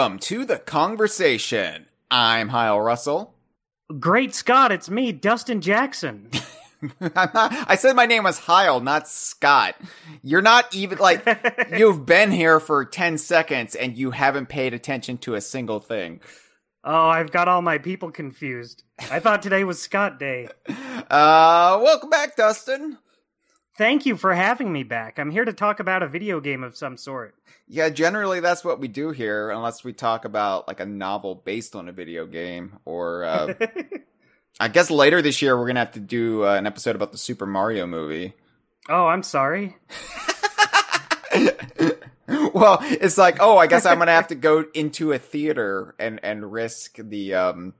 Welcome to the conversation. I'm Hyle Russell. Great Scott, it's me, Dustin Jackson. i said my name was Hyle, not Scott. You're not even like you've been here for 10 seconds and you haven't paid attention to a single thing. Oh, I've got all my people confused. I thought today was Scott Day. Uh, welcome back, Dustin. Thank you for having me back. I'm here to talk about a video game of some sort. Yeah, generally that's what we do here, unless we talk about like a novel based on a video game. Or uh, I guess later this year we're gonna have to do uh, an episode about the Super Mario movie. Oh, I'm sorry. well, it's like, oh, I guess I'm gonna have to go into a theater and and risk the um,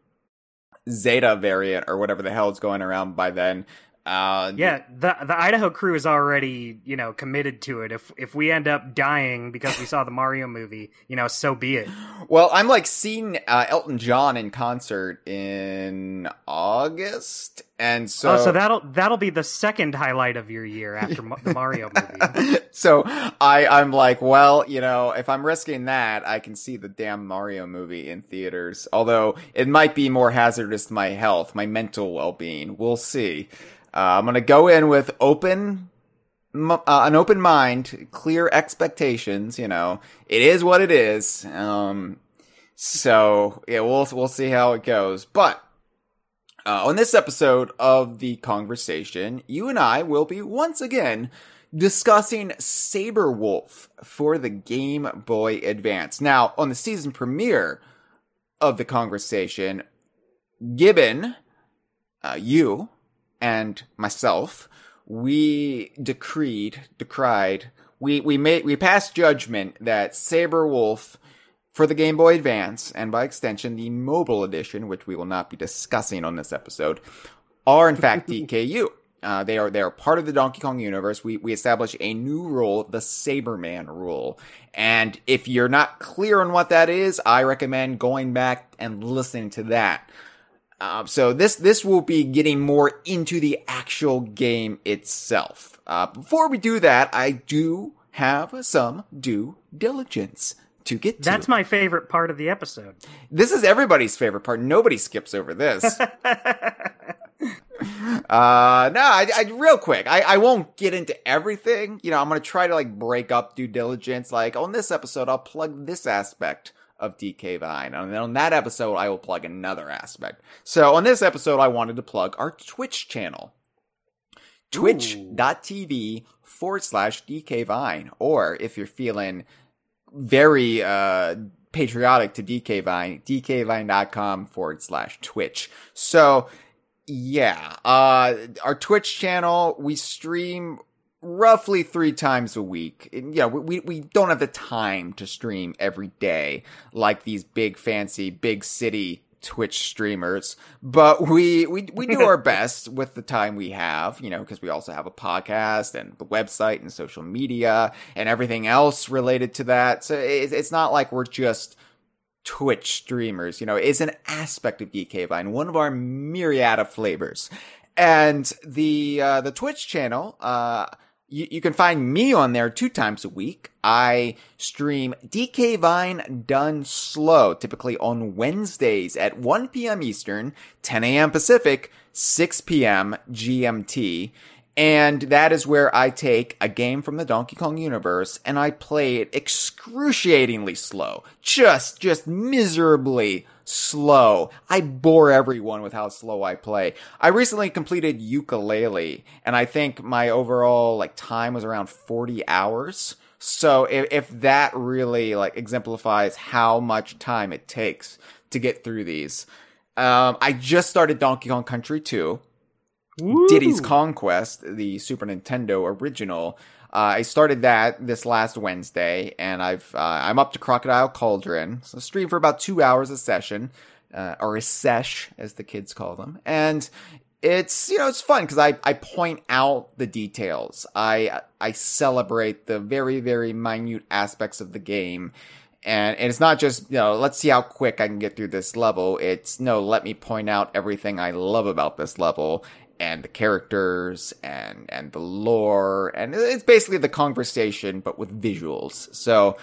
Zeta variant or whatever the hell is going around by then uh, yeah, the the Idaho crew is already you know committed to it. If if we end up dying because we saw the Mario movie, you know, so be it. Well, I'm like seeing uh, Elton John in concert in August, and so oh, so that'll that'll be the second highlight of your year after the Mario movie. so I I'm like, well, you know, if I'm risking that, I can see the damn Mario movie in theaters. Although it might be more hazardous to my health, my mental well being. We'll see. Uh, I'm going to go in with open, uh, an open mind, clear expectations. You know, it is what it is. Um, so yeah, we'll we'll see how it goes. But uh, on this episode of the conversation, you and I will be once again discussing Saber Wolf for the Game Boy Advance. Now, on the season premiere of the conversation, Gibbon, uh, you and myself, we decreed, decried, we we made we passed judgment that Saber Wolf for the Game Boy Advance and by extension the mobile edition, which we will not be discussing on this episode, are in fact DKU. Uh, they are they are part of the Donkey Kong universe. We we establish a new rule, the Saberman rule. And if you're not clear on what that is, I recommend going back and listening to that. Uh, so this this will be getting more into the actual game itself. Uh, before we do that, I do have some due diligence to get to. That's my favorite part of the episode. This is everybody's favorite part. Nobody skips over this. uh no I, I, real quick I, I won't get into everything you know i'm gonna try to like break up due diligence like on this episode i'll plug this aspect of DK Vine. And on that episode, I will plug another aspect. So on this episode, I wanted to plug our Twitch channel. Twitch.tv forward slash DK Vine. Or if you're feeling very uh, patriotic to DK Vine, DKVine.com forward slash Twitch. So yeah, uh, our Twitch channel, we stream roughly three times a week. yeah, we, we don't have the time to stream every day like these big fancy, big city Twitch streamers, but we we we do our best with the time we have, you know, because we also have a podcast and the website and social media and everything else related to that. So it, it's not like we're just Twitch streamers, you know, it's an aspect of Geek Vine, one of our myriad of flavors. And the uh, the Twitch channel, uh, you, you can find me on there two times a week. I stream DK Vine Done Slow, typically on Wednesdays at 1 p.m. Eastern, 10 a.m. Pacific, 6 p.m. GMT. And that is where I take a game from the Donkey Kong universe and I play it excruciatingly slow. Just, just miserably slow. I bore everyone with how slow I play. I recently completed ukulele and I think my overall like time was around 40 hours. So if, if that really like exemplifies how much time it takes to get through these. Um, I just started Donkey Kong Country 2 Woo. Diddy's Conquest, the Super Nintendo original. Uh, I started that this last Wednesday, and I've uh, I'm up to Crocodile Cauldron. So stream for about two hours a session, uh, or a sesh as the kids call them, and it's you know it's fun because I I point out the details. I I celebrate the very very minute aspects of the game. And, and it's not just you know let's see how quick i can get through this level it's no let me point out everything i love about this level and the characters and and the lore and it's basically the conversation but with visuals. So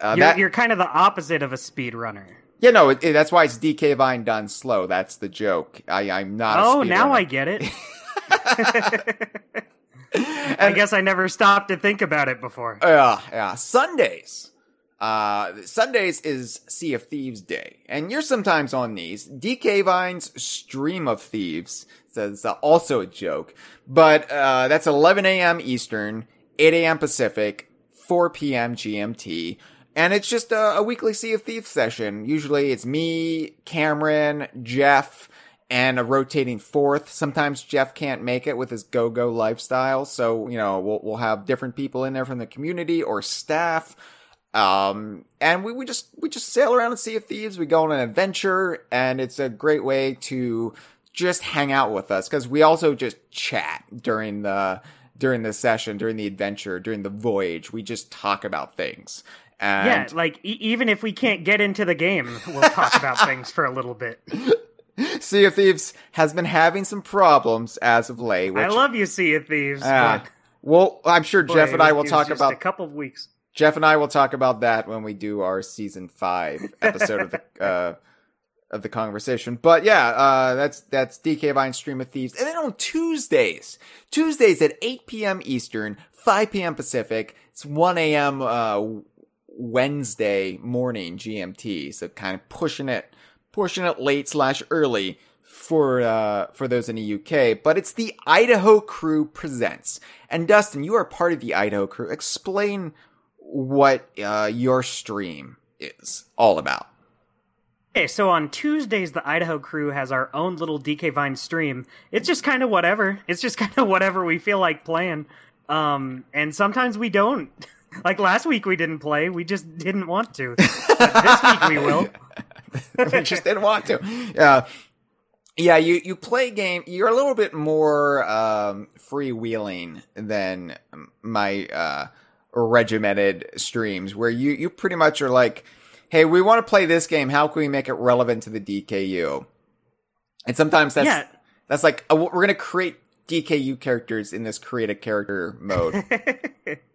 uh, you're, that, you're kind of the opposite of a speedrunner. Yeah, no, it, it, that's why it's DK Vine done slow. That's the joke. I, I'm not. Oh, now runner. I get it. I guess I never stopped to think about it before. Yeah, uh, yeah. Sundays uh, Sundays is Sea of Thieves Day, and you're sometimes on these. DK Vine's Stream of Thieves says uh, also a joke, but uh, that's 11 a.m. Eastern, 8 a.m. Pacific, 4 p.m. GMT. And it's just a, a, weekly Sea of Thieves session. Usually it's me, Cameron, Jeff, and a rotating fourth. Sometimes Jeff can't make it with his go-go lifestyle. So, you know, we'll, we'll have different people in there from the community or staff um, and we, we just, we just sail around and see if Thieves. We go on an adventure and it's a great way to just hang out with us because we also just chat during the, during the session, during the adventure, during the voyage. We just talk about things. And yeah, like e- even if we can't get into the game, we'll talk about things for a little bit. Sea of Thieves has been having some problems as of late. Which, I love you, Sea of Thieves. Uh, well, I'm sure Jeff and I will talk about a couple of weeks. Jeff and I will talk about that when we do our season five episode of the uh, of the conversation. But yeah, uh, that's that's DK Vine Stream of Thieves, and then on Tuesdays, Tuesdays at eight p.m. Eastern, five p.m. Pacific. It's one a.m. Uh, Wednesday morning GMT, so kind of pushing it, pushing it late slash early for uh, for those in the UK, but it's the Idaho Crew presents. And Dustin, you are part of the Idaho Crew. Explain what uh, your stream is all about. Okay, so on Tuesdays, the Idaho crew has our own little DK Vine stream. It's just kind of whatever. It's just kind of whatever we feel like playing. Um, and sometimes we don't. Like last week, we didn't play. We just didn't want to. this week, we will. we just didn't want to. Yeah. Yeah, you, you play game. You're a little bit more um, freewheeling than my uh, regimented streams where you you pretty much are like, hey, we want to play this game. How can we make it relevant to the DKU? And sometimes that's yeah. that's like uh, we're going to create DKU characters in this create a character mode.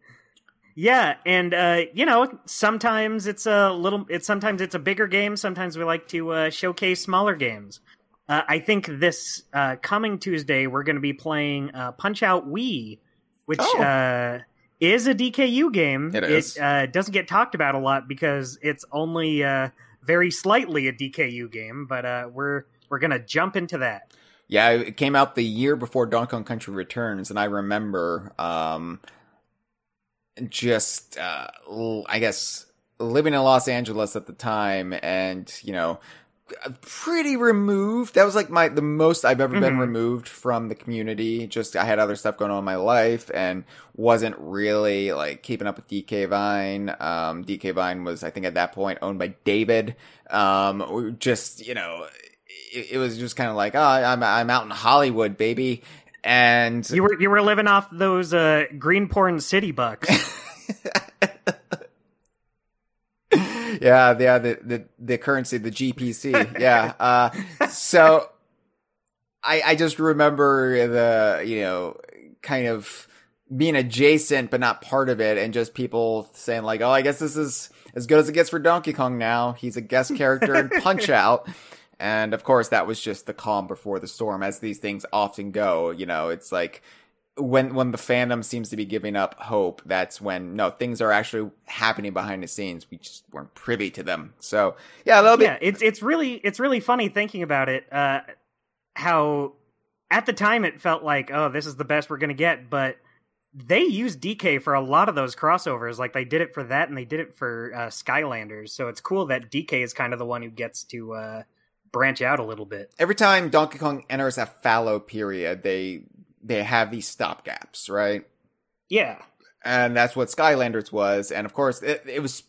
yeah, and uh, you know, sometimes it's a little. It's sometimes it's a bigger game. Sometimes we like to uh, showcase smaller games. Uh, I think this uh, coming Tuesday we're going to be playing uh, Punch Out Wii, which oh is a DKU game. It is. It uh, doesn't get talked about a lot because it's only uh, very slightly a DKU game, but uh, we're we're gonna jump into that. Yeah, it came out the year before Donkey Kong Country Returns, and I remember um, just uh, I guess living in Los Angeles at the time, and you know pretty removed. That was like my the most I've ever mm-hmm. been removed from the community. Just I had other stuff going on in my life and wasn't really like keeping up with DK Vine. Um, DK Vine was I think at that point owned by David. Um, just you know, it, it was just kind of like oh, I'm I'm out in Hollywood, baby. And you were you were living off those uh, green porn city bucks. yeah, yeah, the, the the currency, the GPC. Yeah. Uh, so I I just remember the you know kind of being adjacent but not part of it, and just people saying like, "Oh, I guess this is as good as it gets for Donkey Kong." Now he's a guest character in Punch Out. And of course, that was just the calm before the storm, as these things often go. You know, it's like when when the fandom seems to be giving up hope, that's when no things are actually happening behind the scenes. We just weren't privy to them. So yeah, a little yeah, It's it's really it's really funny thinking about it. Uh, how at the time it felt like oh this is the best we're gonna get, but they used DK for a lot of those crossovers. Like they did it for that, and they did it for uh, Skylanders. So it's cool that DK is kind of the one who gets to. Uh, branch out a little bit. Every time Donkey Kong enters a fallow period, they they have these stop gaps, right? Yeah. And that's what Skylanders was, and of course it, it was.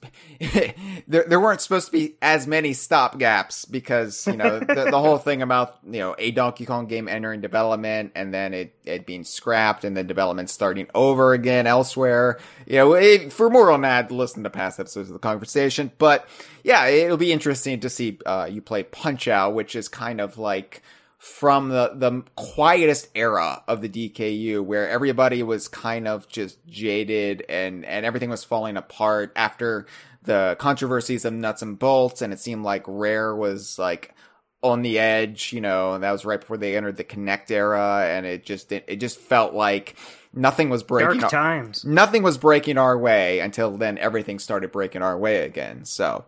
there, there weren't supposed to be as many stop gaps because you know the, the, whole thing about you know a Donkey Kong game entering development and then it it being scrapped and then development starting over again elsewhere. You know, it, for more on that, listen to past episodes of the conversation. But yeah, it'll be interesting to see uh, you play Punch Out, which is kind of like from the, the quietest era of the DKU where everybody was kind of just jaded and, and everything was falling apart after the controversies of nuts and bolts. And it seemed like Rare was like on the edge, you know, that was right before they entered the connect era. And it just, it, it just felt like nothing was breaking. Dark times. Nothing was breaking our way until then everything started breaking our way again. So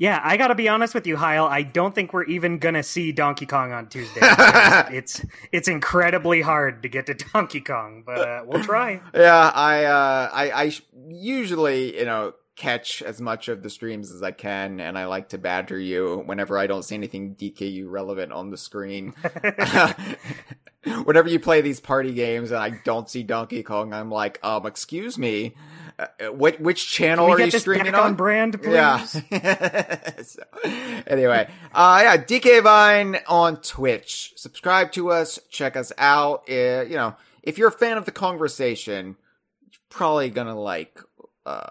yeah, I gotta be honest with you, Heil. I don't think we're even gonna see Donkey Kong on Tuesday. it's it's incredibly hard to get to Donkey Kong, but uh, we'll try. yeah, I uh, I, I usually you know catch as much of the streams as I can, and I like to badger you whenever I don't see anything DKU relevant on the screen. whenever you play these party games and I don't see Donkey Kong, I'm like, um, excuse me. Uh, uh, what which channel are you streaming on? on? Brand, please. Yeah. so, anyway, uh, yeah, DK Vine on Twitch. Subscribe to us. Check us out. Uh, you know, if you're a fan of the conversation, you're probably gonna like uh,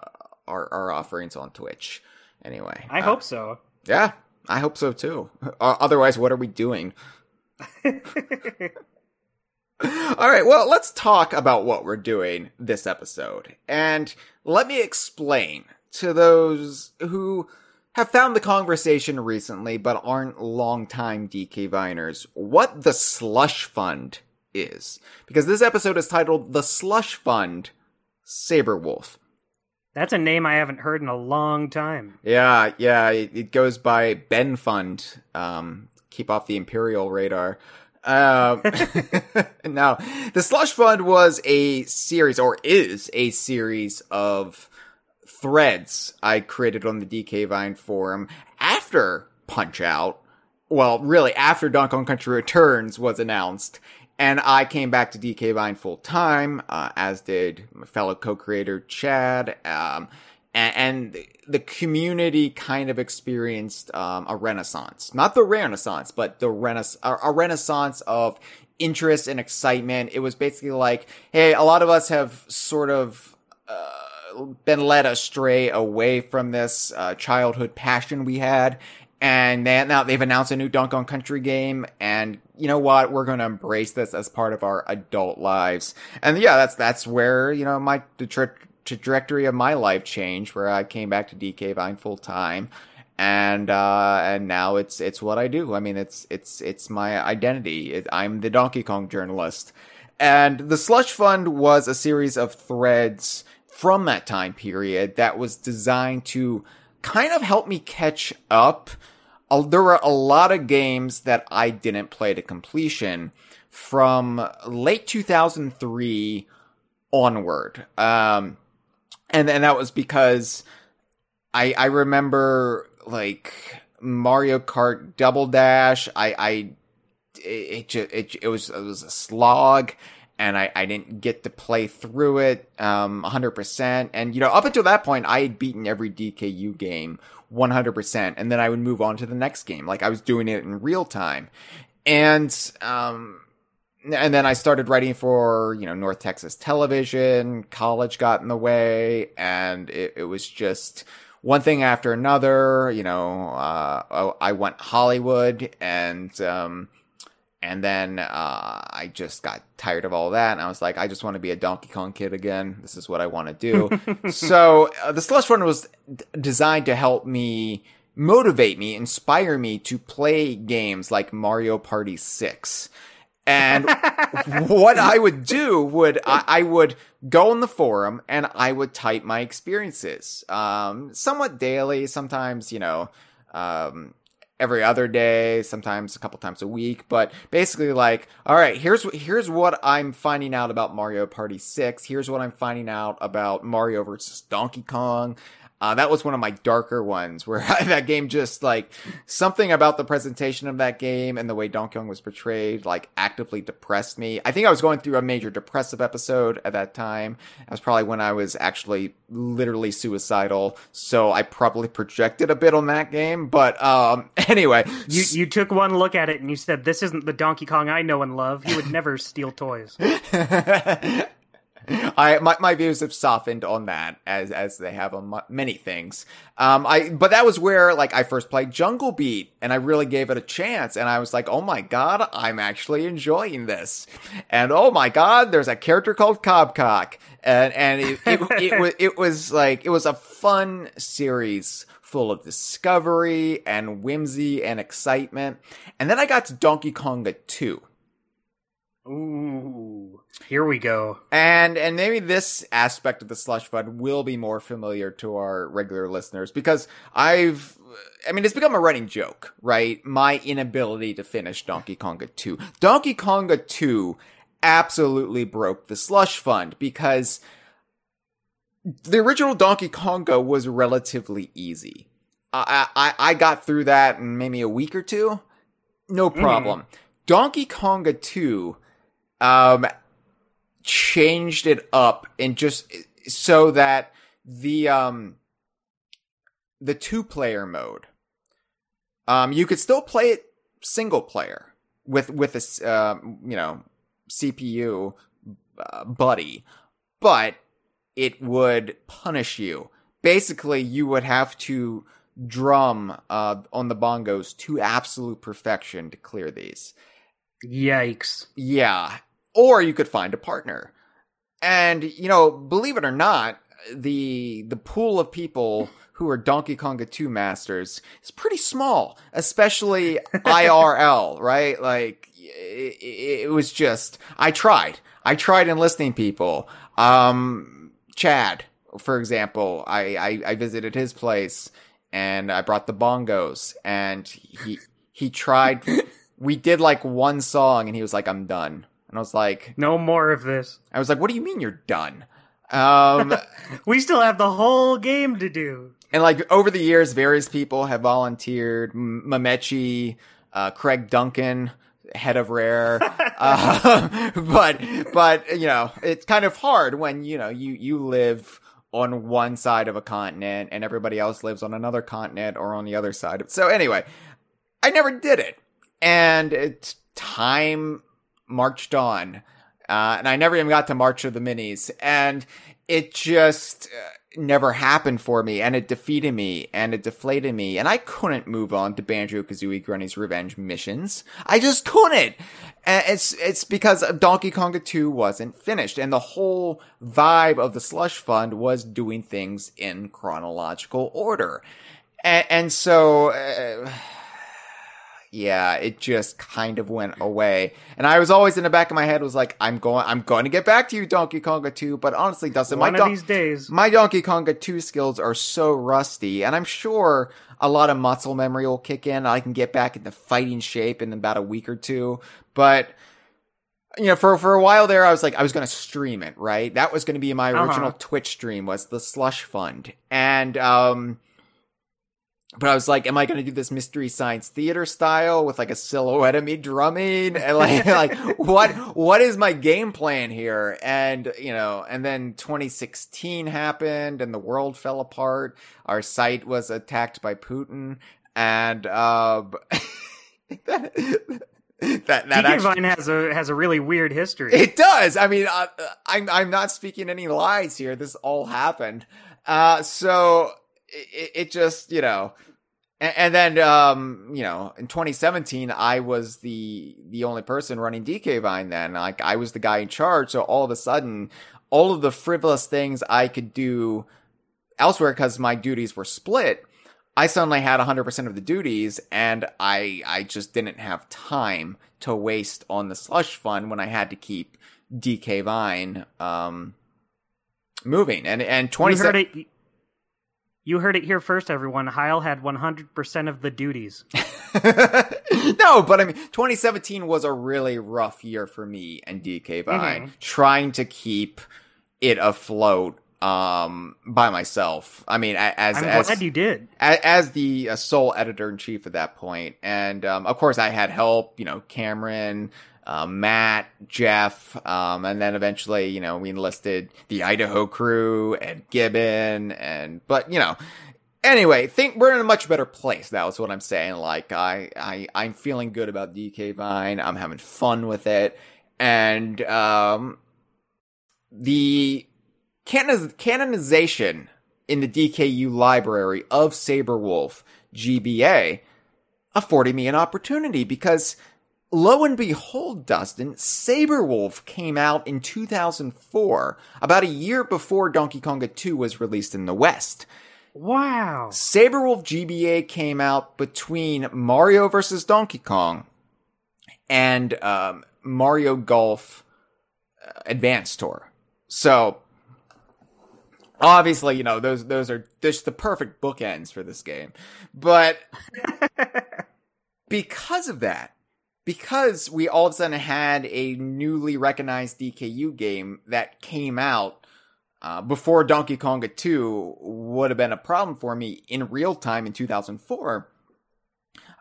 our our offerings on Twitch. Anyway, I uh, hope so. Yeah, I hope so too. otherwise, what are we doing? All right, well, let's talk about what we're doing this episode. And let me explain to those who have found the conversation recently but aren't longtime DK Viners what the slush fund is. Because this episode is titled The Slush Fund Saberwolf. That's a name I haven't heard in a long time. Yeah, yeah, it, goes by Ben Fund. Um, keep off the Imperial radar. Um, now, the slush fund was a series, or is a series of threads I created on the DK Vine forum after Punch Out. Well, really, after Donkey Kong Country Returns was announced. And I came back to DK Vine full time, uh, as did my fellow co creator Chad. Um, and, the community kind of experienced um, a renaissance, not the renaissance, but the rena a renaissance of interest and excitement. It was basically like, hey, a lot of us have sort of. Uh, been led astray away from this uh, childhood passion we had, and they, now they've announced a new Donkey Kong Country game, and you know what? We're going to embrace this as part of our adult lives. And yeah, that's that's where you know my the, trajectory of my life changed where I came back to DK Vine full time and uh, and now it's it's what I do. I mean, it's it's it's my identity. It, I'm the Donkey Kong journalist, and the slush fund was a series of threads from that time period that was designed to kind of help me catch up. Uh, there were a lot of games that I didn't play to completion from late 2003 onward. Um, and and that was because I I remember like Mario Kart Double Dash. I I it it, it, it was it was a slog. And I, I didn't get to play through it um, 100%. And, you know, up until that point, I had beaten every DKU game 100%. And then I would move on to the next game. Like I was doing it in real time. And, um, and then I started writing for, you know, North Texas television, college got in the way, and it, it was just one thing after another, you know, uh, oh, I went Hollywood and, um, and then uh, I just got tired of all that, and I was like, I just want to be a Donkey Kong kid again. This is what I want to do. so uh, the Slush Run was d- designed to help me motivate me, inspire me to play games like Mario Party Six and what I would do would I, I, would go in the forum and I would type my experiences, um, somewhat daily, sometimes you know, um, every other day, sometimes a couple times a week. But basically, like, all right, here's here's what I'm finding out about Mario Party Six. Here's what I'm finding out about Mario versus Donkey Kong. Uh, that was one of my darker ones where that game just like something about the presentation of that game and the way Donkey Kong was portrayed like actively depressed me. I think I was going through a major depressive episode at that time. That was probably when I was actually literally suicidal. So I probably projected a bit on that game. But um, anyway, you you took one look at it and you said, "This isn't the Donkey Kong I know and love. He would never steal toys." I my, my views have softened on that as as they have on my, many things. Um, I but that was where like I first played Jungle Beat, and I really gave it a chance, and I was like, oh my god, I'm actually enjoying this, and oh my god, there's a character called Cobcock, and and it it, it, was, it was like it was a fun series full of discovery and whimsy and excitement, and then I got to Donkey Konga 2. Ooh. Here we go. And and maybe this aspect of the slush fund will be more familiar to our regular listeners because I've I mean it's become a running joke, right? My inability to finish Donkey Konga 2. Donkey Konga 2 absolutely broke the slush fund because the original Donkey Konga was relatively easy. I, I, I got through that in maybe a week or two. No hmm. problem. Mm. Donkey Konga 2 um, changed it up and just so that the um the two player mode um you could still play it single player with with a uh, you know CPU uh, buddy but it would punish you basically you would have to drum uh, on the bongos to absolute perfection to clear these yikes yeah or you could find a partner. And you know, believe it or not, the the pool of people who are Donkey Konga 2 masters is pretty small, especially IRL, right? Like it, it, was just I tried. I tried enlisting people. Um Chad, for example, I I, I visited his place and I brought the bongos and he he tried we did like one song and he was like I'm done. And I was like, No more of this. I was like, What do you mean you're done? Um, we still have the whole game to do. And like over the years, various people have volunteered. M- Mamechi, uh, Craig Duncan, head of Rare. uh, but, but, you know, it's kind of hard when, you know, you, you live on one side of a continent and everybody else lives on another continent or on the other side. So anyway, I never did it. And it's time marched on. Uh, and I never even got to March of the Minis. And it just uh, never happened for me. And it defeated me and it deflated me. And I couldn't move on to Banjo Kazooie Granny's Revenge missions. I just couldn't. And it's, it's because Donkey Kong 2 wasn't finished. And the whole vibe of the slush fund was doing things in chronological order. And, and so. Uh, yeah, it just kind of went away. And I was always in the back of my head was like, I'm going, I'm going to get back to you, Donkey Konga 2. But honestly, Dustin, not my Don- these days, my Donkey Konga 2 skills are so rusty, and I'm sure a lot of muscle memory will kick in. I can get back into fighting shape in about a week or two. But you know, for for a while there, I was like, I was going to stream it, right? That was going to be my uh-huh. original uh-huh. Twitch stream was the slush fund, and um but I was like, am I going to do this mystery science theater style with like a silhouette of me drumming? And like, like what, what is my game plan here? And, you know, and then 2016 happened and the world fell apart. Our site was attacked by Putin and, um, that, that, that actually, Vine has a has a really weird history. It does. I mean, I, I'm I'm not speaking any lies here. This all happened. Uh, so it, it just you know and, then um, you know in 2017 i was the the only person running dk vine then like i was the guy in charge so all of a sudden all of the frivolous things i could do elsewhere because my duties were split i suddenly had 100% of the duties and i i just didn't have time to waste on the slush fund when i had to keep dk vine um moving and and 20 you heard it here first, everyone. Heil had 100% of the duties. no, but I mean, 2017 was a really rough year for me and DK mm-hmm. Vine, mm-hmm. trying to keep it afloat um, by myself. I mean, as I'm as, glad you did as, as the uh, sole editor in chief at that point, and um, of course I had help. You know, Cameron, uh, Matt, Jeff, um, and then eventually, you know, we enlisted the Idaho crew and Gibbon, and but you know, anyway, think we're in a much better place. That was what I'm saying. Like I, I, I'm feeling good about DK Vine. I'm having fun with it, and um, the canonization in the DKU library of Saberwolf GBA afforded me an opportunity because lo and behold, Dustin, Saberwolf came out in 2004, about a year before Donkey Konga 2 was released in the West. Wow. Saberwolf GBA came out between Mario vs. Donkey Kong and um, Mario Golf uh, Advance Tour. So obviously, you know, those those are just the perfect bookends for this game. But because of that, because we all of a sudden had a newly recognized DKU game that came out uh, before Donkey Konga 2 would have been a problem for me in real time in 2004,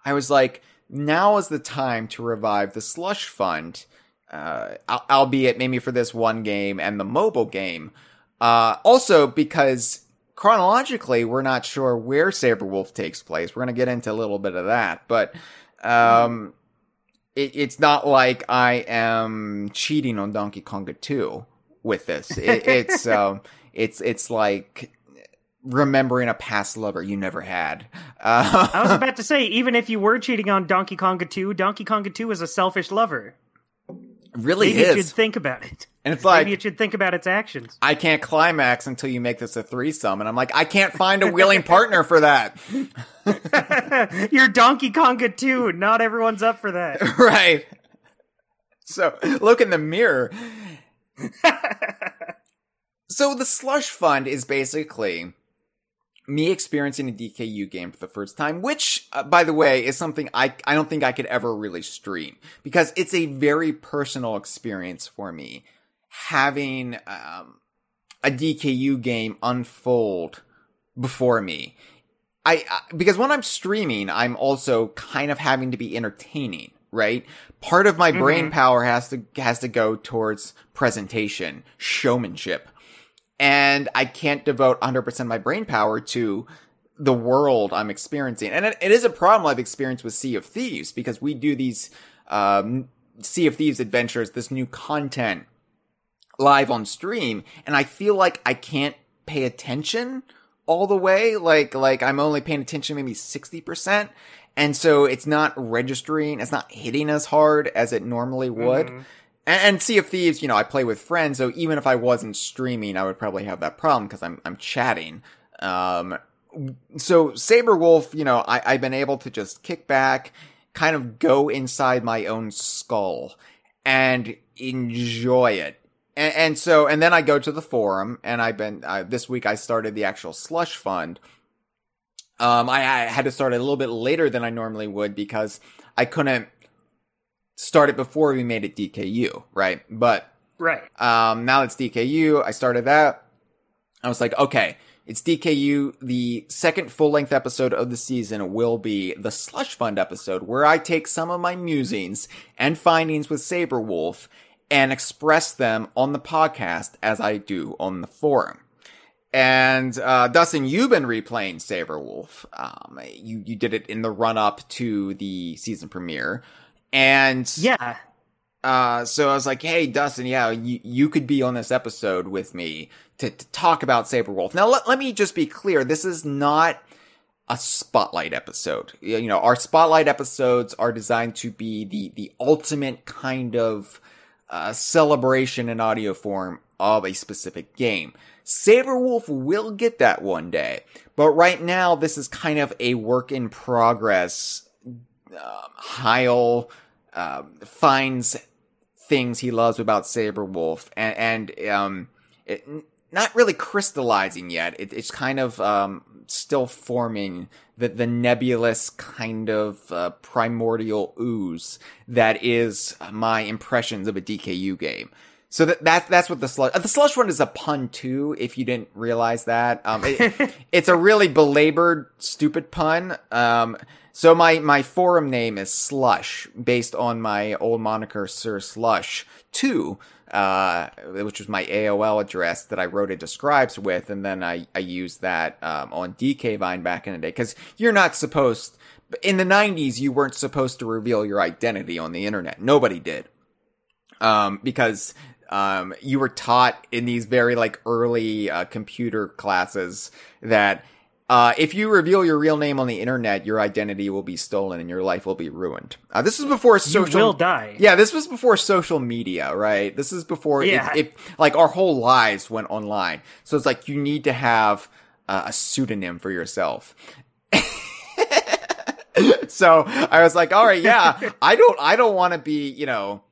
I was like, now is the time to revive the slush fund, uh, albeit maybe for this one game and the mobile game. Uh, also, because chronologically, we're not sure where Saberwolf takes place. We're going to get into a little bit of that, but. Um, mm-hmm it, it's not like I am cheating on Donkey Konga 2 with this. It, it's um, it's it's like remembering a past lover you never had. Uh, I was about to say, even if you were cheating on Donkey Konga 2, Donkey Konga 2 is a selfish lover. Really Maybe is. You should think about it. And it's like maybe it should think about its actions. I can't climax until you make this a threesome, and I'm like, I can't find a willing partner for that. You're Donkey Konga too. Not everyone's up for that, right? So look in the mirror. so the slush fund is basically me experiencing a DKU game for the first time, which, uh, by the way, is something I, I don't think I could ever really stream because it's a very personal experience for me having um, a DKU game unfold before me. I, I because when I'm streaming, I'm also kind of having to be entertaining, right? Part of my mm-hmm. brain power has to has to go towards presentation, showmanship. And I can't devote 100% of my brain power to the world I'm experiencing. And it, it is a problem I've experienced with Sea of Thieves because we do these um, Sea of Thieves adventures, this new content live on stream and I feel like I can't pay attention all the way. Like, like I'm only paying attention maybe 60%. And so it's not registering. It's not hitting as hard as it normally would. Mm-hmm. And, and Sea of Thieves, you know, I play with friends. So even if I wasn't streaming, I would probably have that problem because I'm, I'm chatting. Um, so Saber Wolf, you know, I, I've been able to just kick back, kind of go inside my own skull and enjoy it and, and so and then I go to the forum, and I've been uh, this week. I started the actual slush fund. Um, I, I had to start it a little bit later than I normally would because I couldn't start it before we made it DKU, right? But right um, now it's DKU. I started that. I was like, okay, it's DKU. The second full length episode of the season will be the slush fund episode where I take some of my musings and findings with Wolf and express them on the podcast as I do on the forum. And uh, Dustin, you've been replaying Saber Um, you you did it in the run up to the season premiere, and yeah. Uh, so I was like, "Hey, Dustin, yeah, you, you could be on this episode with me to, to talk about Saber Wolf. Now, let, let me just be clear: this is not a spotlight episode. You know, our spotlight episodes are designed to be the the ultimate kind of a celebration in audio form of a specific game. Saberwolf will get that one day, but right now this is kind of a work in progress. Um, Heil um, finds things he loves about Saberwolf, and, and um, it, not really crystallizing yet. It, it's kind of um, still forming, the, the nebulous kind of uh, primordial ooze that is my impressions of a DKU game. So that, that's that's what the slush. Uh, the slush one is a pun too, if you didn't realize that. Um, it, it's a really belabored, stupid pun. Um, so my my forum name is Slush, based on my old moniker Sir Slush Two uh, which was my AOL address that I wrote into Scribes with, and then I, I used that um, on Vine back in the day. Because you're not supposed, in the 90s, you weren't supposed to reveal your identity on the internet. Nobody did. Um, because um, you were taught in these very like early uh, computer classes that uh, if you reveal your real name on the internet, your identity will be stolen and your life will be ruined. Uh, this was before social. You will die. Yeah, this was before social media, right? This is before yeah. It, it, like our whole lives went online. So it's like you need to have uh, a pseudonym for yourself. so I was like, all right, yeah, I don't, I don't want to be, you know,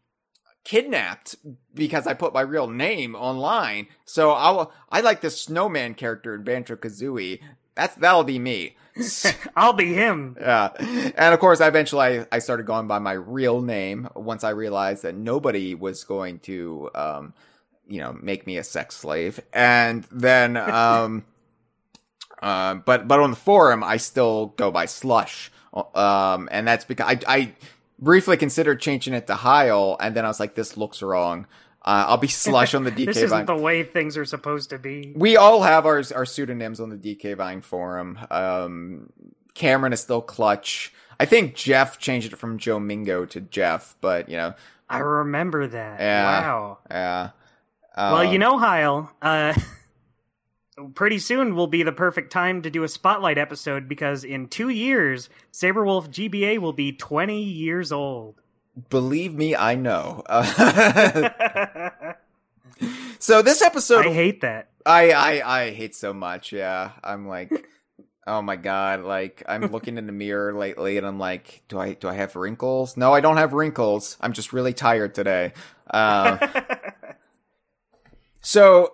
kidnapped because I put my real name online. So I'll I like the snowman character in Banjo Kazooie that's that'll be me. I'll be him. Yeah. And of course, eventually I, I, started going by my real name once I realized that nobody was going to, um, you know, make me a sex slave. And then, um, uh, but but on the forum, I still go by Slush, um, and that's because I, I briefly considered changing it to Heil, and then I was like, this looks wrong. Uh, I'll be slush on the DK this Vine. isn't the way things are supposed to be. We all have our our pseudonyms on the DK Vine forum. Um, Cameron is still clutch. I think Jeff changed it from Joe Mingo to Jeff, but you know. I remember that. Yeah, wow. Yeah. Um, well, you um, know, Heil, uh, pretty soon will be the perfect time to do a spotlight episode because in two years, Saberwolf GBA will be 20 years old. Believe me, I know. so this episode, I hate that. I, I I hate so much. Yeah, I'm like, oh my god. Like I'm looking in the mirror lately, and I'm like, do I do I have wrinkles? No, I don't have wrinkles. I'm just really tired today. Uh, so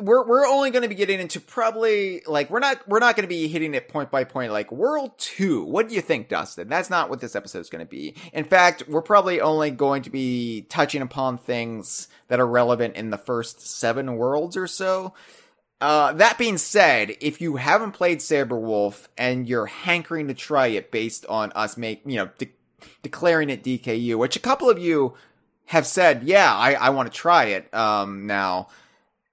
we're we're only going to be getting into probably like we're not we're not going to be hitting it point by point like world 2 what do you think dustin that's not what this episode is going to be in fact we're probably only going to be touching upon things that are relevant in the first 7 worlds or so uh, that being said, if you haven't played Wolf and you're hankering to try it based on us make, you know, de- declaring it DKU, which a couple of you have said, yeah, I, I want to try it, um, now,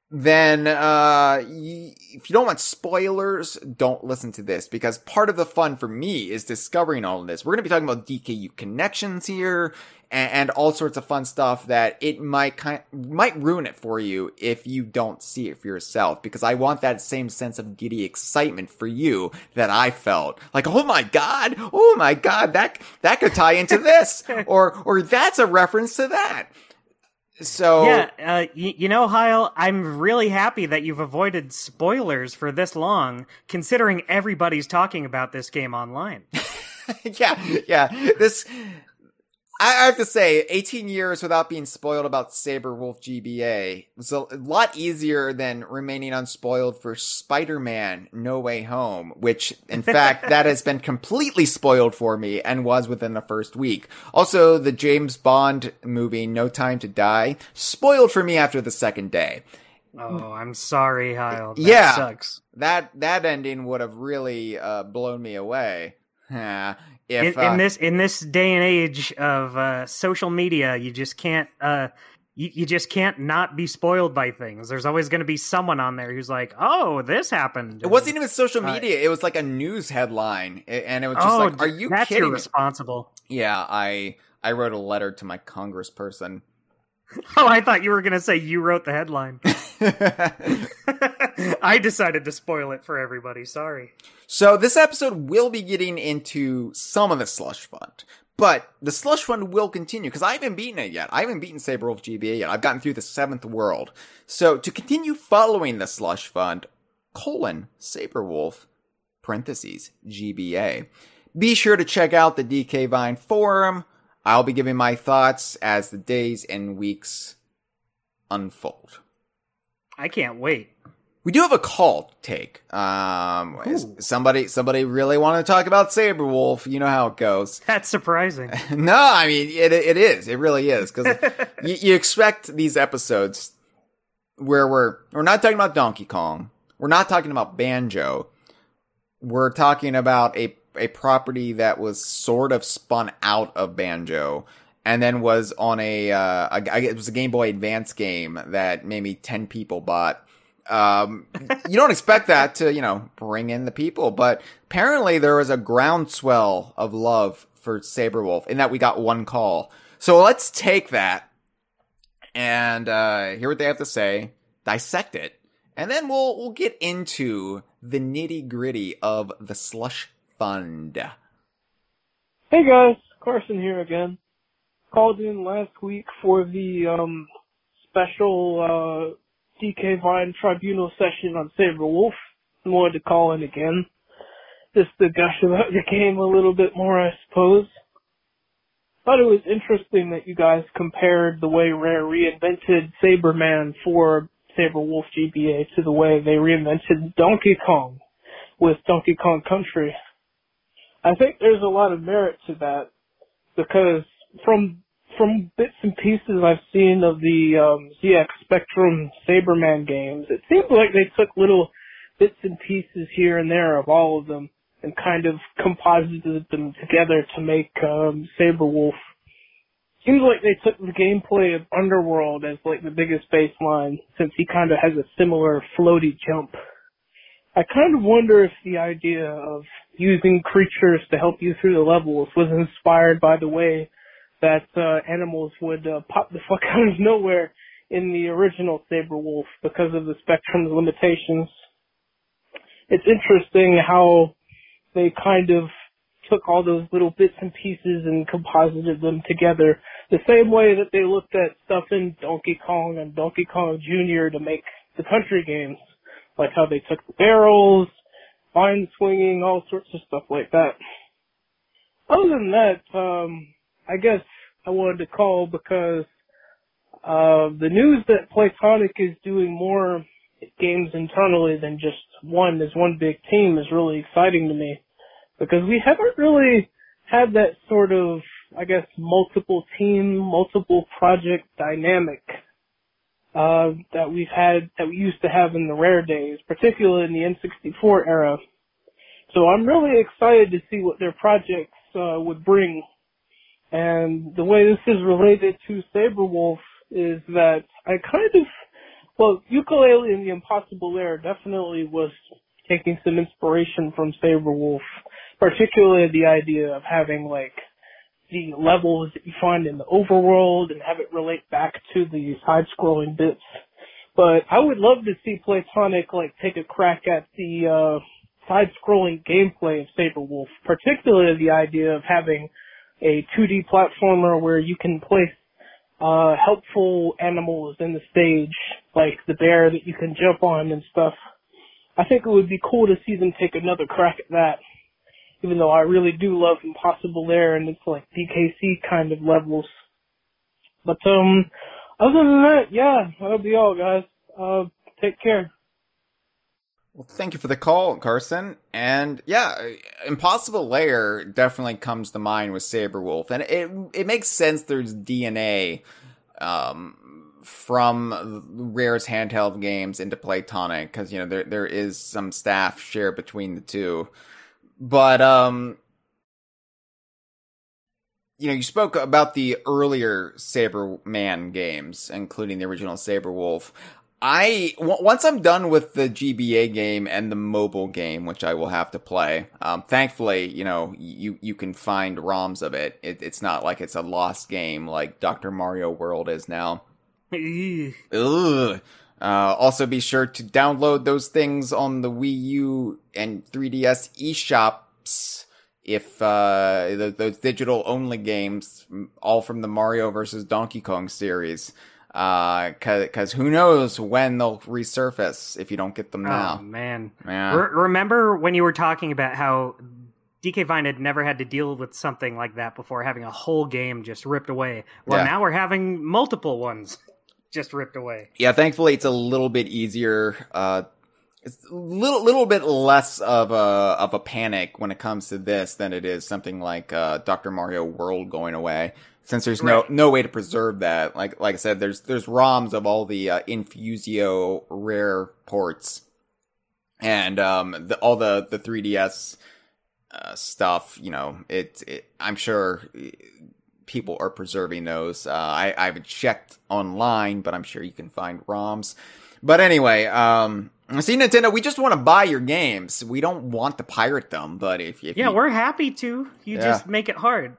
then uh, y- if you don't want spoilers, don't listen to this because part of the fun for me is discovering all of this. We're going to be talking about DKU connections here and, and all sorts of fun stuff that it might kind might ruin it for you if you don't see it for yourself. Because I want that same sense of giddy excitement for you that I felt, like oh my god, oh my god, that that could tie into this, or or that's a reference to that. So yeah, uh, y- you know, Heil, I'm really happy that you've avoided spoilers for this long, considering everybody's talking about this game online. yeah, yeah. This I have to say, 18 years without being spoiled about Saberwolf GBA was a lot easier than remaining unspoiled for Spider-Man No Way Home, which in fact, that has been completely spoiled for me and was within the first week. Also, the James Bond movie No Time to Die spoiled for me after the second day. Oh, I'm sorry, Hyle. That yeah, sucks. That that ending would have really uh, blown me away. If, in, uh, in, this in this day and age of uh, social media, you just can't uh, you, you just can't not be spoiled by things. There's always going to be someone on there who's like, "Oh, this happened." It wasn't even social media; it was like a news headline, and it was just oh, like, "Are you that's kidding?" Responsible? Yeah, I I wrote a letter to my congressperson Oh, I thought you were going to say you wrote the headline. I decided to spoil it for everybody. Sorry. So, this episode will be getting into some of the slush fund, but the slush fund will continue because I haven't beaten it yet. I haven't beaten Saber Wolf GBA yet. I've gotten through the seventh world. So, to continue following the slush fund, colon, Saber Wolf, parentheses, GBA, be sure to check out the DK Vine forum I'll be giving my thoughts as the days and weeks unfold. I can't wait. We do have a call take. Um, somebody, somebody really wanted to talk about Saber Wolf. You know how it goes. That's surprising. no, I mean it. It is. It really is because you, you expect these episodes where we're we're not talking about Donkey Kong. We're not talking about Banjo. We're talking about a a property that was sort of spun out of Banjo, and then was on a, uh, a, it was a Game Boy Advance game that maybe ten people bought. Um, you don't expect that to you know bring in the people, but apparently there was a groundswell of love for Saberwolf in that we got one call. So let's take that and uh, hear what they have to say, dissect it, and then we'll we'll get into the nitty gritty of the slush Fund. Hey guys, Carson here again. Called in last week for the um, special uh, DK Vine Tribunal session on Saber Wolf. Wanted to call in again just to gush about the game a little bit more, I suppose. Thought it was interesting that you guys compared the way Rare reinvented Saberman for Wolf GBA to the way they reinvented Donkey Kong with Donkey Kong Country. I think there's a lot of merit to that because from from bits and pieces I've seen of the um, ZX Spectrum Saberman games, it seems like they took little bits and pieces here and there of all of them and kind of composited them together to make um, Wolf. Seems like they took the gameplay of Underworld as like the biggest baseline since he kind of has a similar floaty jump. I kind of wonder if the idea of using creatures to help you through the levels was inspired by the way that uh, animals would uh, pop the fuck out of nowhere in the original Saber Wolf because of the spectrum's limitations. It's interesting how they kind of took all those little bits and pieces and composited them together the same way that they looked at stuff in Donkey Kong and Donkey Kong Jr. to make the country games like how they took the barrels, vine swinging, all sorts of stuff like that. Other than that, um, I guess I wanted to call because uh, the news that Playtonic is doing more games internally than just one as one big team is really exciting to me because we haven't really had that sort of, I guess, multiple team, multiple project dynamic uh, that we've had, that we used to have in the rare days, particularly in the N64 era. So I'm really excited to see what their projects, uh, would bring. And the way this is related to Saberwolf is that I kind of, well, Ukulele and the Impossible Air definitely was taking some inspiration from Saberwolf, particularly the idea of having like the levels that you find in the overworld and have it relate back to the side-scrolling bits. But I would love to see Platonic like take a crack at the uh, side-scrolling gameplay of Saber Wolf, particularly the idea of having a 2D platformer where you can place uh, helpful animals in the stage, like the bear that you can jump on and stuff. I think it would be cool to see them take another crack at that even though I really do love Impossible Air and it's like DKC kind of levels. But um, other than that, yeah, that'll be all, guys. Uh, take care. Well, thank you for the call, Carson. And yeah, Impossible Layer definitely comes to mind with Saberwolf, and it it makes sense. There's DNA um, from Rare's handheld games into Playtonic because you know there there is some staff share between the two. But um you know, you spoke about the earlier Saber Man games, including the original Saber Wolf. I w- once I'm done with the GBA game and the mobile game, which I will have to play. Um, thankfully, you know, you you can find ROMs of it. it. It's not like it's a lost game like Dr. Mario World is now. Ugh. Uh, also be sure to download those things on the Wii U and 3DS eShops if uh, those, those digital only games, all from the Mario vs. Donkey Kong series, because uh, who knows when they'll resurface if you don't get them oh, now. Man, yeah. Re- remember when you were talking about how DK Vine had never had to deal with something like that before, having a whole game just ripped away. Well, yeah. now we're having multiple ones just ripped away. Yeah, thankfully it's a little bit easier. Uh, it's a little little bit less of a of a panic when it comes to this than it is something like uh, Doctor Mario World going away, since there's no right. no way to preserve that. Like like I said, there's there's ROMs of all the uh, Infusio rare ports, and um, the, all the the 3ds. Uh, stuff, you know, it, it, I'm sure people are preserving those. Uh, I, I have checked online, but I'm sure you can find ROMs. But anyway, um, see Nintendo, we just want to buy your games. We don't want to pirate them, but if, if yeah, you, we're happy to. You yeah. just make it hard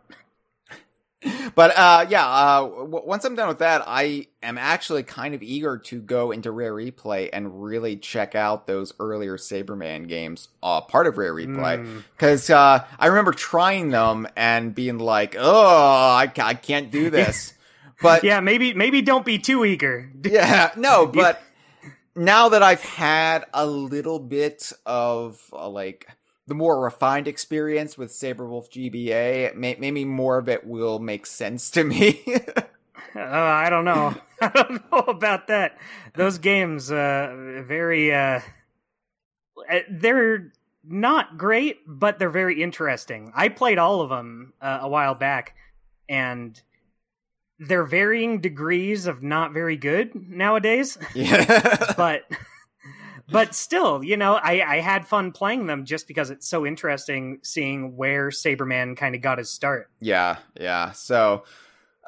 but uh, yeah, uh, w- once I'm done with that, I am actually kind of eager to go into Rare Replay and really check out those earlier Saberman games, uh, part of Rare Replay, because hmm. mm. Uh, I remember trying them and being like, "Oh, I, I can't do this." but yeah, maybe maybe don't be too eager. yeah, no, but now that I've had a little bit of uh, like the more refined experience with Saberwolf GBA, may- maybe more of it will make sense to me. uh, I don't know. I don't know about that. Those games, uh, very, uh, uh, they're not great, but they're very interesting. I played all of them uh, a while back, and they're varying degrees of not very good nowadays. Yeah. but but still, you know, I, I had fun playing them just because it's so interesting seeing where Saberman kind of got his start. Yeah, yeah. So,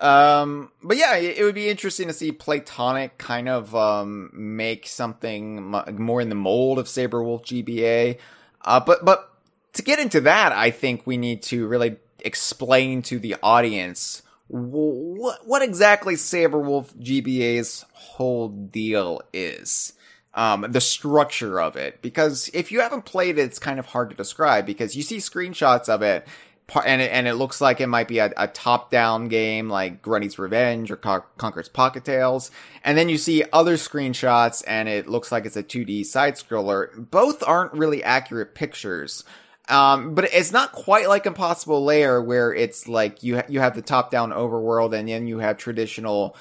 um, but yeah, it, it, would be interesting to see Platonic kind of um make something more in the mold of Saberwolf GBA. Uh, but but to get into that, I think we need to really explain to the audience what what exactly Saberwolf GBA's whole deal is um, the structure of it. Because if you haven't played it, it's kind of hard to describe because you see screenshots of it and it, and it looks like it might be a, a top down game like Grunty's Revenge or Con- Pocket Tales. And then you see other screenshots and it looks like it's a 2D side scroller. Both aren't really accurate pictures. Um, but it's not quite like Impossible Layer where it's like you ha- you have the top down overworld and then you have traditional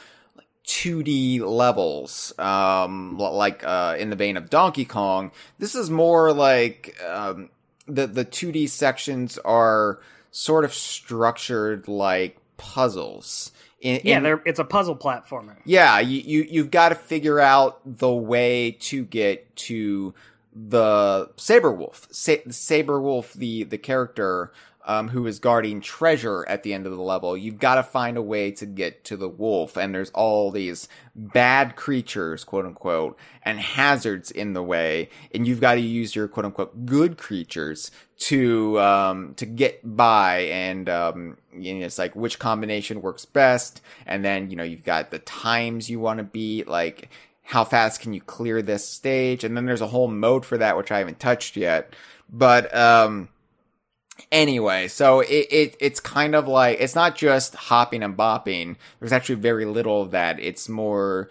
2D levels, um, like uh, in the vein of Donkey Kong. This is more like um, the the 2D sections are sort of structured like puzzles. In, yeah, in, it's a puzzle platformer. Yeah, you, you you've got to figure out the way to get to the saber wolf. Sa- saber wolf, the the character um, who is guarding treasure at the end of the level. You've got to find a way to get to the wolf, and there's all these bad creatures, quote unquote, and hazards in the way, and you've got to use your quote unquote good creatures to um, to get by, and um, you know, it's like which combination works best, and then you know you've got the times you want to beat, like how fast can you clear this stage, and then there's a whole mode for that which I haven't touched yet, but um Anyway, so it, it it's kind of like it's not just hopping and bopping. There's actually very little of that. It's more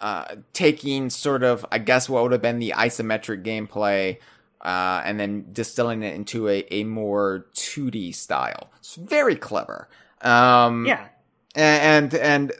uh, taking sort of I guess what would have been the isometric gameplay uh, and then distilling it into a, a more 2D style. It's very clever. Um, yeah. And, and, and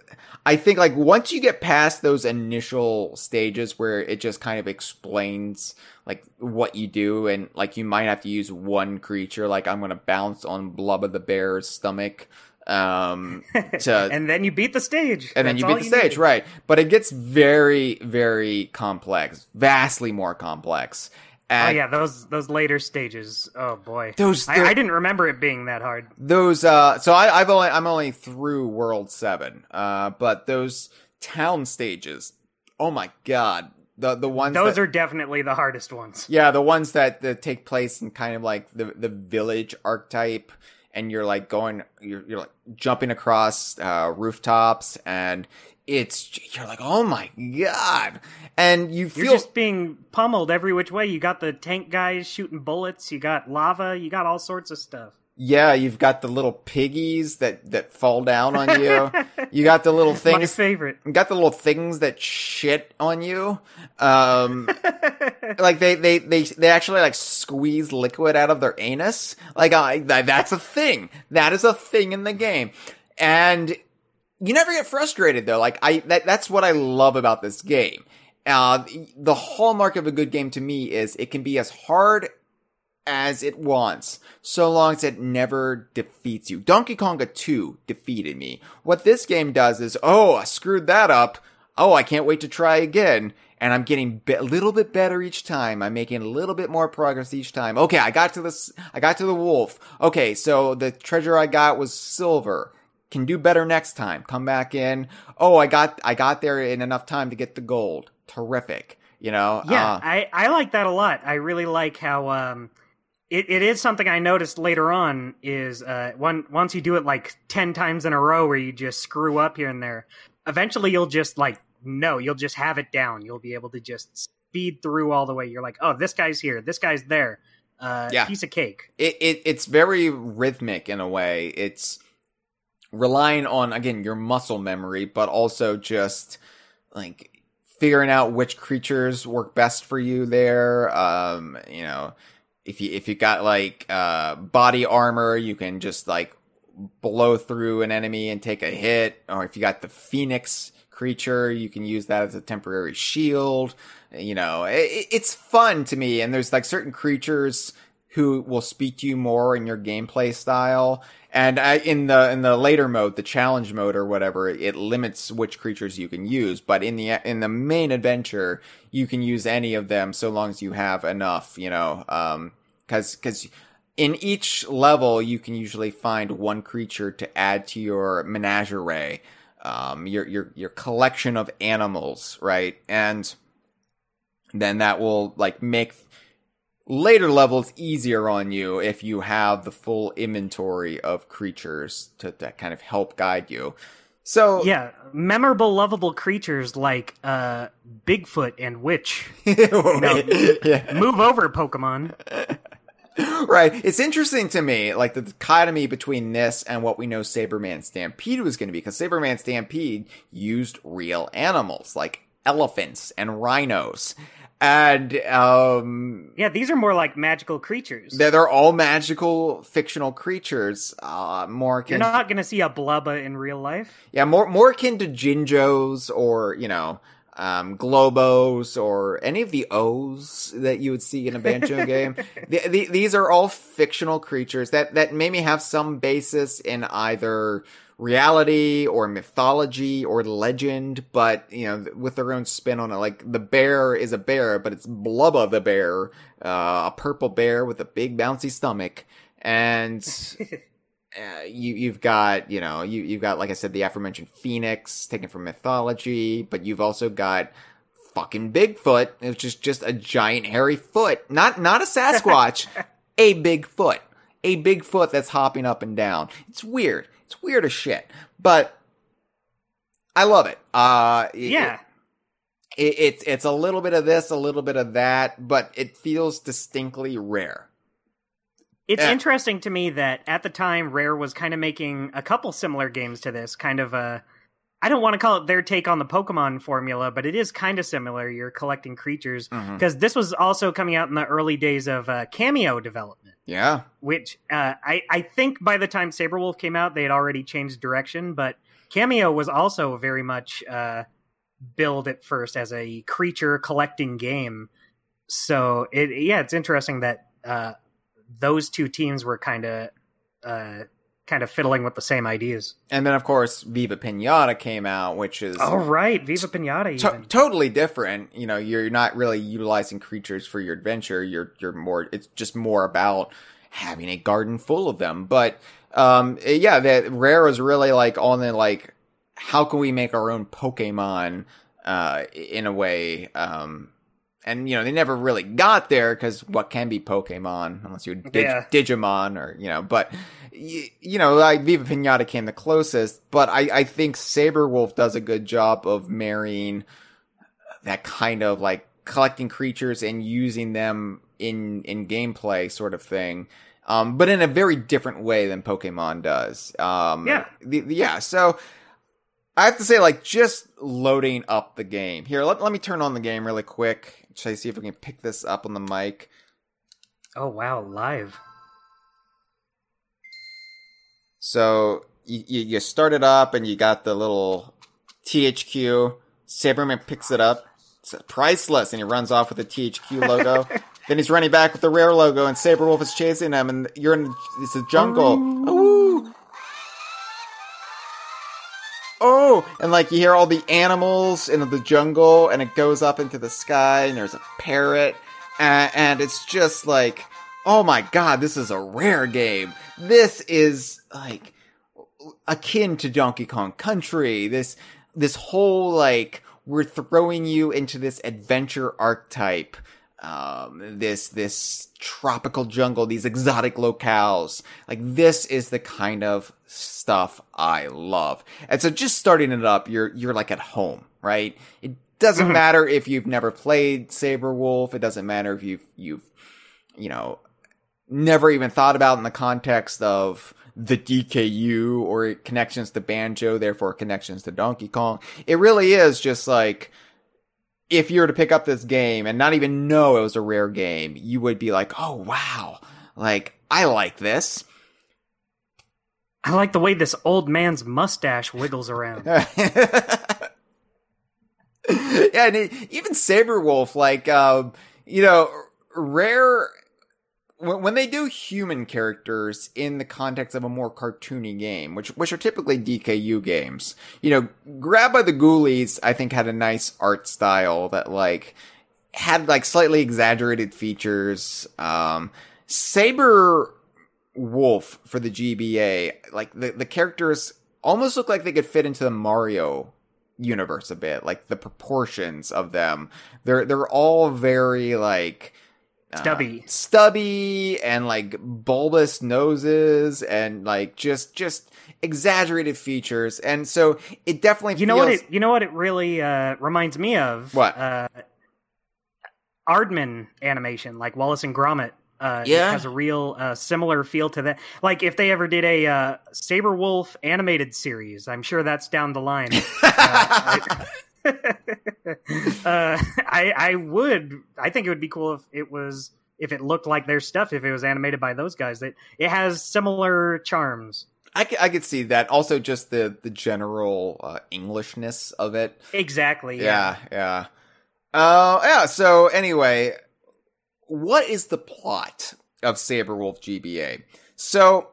I think like once you get past those initial stages where it just kind of explains like what you do and like you might have to use one creature like I'm going to bounce on of the bear's stomach um to and then you beat the stage and That's then you beat the you stage need. right but it gets very very complex vastly more complex at, oh yeah, those those later stages. Oh boy, those I, I, didn't remember it being that hard. Those uh, so I, I've only I'm only through World Seven. Uh, but those town stages. Oh my god, the the ones those that, are definitely the hardest ones. Yeah, the ones that, that take place in kind of like the the village archetype, and you're like going, you're you're like jumping across uh, rooftops, and it's you're like, oh my god, and you feel you're just being pummeled every which way. You got the tank guys shooting bullets. You got lava. You got all sorts of stuff. Yeah, you've got the little piggies that that fall down on you. you got the little things. My favorite. got the little things that shit on you. Um, like they they they they actually like squeeze liquid out of their anus. Like I, that's a thing. That is a thing in the game, and you never get frustrated though. Like I, that, that's what I love about this game. Uh, the hallmark of a good game to me is it can be as hard as it wants, so long as it never defeats you. Donkey Konga 2 defeated me. What this game does is, oh, I screwed that up. Oh, I can't wait to try again. And I'm getting a little bit better each time. I'm making a little bit more progress each time. Okay, I got to this, I got to the wolf. Okay, so the treasure I got was silver can do better next time. Come back in. Oh, I got I got there in enough time to get the gold. Terrific. You know. Yeah, uh, I I like that a lot. I really like how um it, it is something I noticed later on is uh one once you do it like 10 times in a row where you just screw up here and there, eventually you'll just like no, you'll just have it down. You'll be able to just speed through all the way. You're like, "Oh, this guy's here. This guy's there." Uh yeah. piece of cake. It, it it's very rhythmic in a way. It's relying on again your muscle memory, but also just like figuring out which creatures work best for you there. Um, you know, if you if you got like uh, body armor, you can just like blow through an enemy and take a hit. Or if you got the phoenix creature, you can use that as a temporary shield. You know, it, it's fun to me. And there's like certain creatures who will speak to you more in your gameplay style. And I, in the in the later mode, the challenge mode or whatever, it, limits which creatures you can use. But in the in the main adventure, you can use any of them so long as you have enough. You know, because um, because in each level, you can usually find one creature to add to your menagerie, um, your your your collection of animals, right? And then that will like make later levels easier on you if you have the full inventory of creatures to, to kind of help guide you. So yeah, memorable, lovable creatures like uh, Bigfoot and Witch. yeah. Move over, Pokemon. right. It's interesting to me, like the dichotomy between this and what we know Saberman Stampede was going to be, because Saberman Stampede used real animals like elephants and rhinos and um yeah these are more like magical creatures they're, they're all magical fictional creatures uh more akin you're not gonna see a blubba in real life yeah more more akin to jinjos or you know um, globos or any of the o's that you would see in a banjo game the, the, these are all fictional creatures that that maybe have some basis in either reality or mythology or legend, but you know, with their own spin on it. Like the bear is a bear, but it's Blubba the bear, uh, a purple bear with a big bouncy stomach, and uh, you you've got you know you you've got like I said the aforementioned phoenix taken from mythology, but you've also got fucking Bigfoot, which is just a giant hairy foot, not not a Sasquatch, a Bigfoot. A Bigfoot that's hopping up and down. It's weird it's weird as shit, but I love it. Uh, it, yeah. it, it's it's a little bit of this, a little bit of that, but it feels distinctly rare. It's interesting to me that at the time Rare was kind of making a couple similar games to this, kind of a I don't want to call it their take on the Pokemon formula, but it is kind of similar. You're collecting creatures because mm-hmm. this was also coming out in the early days of uh, Cameo development. Yeah. Which uh, I, I think by the time Saberwolf came out, they had already changed direction, but Cameo was also very much uh, billed at first as a creature collecting game. So, it, yeah, it's interesting that uh, those two teams were kind of uh, kind of fiddling with the same ideas. And then, of course, Viva Pinata came out, which is oh right, Viva Pinata, to- totally different. You know, you're not really utilizing creatures for your adventure. You're you're more. It's just more about having a garden full of them. But um, yeah, that Rare was really like on the like, how can we make our own Pokemon? Uh, in a way, um, and you know they never really got there because what can be Pokemon unless you dig- yeah. Digimon or you know, but you, you know like Viva Pinata came the closest, but I I think Wolf does a good job of marrying that kind of like collecting creatures and using them in in gameplay sort of thing. Um, but in a very different way than Pokemon does. Um, yeah, the, the, yeah. So I have to say, like, just loading up the game here. Let, let me turn on the game really quick try to see if we can pick this up on the mic. Oh wow, live. So you, you start it up and you got the little THQ. Saberman picks it up. It's priceless, and he runs off with the THQ logo. then he's running back with the rare logo, and Saberwolf is chasing him, and you're in it's a jungle. oh, and like you hear all the animals in the jungle, and it goes up into the sky, and there's a parrot, and, and it's just like, oh my god, this is a rare game. This is like akin to Donkey Kong Country. This this whole like we're throwing you into this adventure archetype um, this this tropical jungle, these exotic locales. Like this is the kind of stuff I love. And so just starting it up, you're you're like at home, right? It doesn't mm-hmm. matter if you've never played Saber Wolf. It doesn't matter if you've you've you know never even thought about in the context of the DKU or connections to Banjo, therefore connections to Donkey Kong. It really is just like if you were to pick up this game and not even know it was a rare game, you would be like, oh wow, like I like this. I like the way this old man's mustache wiggles around. yeah, and it, even Saberwolf, like, um, you know, rare when they do human characters in the context of a more cartoony game, which which are typically DKU games, you know, Grab by the Ghoulies, I think had a nice art style that like had like slightly exaggerated features. Um, Saber Wolf for the GBA, like the the characters almost look like they could fit into the Mario universe a bit, like the proportions of them. They're they're all very like uh, stubby uh, stubby and like bulbous noses and like just just exaggerated features and so it definitely you feels... know what it you know what it really uh, reminds me of what uh, Aardman animation like Wallace and Gromit uh, yeah. has a real uh, similar feel to that. Like if they ever did a uh, Saber Wolf animated series, I'm sure that's down the line. Uh, uh, I I would. I think it would be cool if it was if it looked like their stuff. If it was animated by those guys, that it has similar charms. I could, I could see that. Also, just the the general uh, Englishness of it. Exactly. Yeah. Yeah. yeah. Uh, yeah. So anyway, what is the plot of Saberwolf GBA? So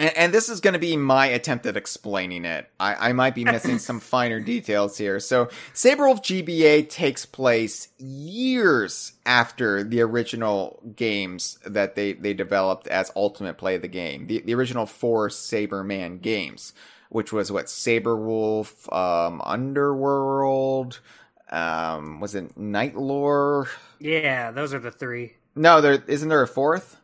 and, and this is going to be my attempt at explaining it. I, I might be missing some finer details here. So, Saberwolf GBA takes place years after the original games that they, they developed as Ultimate Play the Game, the, the original four Saberman games, which was what Saberwolf, um, Underworld, um, was it Night Lore? Yeah, those are the three. No, there isn't there a fourth?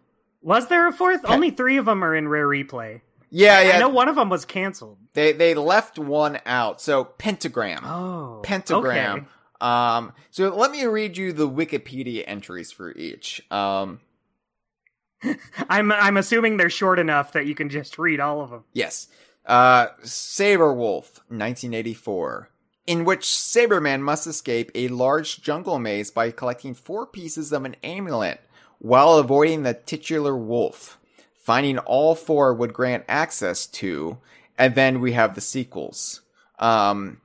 Was there a fourth? Only three of them are in rare replay. Yeah, yeah. I know one of them was canceled. They they left one out. So pentagram. Oh, pentagram. Okay. Um, so let me read you the Wikipedia entries for each. Um, I'm I'm assuming they're short enough that you can just read all of them. Yes. Uh, Wolf, 1984, in which Saberman must escape a large jungle maze by collecting four pieces of an amulet while avoiding the titular wolf. Finding all four would grant access to, and then we have the sequels. Um,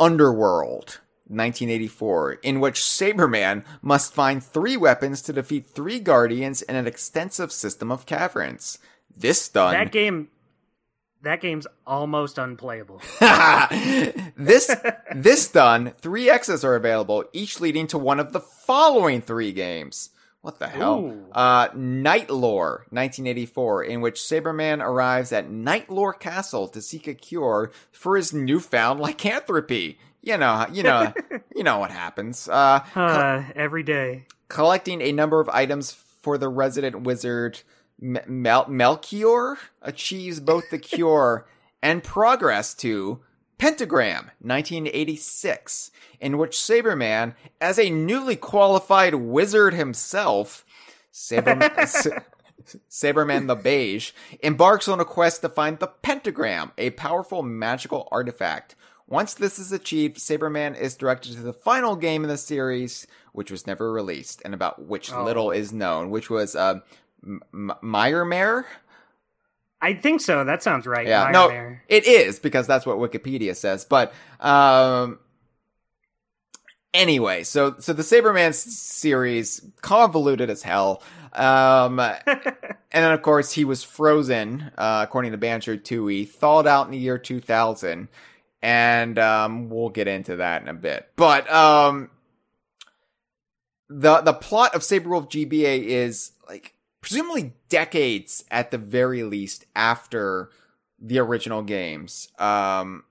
Underworld, 1984, in which Saberman must find three weapons to defeat three guardians in an extensive system of caverns. This done. That game that game's almost unplayable. this this done, three X's are available, each leading to one of the following three games. What the hell? Ooh. Uh, Nightlore, 1984, in which Saberman arrives at Nightlore Castle to seek a cure for his newfound lycanthropy. You know, you know, you know what happens. Uh, uh co- every day. Collecting a number of items for the resident wizard Mel- Melchior achieves both the cure and progress to Pentagram, 1986, in which Saberman, as a newly qualified wizard himself, Saberman, Saberman the Beige, embarks on a quest to find the Pentagram, a powerful magical artifact. Once this is achieved, Saberman is directed to the final game in the series, which was never released, and about which oh. little is known, which was uh, M- Meyermare? I think so. That sounds right. Yeah. No, it is because that's what Wikipedia says. But um, anyway, so so the Saberman series convoluted as hell. Um, and then of course he was frozen, uh, according to Banjo Tooie, thawed out in the year 2000, and um, we'll get into that in a bit. But um, the the plot of Saberwolf GBA is like presumably decades at the very least after the original games. Um,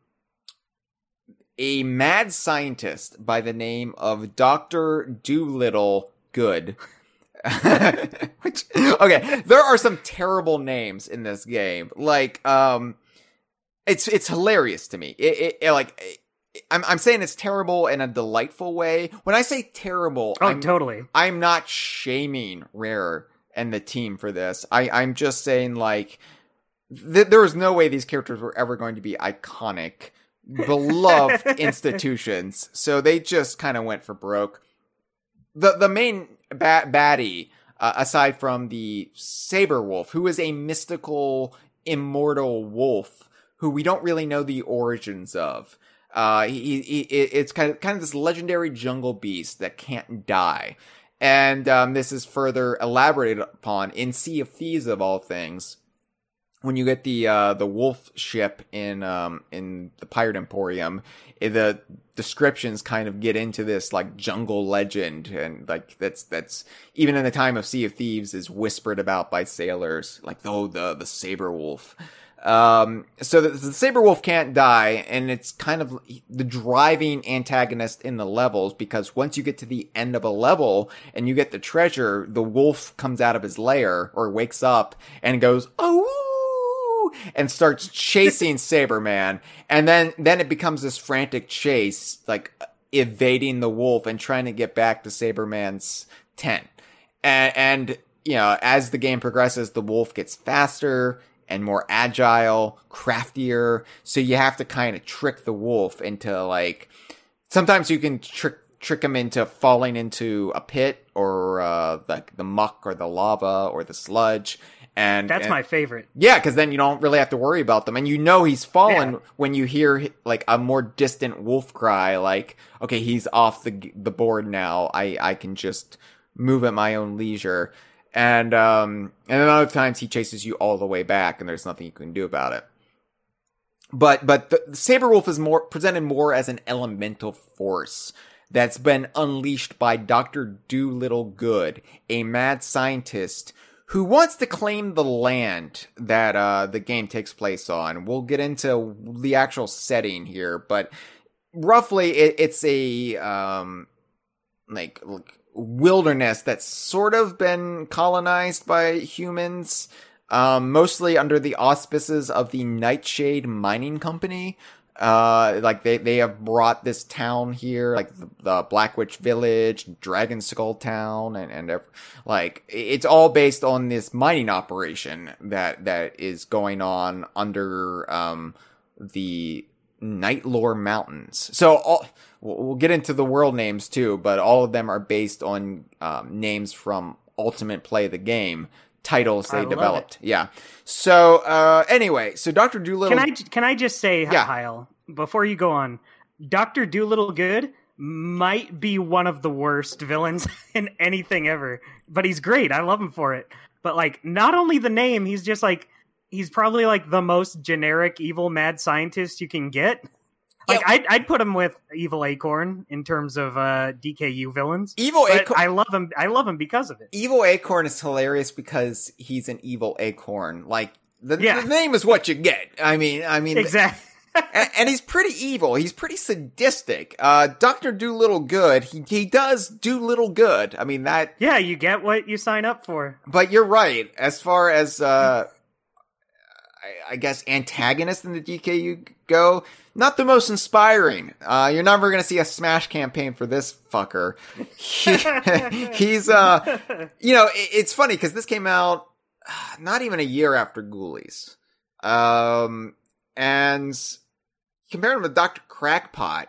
a mad scientist by the name of Dr. Doolittle Good. Which, okay, there are some terrible names in this game. Like, um, it's it's hilarious to me. It, it, it like it, I'm, I'm saying it's terrible in a delightful way. When I say terrible, oh, I'm, totally. I'm not shaming Rare and the team for this. I, I'm just saying, like, th- there was no way these characters were ever going to be iconic, beloved institutions. So they just kind of went for broke. The the main bat- baddie, uh, aside from the saber wolf, who is a mystical immortal wolf who we don't really know the origins of. Uh, he, he, it's kind of kind of this legendary jungle beast that can't die. And um, this is further elaborated upon in Sea of Thieves of all things, when you get the uh, the wolf ship in um, in the Pirate Emporium, eh, the descriptions kind of get into this like jungle legend, and like that's that's even in the time of Sea of Thieves is whispered about by sailors, like oh the the saber wolf. Um, so the, the saber wolf can't die, and it's kind of the driving antagonist in the levels because once you get to the end of a level and you get the treasure, the wolf comes out of his lair or wakes up and goes, oh, and starts chasing Saberman. And then, then it becomes this frantic chase, like evading the wolf and trying to get back to Saberman's tent. and, and you know, as the game progresses, the wolf gets faster and more agile, craftier. So you have to kind of trick the wolf into like sometimes you can trick trick him into falling into a pit or uh, like the muck or the lava or the sludge. And that's and, my favorite. Yeah, because then you don't really have to worry about them, and you know he's fallen yeah. when you hear like a more distant wolf cry, like okay, he's off the the board now. I I can just move at my own leisure and um, and then other times he chases you all the way back, and there's nothing you can do about it. But but the, the saber wolf is more presented more as an elemental force that's been unleashed by Doctor Doolittle Good, a mad scientist who wants to claim the land that uh, the game takes place on. We'll get into the actual setting here, but roughly it, it's a um, like, like wilderness that's sort of been colonized by humans, um, mostly under the auspices of the Nightshade Mining Company. Uh, like they, they have brought this town here, like the, the Black Witch Village, Dragon Skull Town, and, and like it's all based on this mining operation that, that is going on under, um, the Nightlore Mountains. So all, we'll, get into the world names too, but all of them are based on um, names from Ultimate Play the game titles they developed. It. Yeah. So uh, anyway, so Doctor Doolittle. Can I can I just say, yeah. Heil, before you go on, Doctor Doolittle Good might be one of the worst villains in anything ever, but he's great. I love him for it. But like, not only the name, he's just like he's probably like the most generic evil mad scientist you can get. Like I'd, I'd, put him with Evil Acorn in terms of uh, DKU villains. Evil Acorn. I love him. I love him because of it. Evil Acorn is hilarious because he's an evil acorn. Like the, yeah. the name is what you get. I mean, I mean exactly. and, and, he's pretty evil. He's pretty sadistic. Uh, Doctor Do Little Good. He he does do little good. I mean that. Yeah, you get what you sign up for. But you're right. As far as uh, I, I guess antagonists in the DKU go, not the most inspiring. Uh, you're never going to see a smash campaign for this fucker. He, he's, uh, you know, it, it's funny because this came out not even a year after Ghoulies. Um, and compared him to Dr. Crackpot,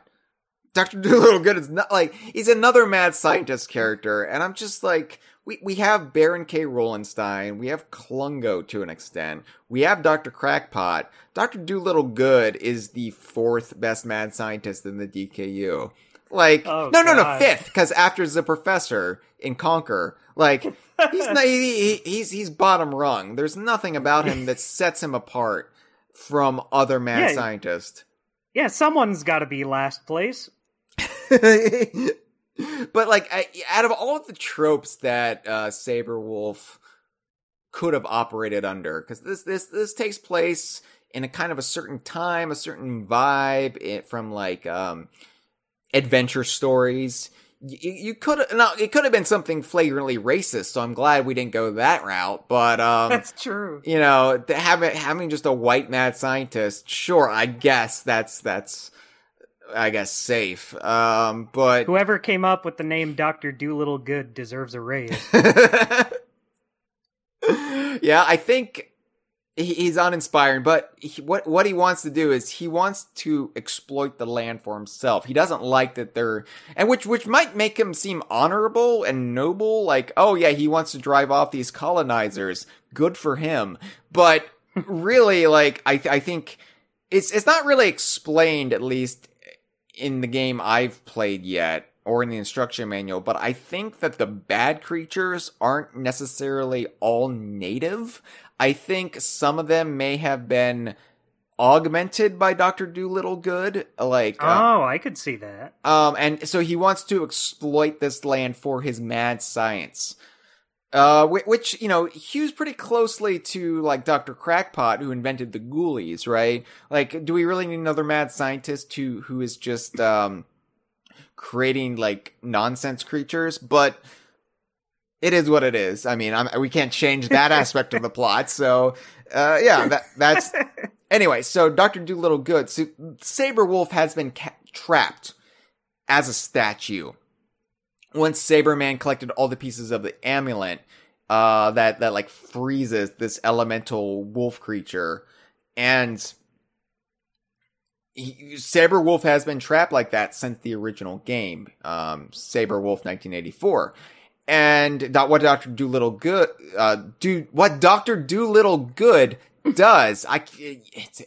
Dr. Doolittle Good is not like, he's another mad scientist character. And I'm just like, we, we have Baron K. Rollenstein. we have Klungo to an extent, we have Dr. Crackpot. Dr. Doolittle Good is the fourth best mad scientist in the DKU. Like, oh, no, no, no, fifth, because after the professor in Conquer, like, he's, not, he, he's, he's bottom rung. There's nothing about him that sets him apart from other mad yeah. scientists. Yeah, someone's got to be last place. but like I, out of all of the tropes that uh, Saber Wolf could have operated under, because this this this takes place in a kind of a certain time, a certain vibe it, eh, from like um, adventure stories. You, you could now it could have been something flagrantly racist, so I'm glad we didn't go that route. But um, that's true. You know, having having just a white mad scientist, sure, I guess that's that's I guess safe. Um, but whoever came up with the name Doctor Doolittle Good deserves a raise. yeah, I think he's uninspiring. But he, what what he wants to do is he wants to exploit the land for himself. He doesn't like that they're and which which might make him seem honorable and noble. Like oh yeah, he wants to drive off these colonizers. Good for him. But really, like I I think. It's, it's not really explained, at least in the game I've played yet or in the instruction manual, but I think that the bad creatures aren't necessarily all native. I think some of them may have been augmented by Doctor Doolittle good. Like uh, oh, uh, I could see that. Um, and so he wants to exploit this land for his mad science. Uh, which you know hews pretty closely to like Dr. Crackpot, who invented the Ghoulies, right? Like, do we really need another mad scientist who who is just um creating like nonsense creatures? But it is what it is. I mean, I'm, we can't change that aspect of the plot. So, uh, yeah, that, that's anyway. So Doctor Doolittle Good, so Saber Wolf has been ca- trapped as a statue once Saberman collected all the pieces of the amulet, uh, that that like freezes this elemental wolf creature, and Saber Wolf has been trapped like that since the original game, um, Saber Wolf 1984. And what Doctor Doolittle good uh, do what Doctor Doolittle good does. I it's,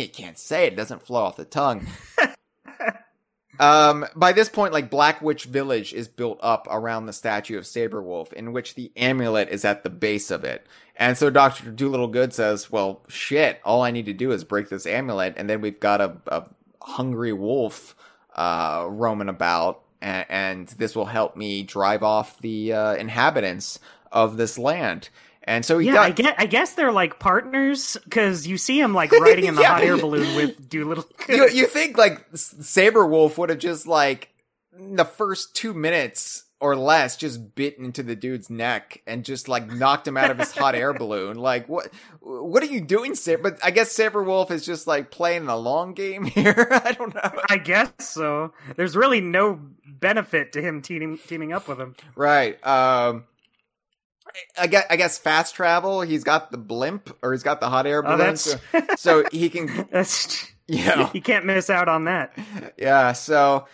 I can't say it doesn't flow off the tongue. Um, by this point, like Black Witch Village is built up around the statue of Saberwolf, in which the amulet is at the base of it. And so Doctor Doolittle Good says, "Well, shit! All I need to do is break this amulet, and then we've got a, a hungry wolf uh, roaming about, and, and, this will help me drive off the uh, inhabitants of this land." And so he yeah, I guess, I guess they're like partners because you see him like riding in the yeah. hot air balloon with Doolittle. you, you think like Saber Wolf would have just like the first two minutes or less just bit into the dude's neck and just like knocked him out of his hot air balloon. Like what? What are you doing, Saber? But I guess Saber Wolf is just like playing the long game here. I don't know. I guess so. There's really no benefit to him teaming teaming up with him. Right. Um. I guess, I guess fast travel. He's got the blimp, or he's got the hot air oh, balloon, oh, so, so, he can. that's you know, can't miss out on that. Yeah, so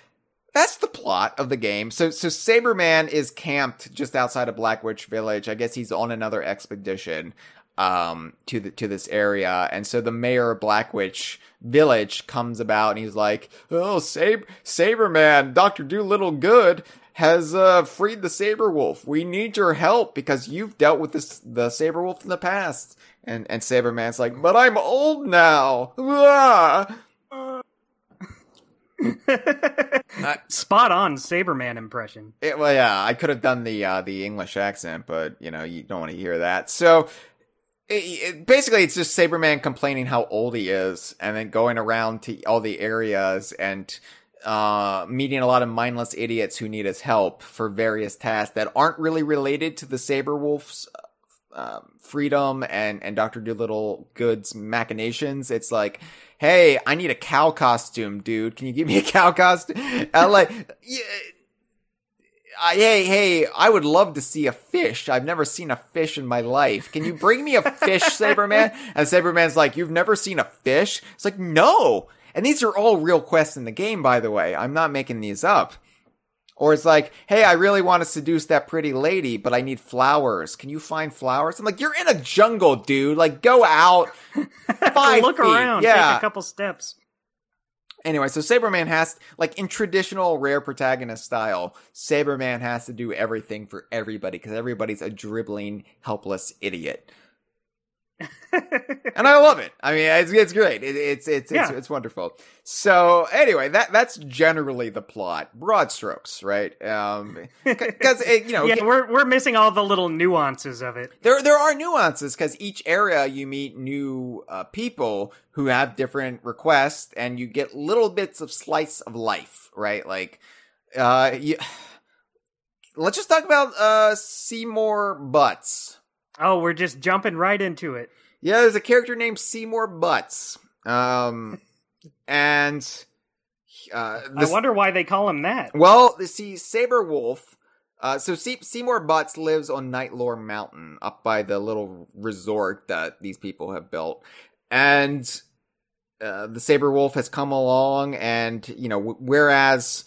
that's the plot of the game. So so Saberman is camped just outside of Black Witch Village. I guess he's on another expedition um to the to this area and so the mayor of Black Witch village comes about and he's like oh Sab saberman dr doolittle good has uh, freed the Saber Wolf. We need your help because you've dealt with this the Saber Wolf in the past. And and Saberman's like, but I'm old now. Ah! uh, Spot on Saberman impression. It, well, yeah, I could have done the uh, the English accent, but you know you don't want to hear that. So it, it, basically, it's just Saberman complaining how old he is, and then going around to all the areas and uh, meeting a lot of mindless idiots who need his help for various tasks that aren't really related to the Saberwolf's uh, um, freedom and and Doctor Doolittle Good's machinations. It's like, hey, I need a cow costume, dude. Can you give me a cow costume? like, yeah. I, hey, hey, I would love to see a fish. I've never seen a fish in my life. Can you bring me a fish, Saberman? And Saberman's like, You've never seen a fish? It's like, No, and these are all real quests in the game, by the way. I'm not making these up. Or it's like, hey, I really want to seduce that pretty lady, but I need flowers. Can you find flowers? I'm like, you're in a jungle, dude. Like, go out, five look feet. around, yeah. take a couple steps. Anyway, so Saberman has like in traditional rare protagonist style, Saberman has to do everything for everybody because everybody's a dribbling, helpless idiot and I love it. I mean, it's, it's great. It, it's it's, yeah. it's it's wonderful. So anyway, that that's generally the plot, broad strokes, right? Um, because eh, you know, yeah, we're we're missing all the little nuances of it. There there are nuances because each area you meet new uh, people who have different requests, and you get little bits of slice of life, right? Like, uh, you, let's just talk about uh Seymour Butts Oh, we're just jumping right into it. Yeah, there's a character named Seymour Butts. Um, and uh, this, I wonder why they call him that. Well, see, Saber Wolf. Uh, so Seymour Butts lives on Nightlore Mountain, up by the little resort that these people have built, and uh, the Saber Wolf has come along, and you know, w- whereas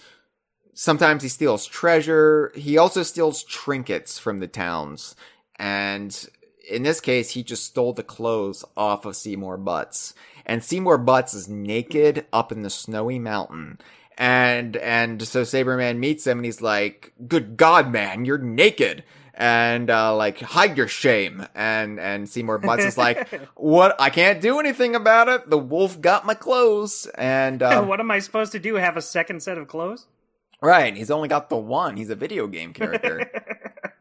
sometimes he steals treasure, he also steals trinkets from the towns. And in this case, he just stole the clothes off of Seymour Butts. And Seymour Butts is naked up in the snowy mountain. And and so Saberman meets him and he's like, Good God, man, you're naked and uh, like hide your shame and and seymour butts is like what i can't do anything about it the wolf got my clothes and uh, what am i supposed to do have a second set of clothes right he's only got the one he's a video game character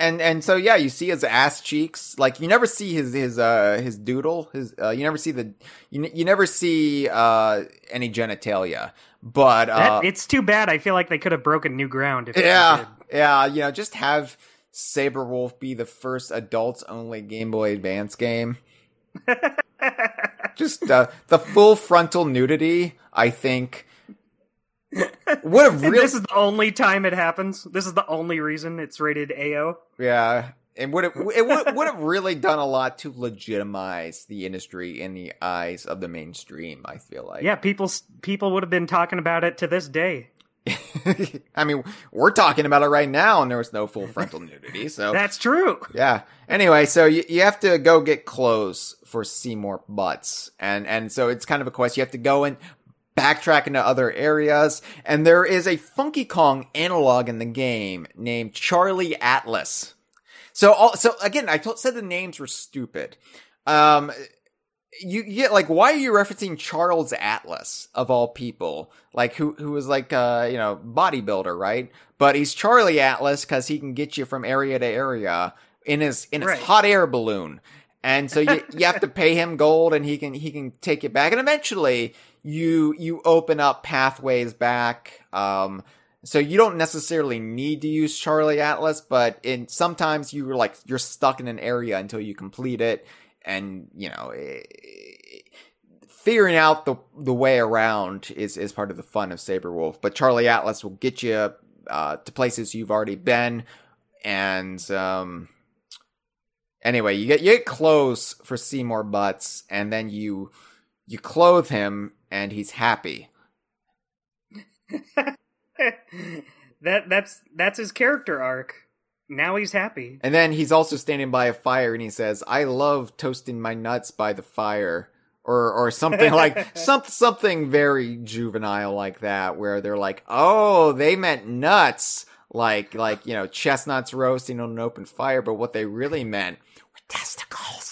and and so yeah, you see his ass cheeks. Like you never see his his uh his doodle. His uh, you never see the you you never see uh any genitalia. But uh, that, it's too bad. I feel like they could have broken new ground. yeah, yeah. You know, just have Saber Wolf be the first adults only Game Boy Advance game. just uh, the full frontal nudity. I think would have really. This is the only time it happens. This is the only reason it's rated AO. Yeah, and would have, it would, would have really done a lot to legitimize the industry in the eyes of the mainstream. I feel like. Yeah, people people would have been talking about it to this day. I mean, we're talking about it right now, and there was no full frontal nudity, so that's true. Yeah. Anyway, so you, you have to go get clothes for Seymour Butts, and and so it's kind of a quest. You have to go and backtrack into other areas. And there is a Funky Kong analog in the game named Charlie Atlas. So, so again, I said the names were stupid. Um, you get like, why are you referencing Charles Atlas of all people? Like, who who is was like, uh, you know, bodybuilder, right? But he's Charlie Atlas because he can get you from area to area in his in his right. hot air balloon and so you, you have to pay him gold and he can he can take it back and eventually you you open up pathways back. Um, so you don't necessarily need to use Charlie Atlas, but in sometimes you're like you're stuck in an area until you complete it, and you know. It, eh, it, figuring out the the way around is is part of the fun of Saber Wolf. But Charlie Atlas will get you uh, to places you've already been, and um, anyway, you get you get clothes for Seymour Butts, and then you you clothe him, and he's happy. that that's that's his character arc. Now he's happy. And then he's also standing by a fire and he says, "I love toasting my nuts by the fire." Or, or something like some, something very juvenile like that where they're like oh they meant nuts like like you know chestnuts roasting on an open fire but what they really meant were testicles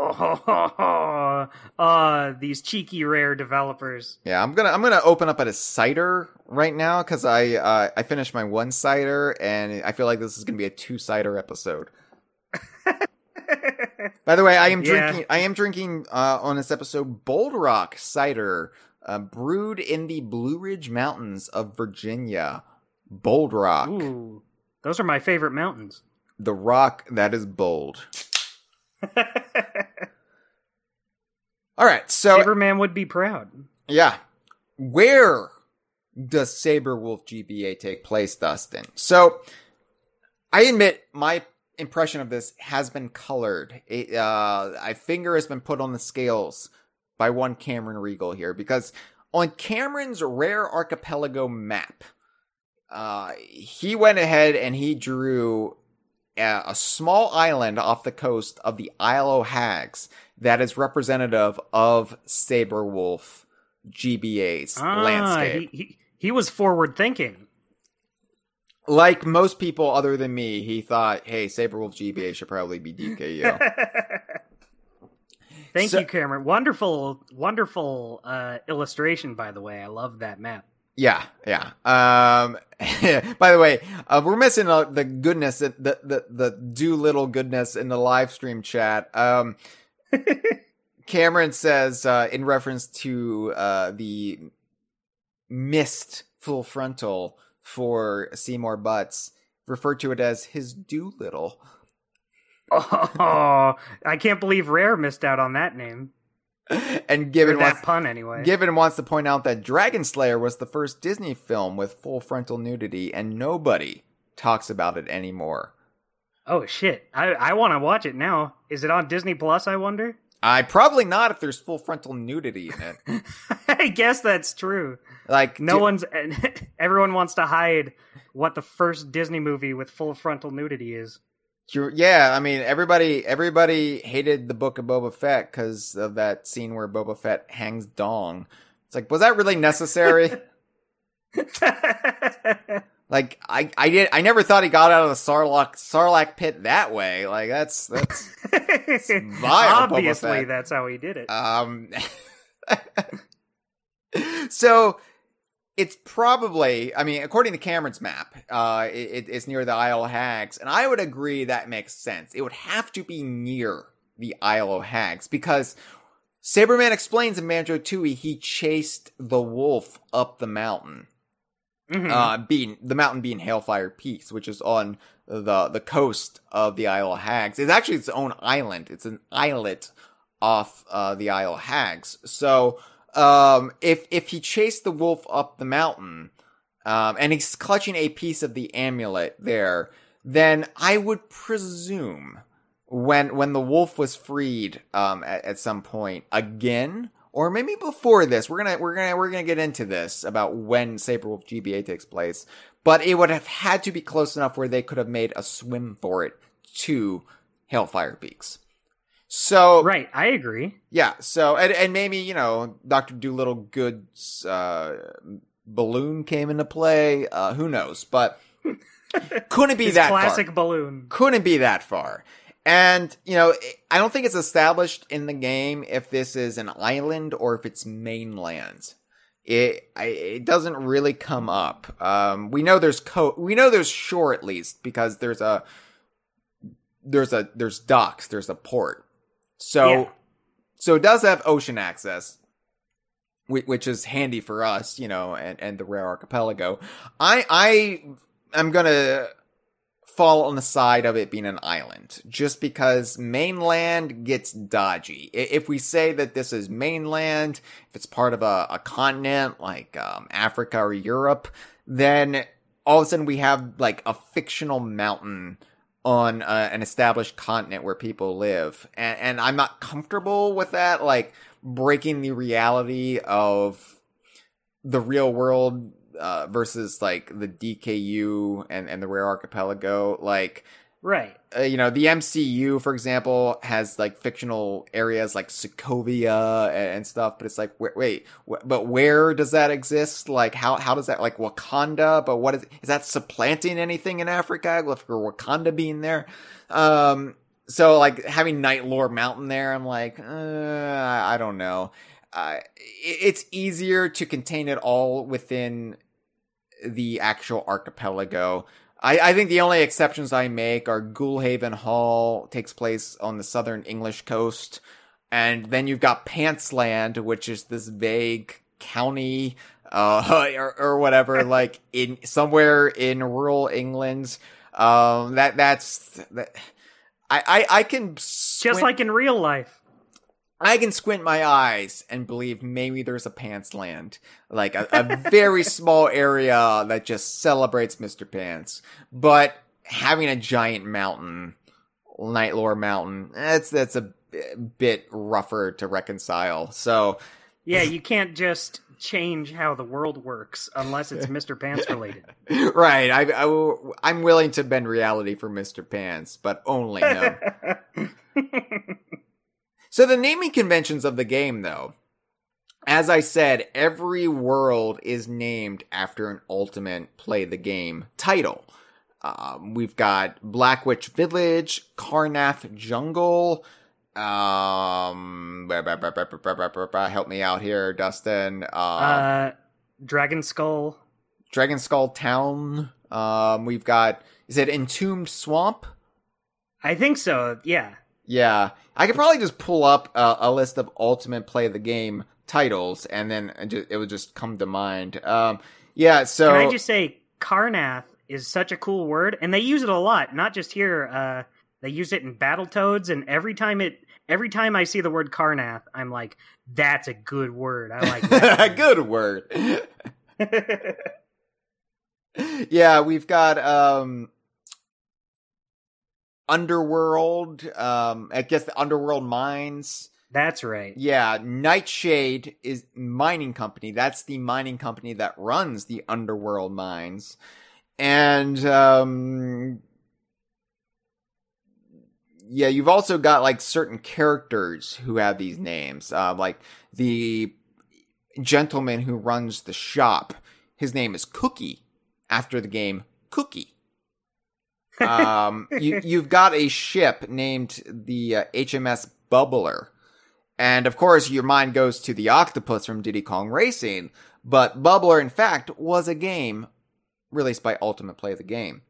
oh, ho, Uh, these cheeky rare developers. Yeah, I'm gonna I'm gonna open up at a cider right now because I uh, I finished my one cider and I feel like this is gonna be a two cider episode. By the way, I am yeah. drinking I am drinking uh, on this episode Bold Rock cider uh, brewed in the Blue Ridge Mountains of Virginia. Bold Rock. Ooh, those are my favorite mountains. The rock that is bold. All right, so Saberman would be proud. Yeah. Where does Saberwolf GBA take place, Dustin? So I admit my impression of this has been colored. It, uh, I finger has been put on the scales by one Cameron Regal here because on Cameron's Rare Archipelago map, uh, he went ahead and he drew a, small island off the coast of the Isle of Hags that is representative of Saberwolf GBA's ah, landscape. He, he, he was forward thinking. Like most people other than me, he thought, hey, Saberwolf GBA should probably be DKU. Thank so, you, Cameron. Wonderful, wonderful uh, illustration, by the way. I love that map. Yeah, yeah. Um, by the way, uh, we're missing uh, the goodness, the the the do little goodness in the live stream chat. Um, Cameron says uh, in reference to uh, the missed full frontal for Seymour Butts, refer to it as his do little. oh, I can't believe Rare missed out on that name. and given that wants, pun anyway. given wants to point out that Dragon Slayer was the first Disney film with full frontal nudity, and nobody talks about it anymore. Oh shit! I I want to watch it now. Is it on Disney Plus? I wonder. I probably not if there's full frontal nudity in it. I guess that's true. Like no do, one's everyone wants to hide what the first Disney movie with full frontal nudity is yeah, I mean everybody everybody hated the book of Boba Fett because of that scene where Boba Fett hangs dong. It's like, was that really necessary? like I I did I never thought he got out of the Sarlacc Sarlacc pit that way. Like that's that's, that's vile, obviously that's how he did it. Um. so it's probably, I mean, according to Cameron's map, uh, it, it's near the Isle of Hags, and I would agree that makes sense. It would have to be near the Isle of Hags because Saberman explains in Banjo Tooie he chased the wolf up the mountain, mm-hmm. uh, being the mountain being Hailfire Peaks, which is on the the coast of the Isle of Hags. It's actually its own island. It's an islet off uh, the Isle of Hags. So um, if if he chased the wolf up the mountain, um, and he's clutching a piece of the amulet there, then I would presume when when the wolf was freed um, at, at some point again, or maybe before this, we're gonna we're gonna we're gonna get into this about when Wolf GBA takes place, but it would have had to be close enough where they could have made a swim for it to Hellfire Beaks. So right, I agree. Yeah. So and and maybe you know Doctor Doolittle Good's uh, balloon came into play. Uh, who knows? But couldn't be that classic far. balloon. Couldn't be that far. And you know, I don't think it's established in the game if this is an island or if it's mainland. It I, it doesn't really come up. Um, we know there's co- we know there's shore at least because there's a there's a there's docks there's a port so, yeah. so it does have ocean access, which is handy for us, you know, and, and the rare archipelago. I I am gonna fall on the side of it being an island, just because mainland gets dodgy. If we say that this is mainland, if it's part of a, a continent like um, Africa or Europe, then all of a sudden we have like a fictional mountain on uh, an established continent where people live. And, and I'm not comfortable with that, like breaking the reality of the real world uh, versus like the DKU and, and the Rare Archipelago. Like, Right. Uh, you know, the MCU, for example, has like fictional areas like Sokovia and, and stuff, but it's like, wait, wait wh- but where does that exist? Like, how, how does that, like Wakanda, but what is, is that supplanting anything in Africa? for Wakanda being there? Um, so like having Night Lore Mountain there, I'm like, uh, I don't know. Uh, it's easier to contain it all within the actual archipelago I, I think the only exceptions I make are Ghoulhaven Hall takes place on the southern English coast, and then you've got Pantsland, which is this vague county uh, or, or whatever, like in somewhere in rural England. Um, that that's that. I, I, I can just like in real life. I can squint my eyes and believe maybe there's a pants land, like a, a very small area that just celebrates Mr. Pants. But having a giant mountain, Nightlore Mountain, that's that's a bit rougher to reconcile. So, yeah, you can't just change how the world works unless it's Mr. Pants related. right. I, I, am willing to bend reality for Mr. Pants, but only no. So the naming conventions of the game, though, as I said, every world is named after an ultimate play the game title. Um, we've got Black Witch Village, Carnath Jungle. Um, help me out here, Dustin. Uh, uh, Dragon Skull. Dragon Skull Town. Um, we've got is it Entombed Swamp? I think so. Yeah. Yeah, I could probably just pull up a, uh, a list of ultimate play the game titles, and then it would just come to mind. Um, yeah, so can I just say Carnath is such a cool word, and they use it a lot, not just here. Uh, they use it in Battletoads, and every time it, every time I see the word Carnath, I'm like, that's a good word. I like that. good word. yeah, we've got um Underworld. Um, I guess the Underworld Mines. That's right. Yeah, Nightshade is mining company. That's the mining company that runs the Underworld mines, and um, yeah, you've also got like certain characters who have these names, uh, like the gentleman who runs the shop. His name is Cookie after the game Cookie um, you, have got a ship named the uh, HMS Bubbler. And of course, your mind goes to the octopus from Diddy Kong Racing, but Bubbler, in fact, was a game released by Ultimate Play the Game.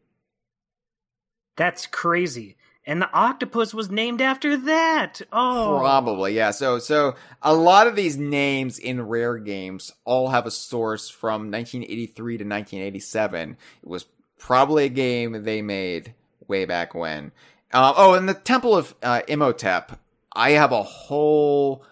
That's crazy. And the octopus was named after that. Oh, probably yeah. So so a lot of these names in rare games all have a source from 1983 to 1987. It was probably a game they made way back when. Uh, oh, and the Temple of uh, Imhotep. I have a whole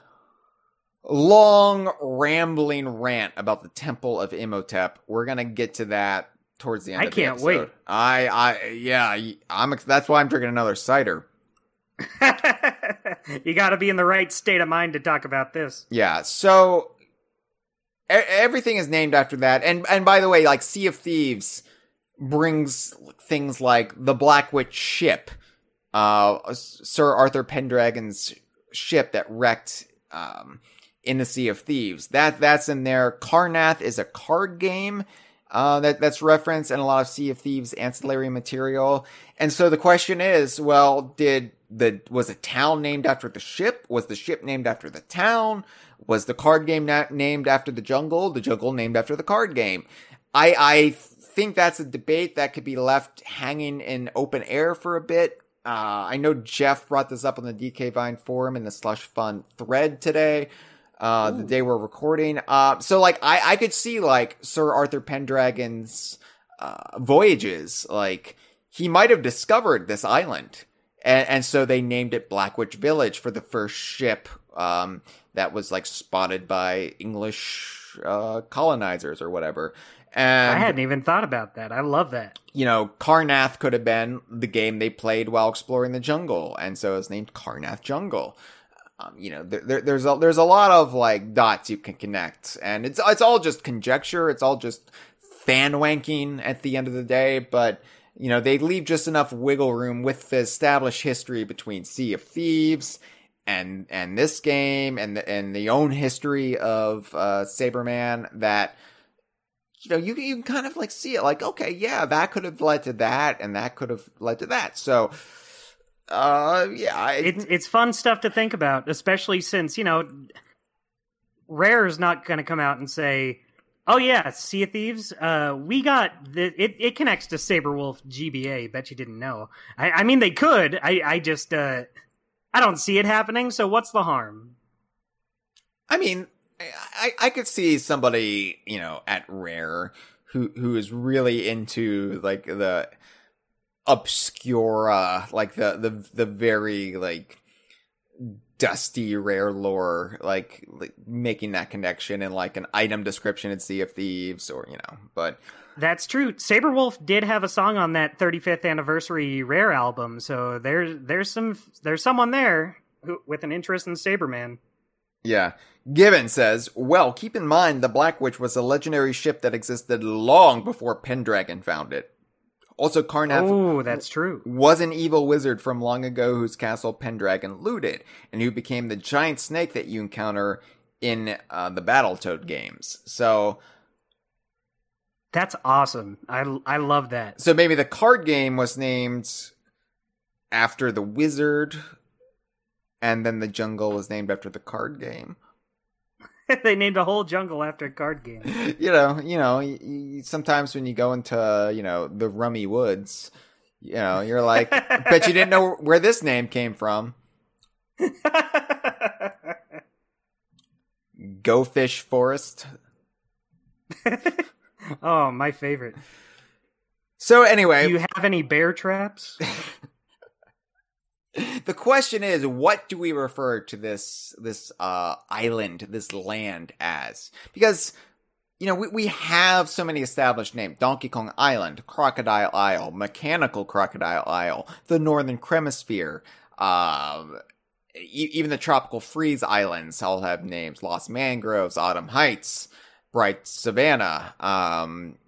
long rambling rant about the Temple of Imhotep. We're gonna get to that towards the end. I can't wait. I, I, yeah, I'm. That's why I'm drinking another cider. you got to be in the right state of mind to talk about this. Yeah. So everything is named after that, and and by the way, like Sea of Thieves brings things like the Black Witch ship, uh, Sir Arthur Pendragon's ship that wrecked um, in the Sea of Thieves. That that's in there. Carnath is a card game. Uh, that that's referenced in a lot of Sea of Thieves ancillary material, and so the question is: Well, did the was a town named after the ship? Was the ship named after the town? Was the card game na- named after the jungle? The jungle named after the card game? I I think that's a debate that could be left hanging in open air for a bit. Uh, I know Jeff brought this up on the DK Vine forum in the Slush Fund thread today, uh, the day we're recording. Uh, so like I, I could see like Sir Arthur Pendragon's uh, voyages. Like he might have discovered this island, and, and so they named it Blackwitch Village for the first ship um, that was like spotted by English uh, colonizers or whatever. And, I hadn't even thought about that. I love that. You know, Karnath could have been the game they played while exploring the jungle, and so it's named Karnath Jungle. Um, you know, there, there, there's a, there's a lot of like dots you can connect, and it's it's all just conjecture. It's all just fan wanking at the end of the day, but you know they leave just enough wiggle room with the established history between Sea of Thieves and and this game and the, and the own history of uh, Saberman that you know, you, you can kind of like see it like, okay, yeah, that could have led to that and that could have led to that. So, uh, yeah. I, it's, it's fun stuff to think about, especially since, you know, Rare is not going to come out and say, oh, yeah, Sea of Thieves, uh, we got the, it, it connects to Saberwolf GBA. Bet you didn't know. I, I mean, they could. I, I just, uh, I don't see it happening. So, what's the harm? I mean, I, I could see somebody, you know, at Rare who who is really into like the obscura, like the the the very like dusty rare lore, like, like making that connection and like an item description and Sea of Thieves, or you know, but. That's true. Saberwolf did have a song on that 35th anniversary Rare album, so there's there's some there's someone there who, with an interest in Saberman. Yeah, Gibbon says, Well, keep in mind the Black Witch was a legendary ship that existed long before Pendragon found it. Also, Carnath oh, that's true. was an evil wizard from long ago whose castle Pendragon looted, and who became the giant snake that you encounter in uh, the Battletoad games. So. That's awesome. I, I love that. So maybe the card game was named after the wizard, and then the jungle was named after the card game. they named a whole jungle after a card game. You know, you know. sometimes when you go into you know the rummy woods, you know, you're like, bet you didn't know where this name came from. go fish forest. oh, my favorite. So anyway, do you have any bear traps? the question is, what do we refer to this this uh, island, this land as? Because you know, we, we have so many established names. Donkey Kong Island, Crocodile Isle, Mechanical Crocodile Isle, the Northern Cremisphere, uh, um, e- even the Tropical Freeze Islands all have names. Lost Mangroves, Autumn Heights, Bright Savannah, um,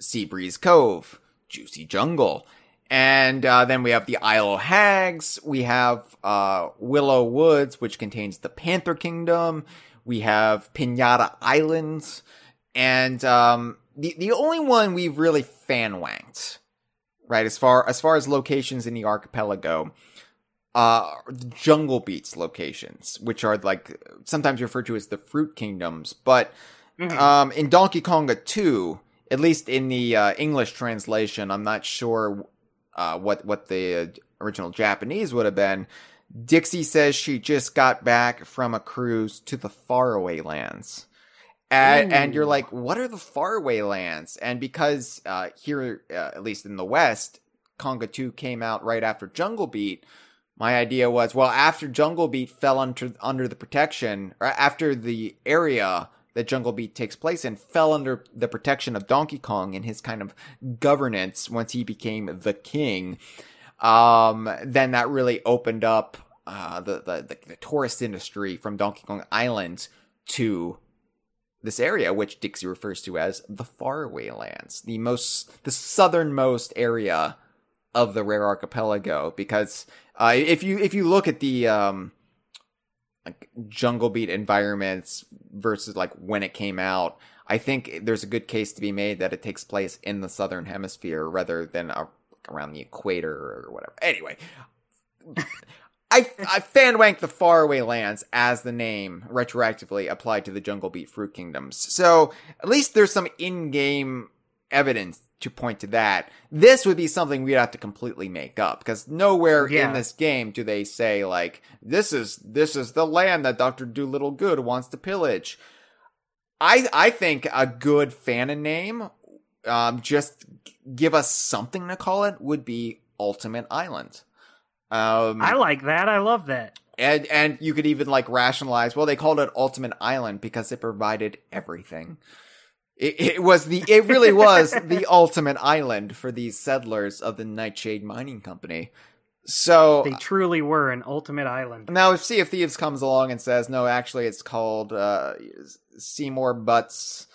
Sea Breeze Cove, Juicy Jungle. And uh, then we have the Isle of Hags. We have uh, Willow Woods, which contains the Panther Kingdom. We have Pinata Islands. And um, the, the only one we've really fan wanked, right, as far, as far as locations in the archipelago, uh, Jungle Beats locations, which are like sometimes referred to as the Fruit Kingdoms. But mm-hmm. um, in Donkey Konga 2, at least in the uh, English translation, I'm not sure uh, what what the original Japanese would have been. Dixie says she just got back from a cruise to the faraway lands. And, and you're like, what are the faraway lands? And because uh, here, uh, at least in the West, Conga 2 came out right after Jungle Beat, my idea was, well, after Jungle Beat fell under, under the protection, or after the area that Jungle Beat takes place in fell under the protection of Donkey Kong and his kind of governance once he became the king. Um, then that really opened up uh, the, the, the, the tourist industry from Donkey Kong Island to this area, which Dixie refers to as the Faraway Lands, the most the southernmost area of the Rare Archipelago, because uh, if you if you look at the um, like jungle beat environments versus like when it came out i think there's a good case to be made that it takes place in the southern hemisphere rather than a, around the equator or whatever anyway I, I fan the faraway lands as the name retroactively applied to the Jungle Beat Fruit Kingdoms. So at least there's some in-game evidence to point to that. This would be something we'd have to completely make up because nowhere yeah. in this game do they say like this is this is the land that Doctor Doolittle Good wants to pillage. I I think a good fan name, um, just give us something to call it would be Ultimate Island. Um, I like that. I love that. And and you could even like rationalize. Well, they called it Ultimate Island because it provided everything. It, it was the it really was the ultimate island for these settlers of the Nightshade Mining Company. So they truly were an ultimate island. Now, if Sea of Thieves comes along and says, "No, actually, it's called uh, Seymour Butts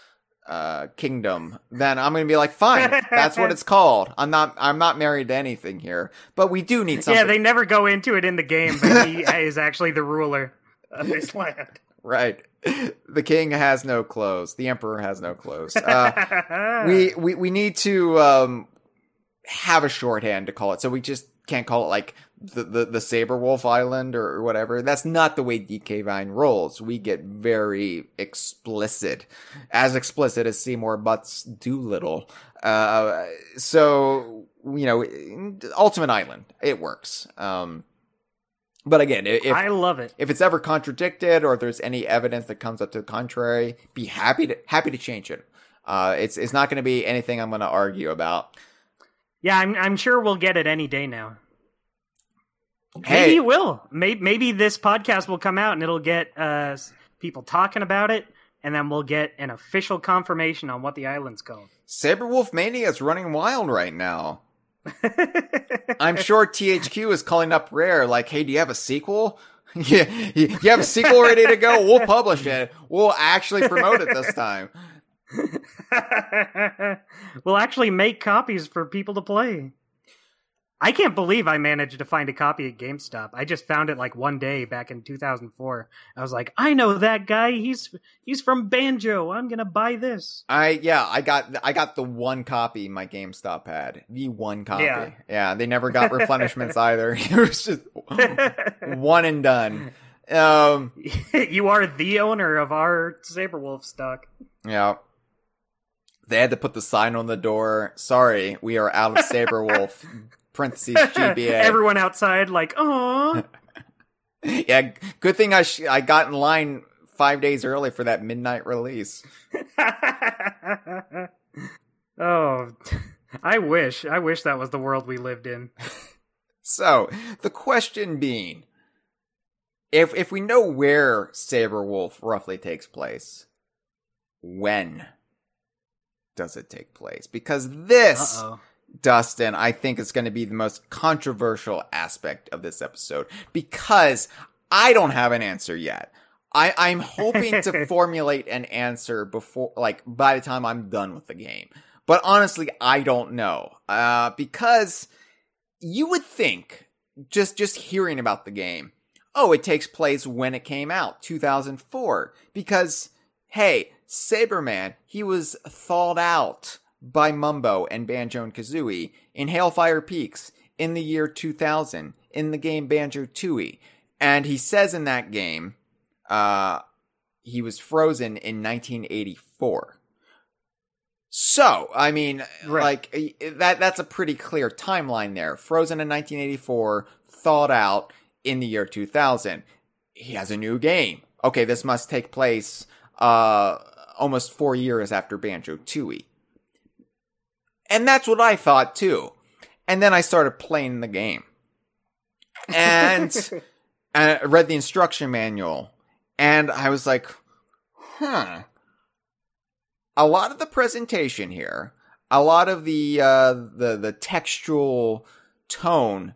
uh, Kingdom," then I'm going to be like, "Fine, that's what it's called." I'm not. I'm not married to anything here, but we do need something. Yeah, they never go into it in the game, but he is actually the ruler of this land right. The king has no clothes. The emperor has no clothes. Uh, we, we we need to um, have a shorthand to call it, so we just can't call it like the, the, the Saber Wolf Island or, whatever. That's not the way DK Vine rolls. We get very explicit, as explicit as Seymour Butts Doolittle. Uh, so you know, Ultimate Island, it works. Um, but again, if, I love it. If it's ever contradicted or if there's any evidence that comes up to the contrary, be happy to happy to change it. Uh, it's it's not going to be anything I'm going to argue about. Yeah, I'm I'm sure we'll get it any day now. Hey. Maybe it will. Maybe, maybe this podcast will come out and it'll get uh, people talking about it, and then we'll get an official confirmation on what the island's called. Saberwolf Mania is running wild right now. I'm sure THQ is calling up Rare, like, hey, do you have a sequel? yeah, you have a sequel ready to go. We'll publish it. We'll actually promote it this time. we'll actually make copies for people to play. I can't believe I managed to find a copy at GameStop. I just found it like one day back in 2004. I was like, I know that guy. He's he's from Banjo. I'm gonna buy this. I yeah, I got I got the one copy my GameStop had. The one copy. Yeah, yeah they never got replenishments either. It was just one and done. Um, you are the owner of our Saberwolf stock. Yeah. They had to put the sign on the door. Sorry, we are out of Saberwolf parentheses GBA. Everyone outside, like, oh. yeah, good thing I sh- I got in line five days early for that midnight release. oh, I wish. I wish that was the world we lived in. so, the question being if if we know where Saber Wolf roughly takes place, when does it take place? Because this Uh-oh. Dustin, I think is going to be the most controversial aspect of this episode because I don't have an answer yet. I, I'm hoping to formulate an answer before, like, by the time I'm done with the game. But honestly, I don't know. Uh, because you would think, just, just hearing about the game, oh, it takes place when it came out, 2004. Because, hey, Saberman, he was thawed out by Mumbo and Banjo and Kazooie, in Hailfire Peaks, in the year 2000, in the game Banjo Tooie. And he says in that game, uh, he was frozen in 1984. So, I mean, right. like that that's a pretty clear timeline there. Frozen in 1984, thawed out in the year 2000. He has a new game. Okay, this must take place uh almost 4 years after Banjo-Tooie. And that's what I thought too. And then I started playing the game. And, and I read the instruction manual. And I was like, huh. A lot of the presentation here, a lot of the uh, the the textual tone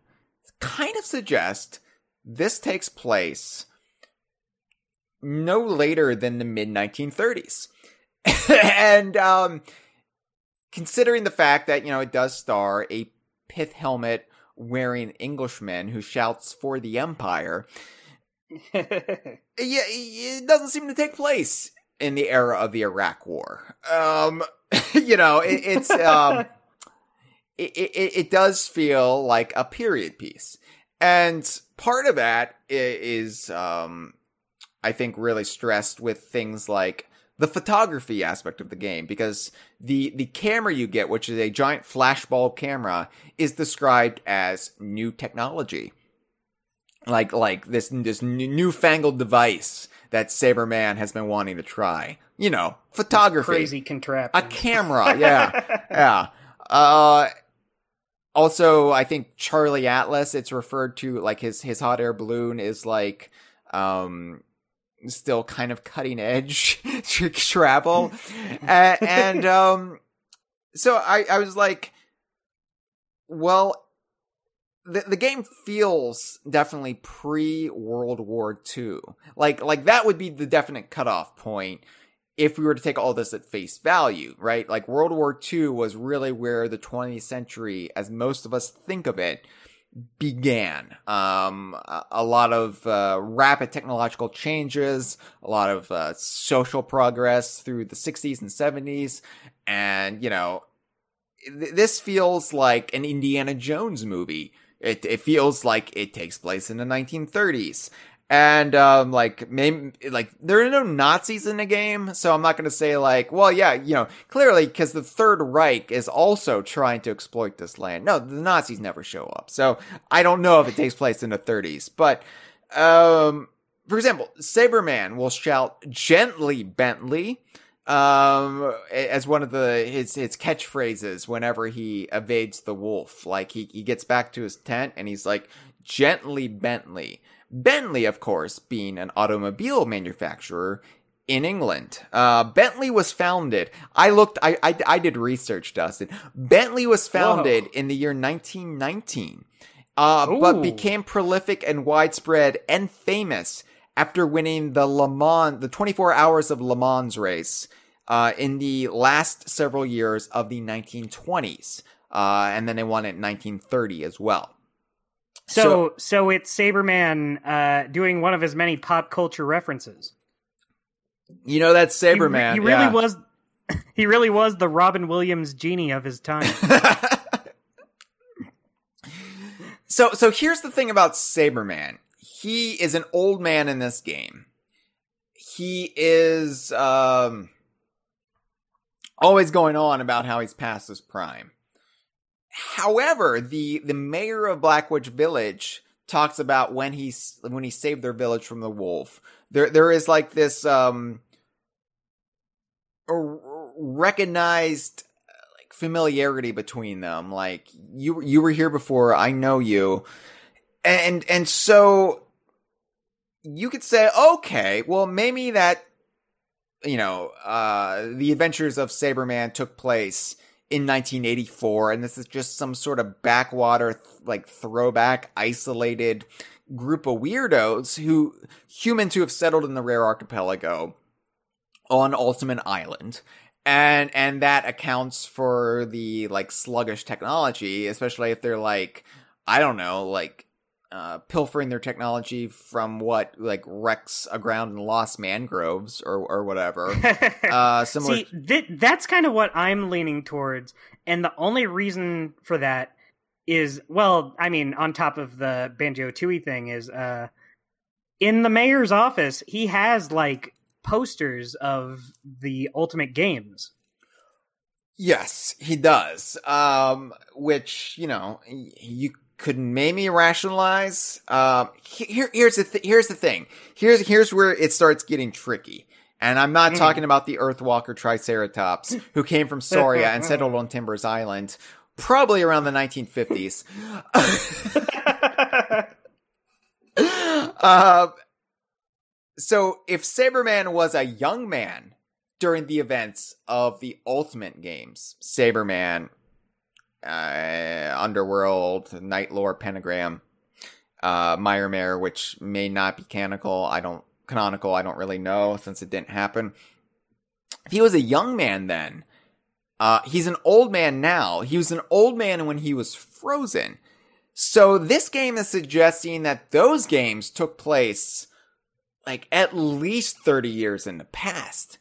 kind of suggests this takes place no later than the mid 1930s. and um, considering the fact that, you know, it does star a pith helmet wearing Englishman who shouts for the Empire. yeah, it doesn't seem to take place in the era of the Iraq War. Um, you know, it, it's um, it, it, it does feel like a period piece, and part of that is um, I think really stressed with things like the photography aspect of the game because the the camera you get, which is a giant flashbulb camera, is described as new technology, like like this this newfangled device that Saberman has been wanting to try. You know, photography, crazy contraption, a camera, yeah, yeah. Uh, also, I think Charlie Atlas. It's referred to like his his hot air balloon is like um still kind of cutting edge travel. and um, so I, I was like, well, the, the game feels definitely pre World War II. Like, like that would be the definite cutoff point if we were to take all this at face value, right? Like World War II was really where the 20th century, as most of us think of it, began. Um, a lot of uh, rapid technological changes, a lot of uh, social progress through the 60s and 70s. And, you know, th- this feels like an Indiana Jones movie. It, it feels like it takes place in the 1930s and um, like maybe, like there are no Nazis in the game, so I'm not going to say like, well, yeah, you know, clearly because the Third Reich is also trying to exploit this land. No, the Nazis never show up, so I don't know if it takes place in the 30s. But um, for example, Saberman will shout gently Bentley um, as one of the his his catchphrases whenever he evades the wolf. Like he he gets back to his tent and he's like gently Bentley. Bentley, of course, being an automobile manufacturer in England. Uh, Bentley was founded. I looked, I, I, I, did research, Dustin. Bentley was founded Whoa. in the year 1919, uh, but became prolific and widespread and famous after winning the Le Mans, the 24 hours of Le Mans race, uh, in the last several years of the 1920s. Uh, and then they won it in 1930 as well. So, so, it's Saberman uh, doing one of his many pop culture references. You know that Saberman. He, he really yeah. was. He really was the Robin Williams genie of his time. so, so here's the thing about Saberman. He is an old man in this game. He is um, always going on about how he's past his prime. However, the the mayor of Blackwich Village talks about when he when he saved their village from the wolf. There there is like this um recognized uh, like familiarity between them. Like you you were here before, I know you. And and so you could say, okay, well maybe that you know, uh the adventures of Saberman took place in 1984 and this is just some sort of backwater like throwback isolated group of weirdos who humans who have settled in the rare archipelago on ultimate island and and that accounts for the like sluggish technology especially if they're like i don't know like uh, pilfering their technology from what like wrecks aground and lost mangroves or or whatever. uh, similar. See, th- that's kind of what I'm leaning towards, and the only reason for that is well, I mean, on top of the Banjo Tooie thing is uh, in the mayor's office he has like posters of the Ultimate Games. Yes, he does. Um, which you know you could maybe rationalize. Uh, here, here's the th- here's the thing. Here's here's where it starts getting tricky. And I'm not mm talking about the Earthwalker Triceratops, who came from Soria and settled on Timbers Island, probably around the 1950s. uh, so, if Saberman was a young man during the events of the Ultimate Games, Saberman uh, Underworld, Nightlore, Pentagram, uh, Myrmare, which may not be canonical. I don't canonical. I don't really know since it didn't happen. If he was a young man then, uh, he's an old man now. He was an old man when he was frozen. So this game is suggesting that those games took place like at least 30 years in the past.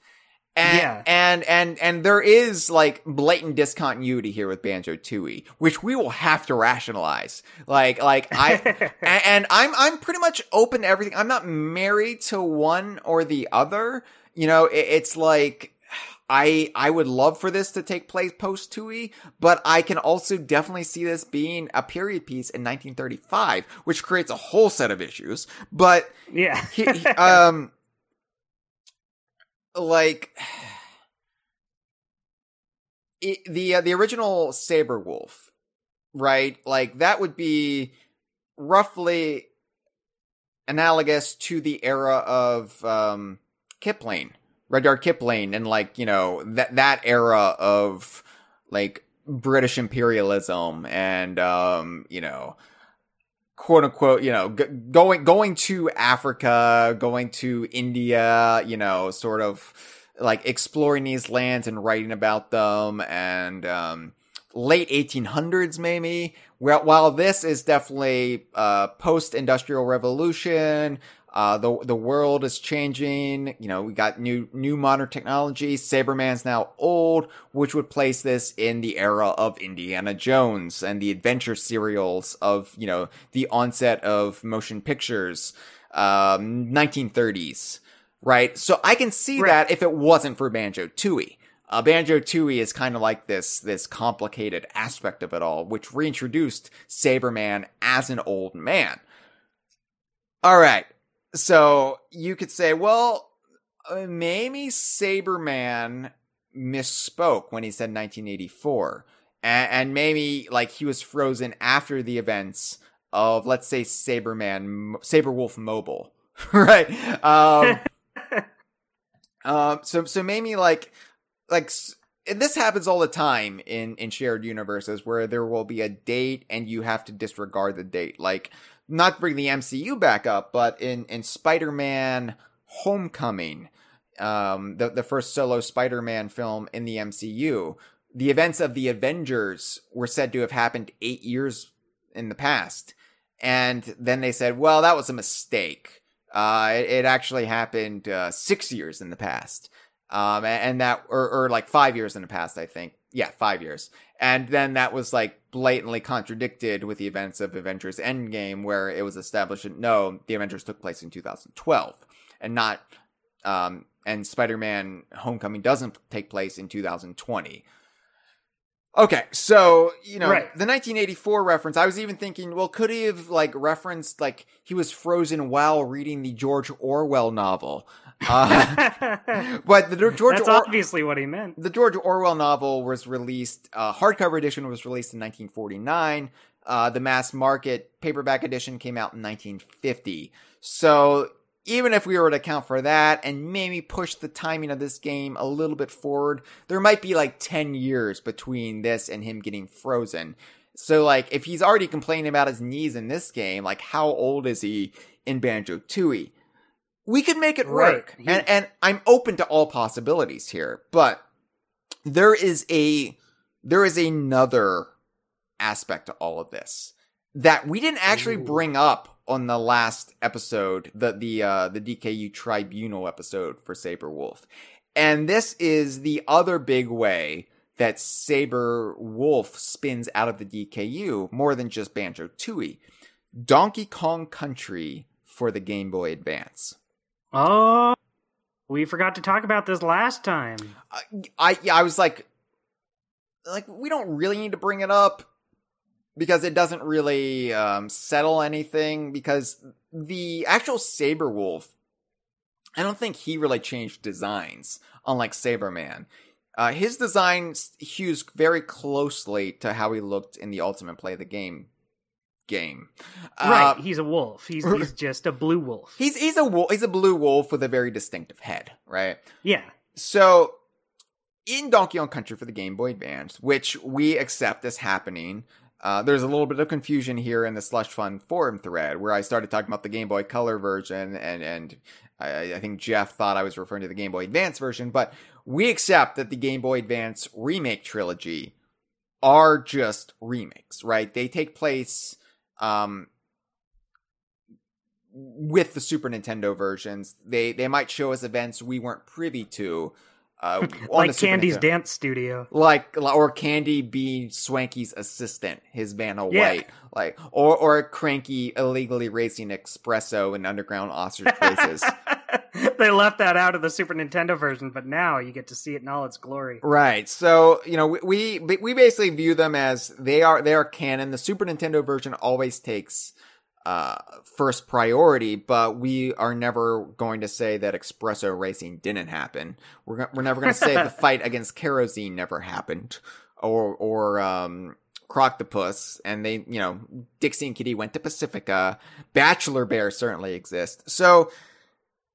And, yeah. and and and there is like blatant discontinuity here with Banjo Tooie, which we will have to rationalize. Like like I and, and I'm I'm pretty much open to everything. I'm not married to one or the other. You know, it, it's like I I would love for this to take place post Tooie, but I can also definitely see this being a period piece in 1935, which creates a whole set of issues. But yeah, he, he, um, like it, the uh, the original saber wolf, right? Like that would be roughly analogous to the era of um, Kipling, Rudyard Kipling, and like you know that that era of like British imperialism and um, you know quote unquote, you know, g- going going to Africa, going to India, you know, sort of like exploring these lands and writing about them and um, late 1800s maybe. Well, while this is definitely uh, post-industrial revolution, uh, the the world is changing. You know, we got new new modern technology. Saberman's now old, which would place this in the era of Indiana Jones and the adventure serials of you know the onset of motion pictures, um, 1930s, right? So I can see right. that if it wasn't for Banjo Tooie. Uh, Banjo Tooie is kind of like this this complicated aspect of it all, which reintroduced Saberman as an old man. All right, so you could say, well, uh, maybe Saberman misspoke when he said 1984. And, and maybe like he was frozen after the events of, let's say, Saberman, Saberwolf Mobile, right? Um, um, so, so maybe like, like, and this happens all the time in in shared universes where there will be a date and you have to disregard the date like not to bring the MCU back up, but in in Spider Man Homecoming, um, the the first solo Spider Man film in the MCU, the events of the Avengers were said to have happened eight years in the past, and then they said, well, that was a mistake. Uh, it, it actually happened uh, six years in the past. Um, and, and that, or, or like five years in the past, I think yeah, five years. And then that was like blatantly contradicted with the events of Avengers Endgame, where it was established that no, the Avengers took place in 2012 and not, um, and Spider Man Homecoming doesn't take place in 2020. Okay, so you know right. the 1984 reference. I was even thinking, well, could he have like referenced like he was frozen while reading the George Orwell novel? Uh, but the George That's or- obviously what he meant. The George Orwell novel was released. Uh, hardcover edition was released in 1949. Uh, the mass market paperback edition came out in 1950. So even if we were to account for that and maybe push the timing of this game a little bit forward, there might be like 10 years between this and him getting frozen. So like if he's already complaining about his knees in this game, like how old is he in Banjo Tooie? we could make it work. Right. And and I'm open to all possibilities here, but there is a there is another aspect to all of this that we didn't actually Ooh. bring up on the last episode, the the uh, the DKU Tribunal episode for Saber Wolf, And this is the other big way that Saber Wolf spins out of the DKU more than just Banjo Tooie. Donkey Kong Country for the Game Boy Advance. Oh, we forgot to talk about this last time. I, I yeah, I was like, like we don't really need to bring it up because it doesn't really um, settle anything. Because the actual Saber Wolf, I don't think he really changed designs, unlike Saberman. Uh, his design hews very closely to how he looked in the Ultimate Play of the Game game. Right, uh, he's a wolf. He's he's just a blue wolf. He's he's a wolf. He's a blue wolf with a very distinctive head, right? Yeah. So in Donkey Kong Country for the Game Boy Advance, which we accept as happening, uh, there's a little bit of confusion here in the Slush Fund forum thread where I started talking about the Game Boy Color version, and and I, I think Jeff thought I was referring to the Game Boy Advance version, but we accept that the Game Boy Advance remake trilogy are just remakes, right? They take place um, with the Super Nintendo versions. They they might show us events we weren't privy to. Uh, like Candy's Nintendo. dance studio, like or Candy being Swanky's assistant, his Vanna yeah. White, like or or Cranky illegally racing espresso in underground ostrich places. they left that out of the Super Nintendo version, but now you get to see it in all its glory. Right. So you know we we basically view them as they are they are canon. The Super Nintendo version always takes uh, first priority, but we are never going to say that espresso racing didn't happen. We're we're never going to say the fight against kerosene never happened, or or um, Croctopus, and they you know Dixie and Kitty went to Pacifica. Bachelor Bear certainly exists. So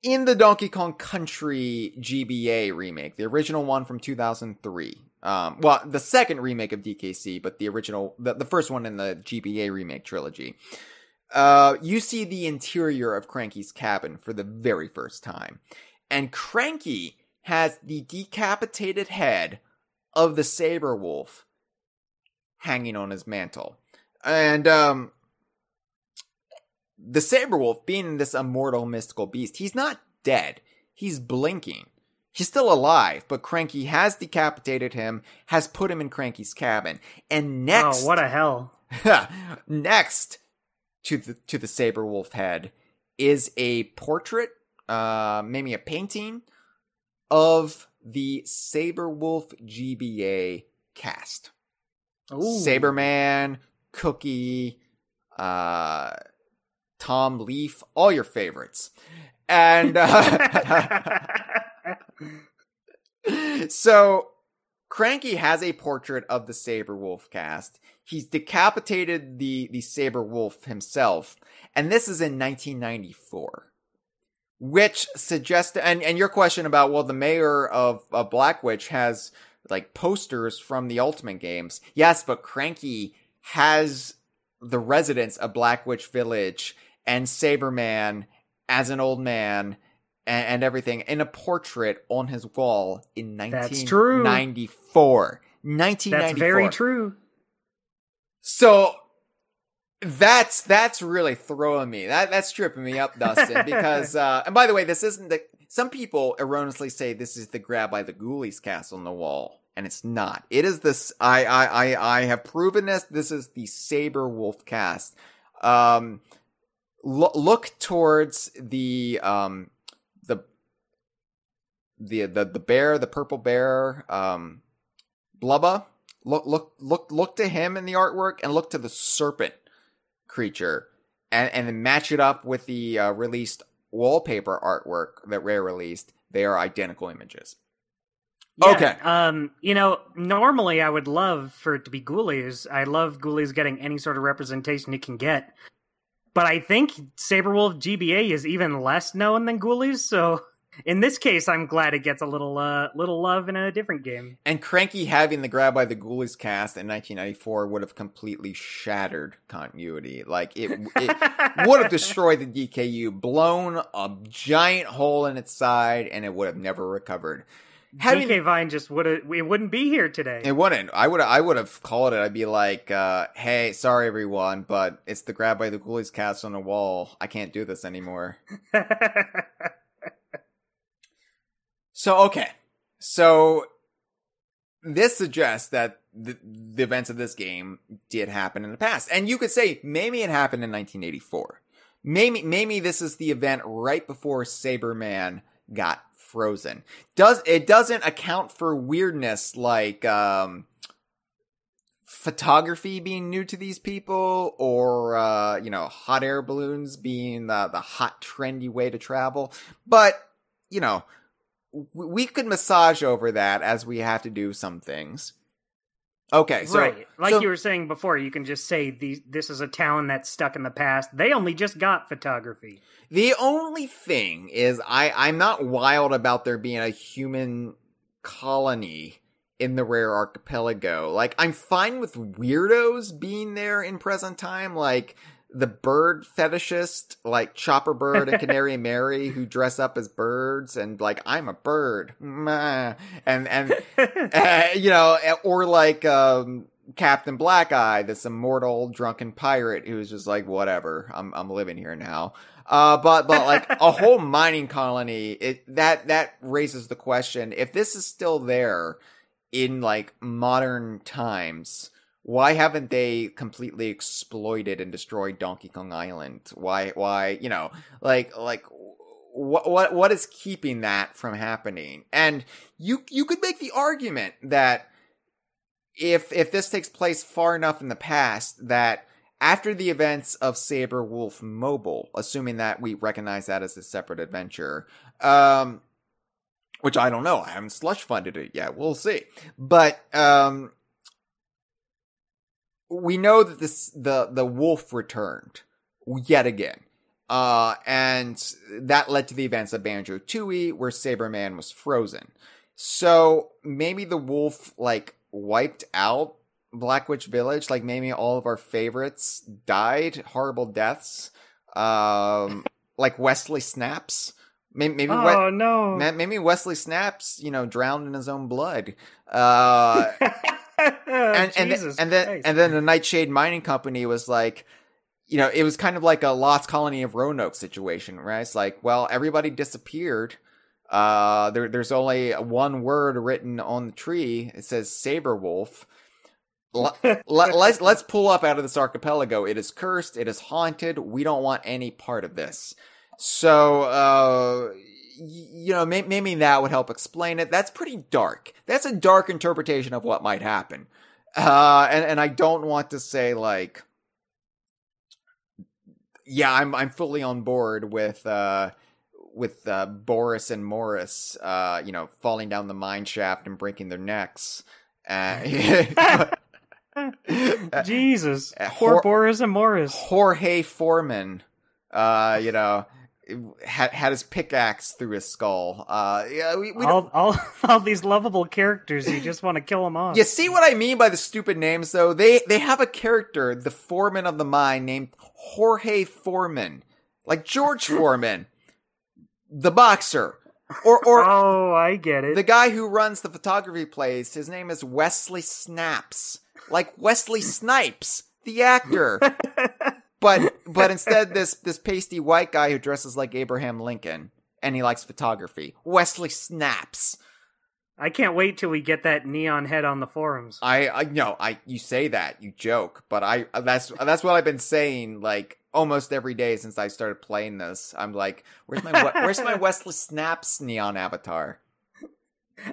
in the Donkey Kong Country GBA remake, the original one from 2003. Um, well, the second remake of DKC, but the original, the, the first one in the GBA remake trilogy. Uh, you see the interior of Cranky's cabin for the very first time. And Cranky has the decapitated head of the saber wolf hanging on his mantle. And, um, the saber wolf being this immortal mystical beast, he's not dead. He's blinking. He's still alive, but Cranky has decapitated him, has put him in Cranky's cabin. And next, oh, what a hell! next to the to the saber wolf head is a portrait, uh, maybe a painting of the saber wolf GBA cast. Ooh. Saberman, Cookie, uh, Tom Leaf, all your favorites. And uh, so Cranky has a portrait of the Saber Wolf cast. He's decapitated the the Saber Wolf himself, and this is in 1994, which suggests. And and your question about well, the mayor of, of Witch has like posters from the Ultimate games. Yes, but Cranky has the residents of Witch Village and Saberman as an old man and, and everything in a portrait on his wall in 1994. That's true. That's very true. So that's that's really throwing me. That that's tripping me up, Dustin. Because uh, and by the way, this isn't the. Some people erroneously say this is the grab by the Ghoulies cast on the wall, and it's not. It is this. I I I, I have proven this. This is the Saber Wolf cast. Um, lo- look towards the um the the the the bear, the purple bear, um, Blubba. Look look look look to him in the artwork, and look to the serpent creature, and and then match it up with the uh, released wallpaper artwork that Rare released. They are identical images. Yeah, okay. Um, you know, normally I would love for it to be Ghoulies. I love Ghoulies getting any sort of representation it can get. But I think Saberwolf GBA is even less known than Ghoulies, so in this case, I'm glad it gets a little uh, little love in a different game. And Cranky having the grab by the Ghoulies cast in 1994 would have completely shattered continuity. Like it, it would have destroyed the DKU, blown a giant hole in its side, and it would have never recovered had DK Vine just would have it wouldn't be here today. It wouldn't. I would I would have called it. I'd be like, uh, "Hey, sorry everyone, but it's the grab by the coolies cast on the wall. I can't do this anymore." so okay, so this suggests that the, the events of this game did happen in the past, and you could say maybe it happened in 1984. Maybe maybe this is the event right before Saberman got Frozen. Does it doesn't account for weirdness like um, photography being new to these people or uh, you know hot air balloons being the, the hot trendy way to travel but you know we could massage over that as we have to do some things Okay, so, right. Like so, you were saying before, you can just say these, this is a town that's stuck in the past. They only just got photography. The only thing is, I I'm not wild about there being a human colony in the rare archipelago. Like I'm fine with weirdos being there in present time. Like the bird fetishist, like Chopper Bird and Canary Mary, who dress up as birds and like I'm a bird, and and uh, you know, eh, or like um, Captain Eye, this immortal drunken pirate who's just like whatever, I'm I'm living here now. Uh, but but like a whole mining colony, it that that raises the question: if this is still there in like modern times why haven't they completely exploited and destroyed Donkey Kong Island? Why why, you know, like like what what what is keeping that from happening? And you you could make the argument that if if this takes place far enough in the past that after the events of Saber Wolf Mobile, assuming that we recognize that as a separate adventure, um, which I don't know, I haven't slush funded it yet. We'll see, but um, we know that this the the wolf returned yet again. Uh, and that led to the events of Banjo Tooie, where Saberman was frozen. So maybe the wolf like wiped out Black Witch Village. Like maybe all of our favorites died horrible deaths. Um, like Wesley Snaps. Maybe, maybe oh we- no! Maybe Wesley Snaps, you know, drowned in his own blood. Uh, and and, Jesus and then and then the Nightshade Mining Company was like, you know, it was kind of like a Lost Colony of Roanoke situation, right? It's like, well, everybody disappeared. Uh, there, there's only one word written on the tree. It says saber wolf. let's let's pull up out of this archipelago. It is cursed. It is haunted. We don't want any part of this. So, uh, you know, maybe that would help explain it. That's pretty dark. That's a dark interpretation of what might happen. Uh, and, and I don't want to say like, yeah, I'm, I'm fully on board with, uh, with, uh, Boris and Morris, uh, you know, falling down the mine shaft and breaking their necks. Uh, Jesus. Poor Hor- Boris and Morris. Jorge Foreman. Uh, you know, had had his pickaxe through his skull. Uh, yeah, we, we all, all, all these lovable characters. You just want to kill them off. You see what I mean by the stupid names, though. They they have a character, the foreman of the mine, named Jorge Foreman, like George Foreman, the boxer. Or, or oh, I get it. The guy who runs the photography place, his name is Wesley Snaps, like Wesley Snipes, the actor. But but instead, this this pasty white guy who dresses like Abraham Lincoln and he likes photography. Wesley snaps. I can't wait till we get that neon head on the forums. I, I no, I you say that you joke, but I uh, that's uh, that's what I've been saying like almost every day since I started playing this. I'm like, where's my where's my Wesley Snaps neon avatar?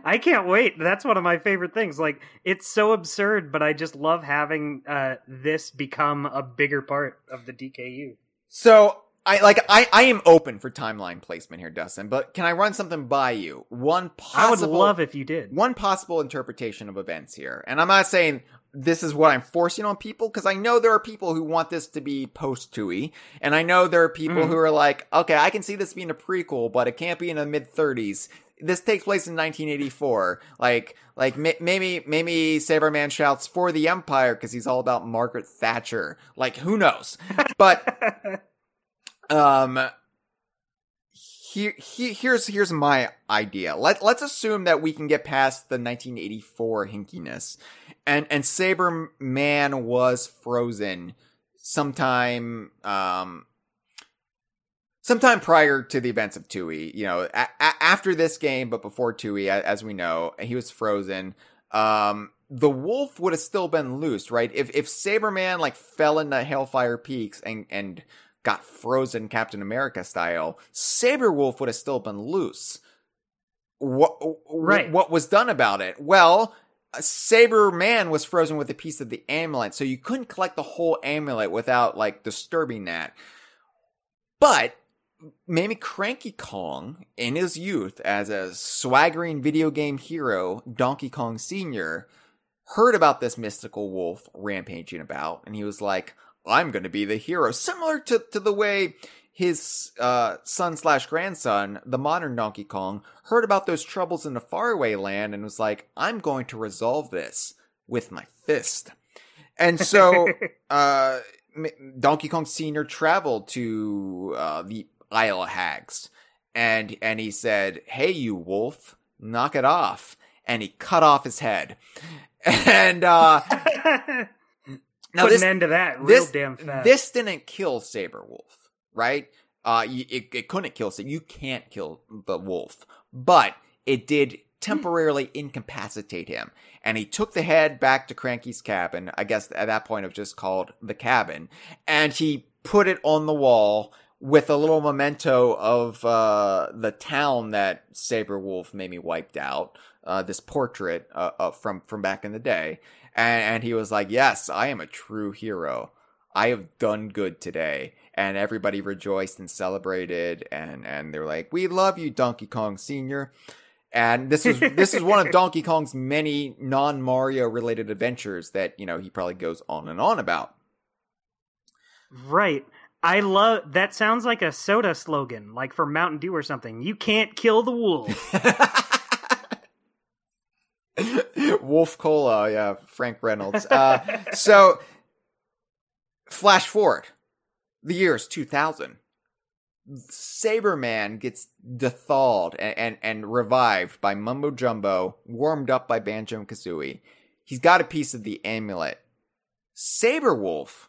I can't wait. That's one of my favorite things. Like it's so absurd, but I just love having uh, this become a bigger part of the DKU. So I like I I am open for timeline placement here, Dustin. But can I run something by you? One possible I would love if you did one possible interpretation of events here, and I'm not saying this is what I'm forcing on people because I know there are people who want this to be post Tui, and I know there are people mm. who are like, okay, I can see this being a prequel, but it can't be in the mid 30s this takes place in 1984. Like, like maybe maybe Saberman shouts for the Empire because he's all about Margaret Thatcher. Like, who knows? But, um, here, he, here's here's my idea. Let let's assume that we can get past the 1984 hinkiness, and and Saber Man was frozen sometime um sometime prior to the events of Tui, you know, a- a- after this game, but before Tui, as we know, he was frozen. Um, the wolf would have still been loose, right? If if Saberman like fell into Hellfire Peaks and and got frozen Captain America style, Saberwolf would have still been loose. What right. what was done about it? Well, Saber Man was frozen with a piece of the amulet, so you couldn't collect the whole amulet without like disturbing that. But maybe Cranky Kong in his youth as a swaggering video game hero, Donkey Kong Sr., heard about this mystical wolf rampaging about, and he was like, I'm going to be the hero. Similar to, to the way his uh, son slash grandson, the modern Donkey Kong, heard about those troubles in the faraway land and was like, I'm going to resolve this with my fist. And so uh, Donkey Kong Sr. traveled to uh, the Isle Hags. And and he said, "Hey, you wolf, knock it off!" And he cut off his head. And uh, now put this, an end to that real this, damn fast. This didn't kill Saber Wolf, right? Uh, it, it couldn't kill. So you can't kill the wolf, but it did temporarily incapacitate him. And he took the head back to Cranky's cabin. I guess at that point it was just called the cabin. And he put it on the wall with a little memento of uh, the town that Saberwolf maybe wiped out. Uh, this portrait uh, uh, from from back in the day, and, and he was like, "Yes, I am a true hero. I have done good today." And everybody rejoiced and celebrated, and and they're like, "We love you, Donkey Kong Senior." And this is this is one of Donkey Kong's many non Mario related adventures that you know he probably goes on and on about. Right. I love that sounds like a soda slogan, like for Mountain Dew or something. You can't kill the wolf. wolf Cola, yeah, Frank Reynolds. Uh, so, flash forward, the year is 2000. Saberman gets dethawed and, and, and revived by Mumbo Jumbo, warmed up by Banjo and Kazooie. He's got a piece of the amulet. Saberwolf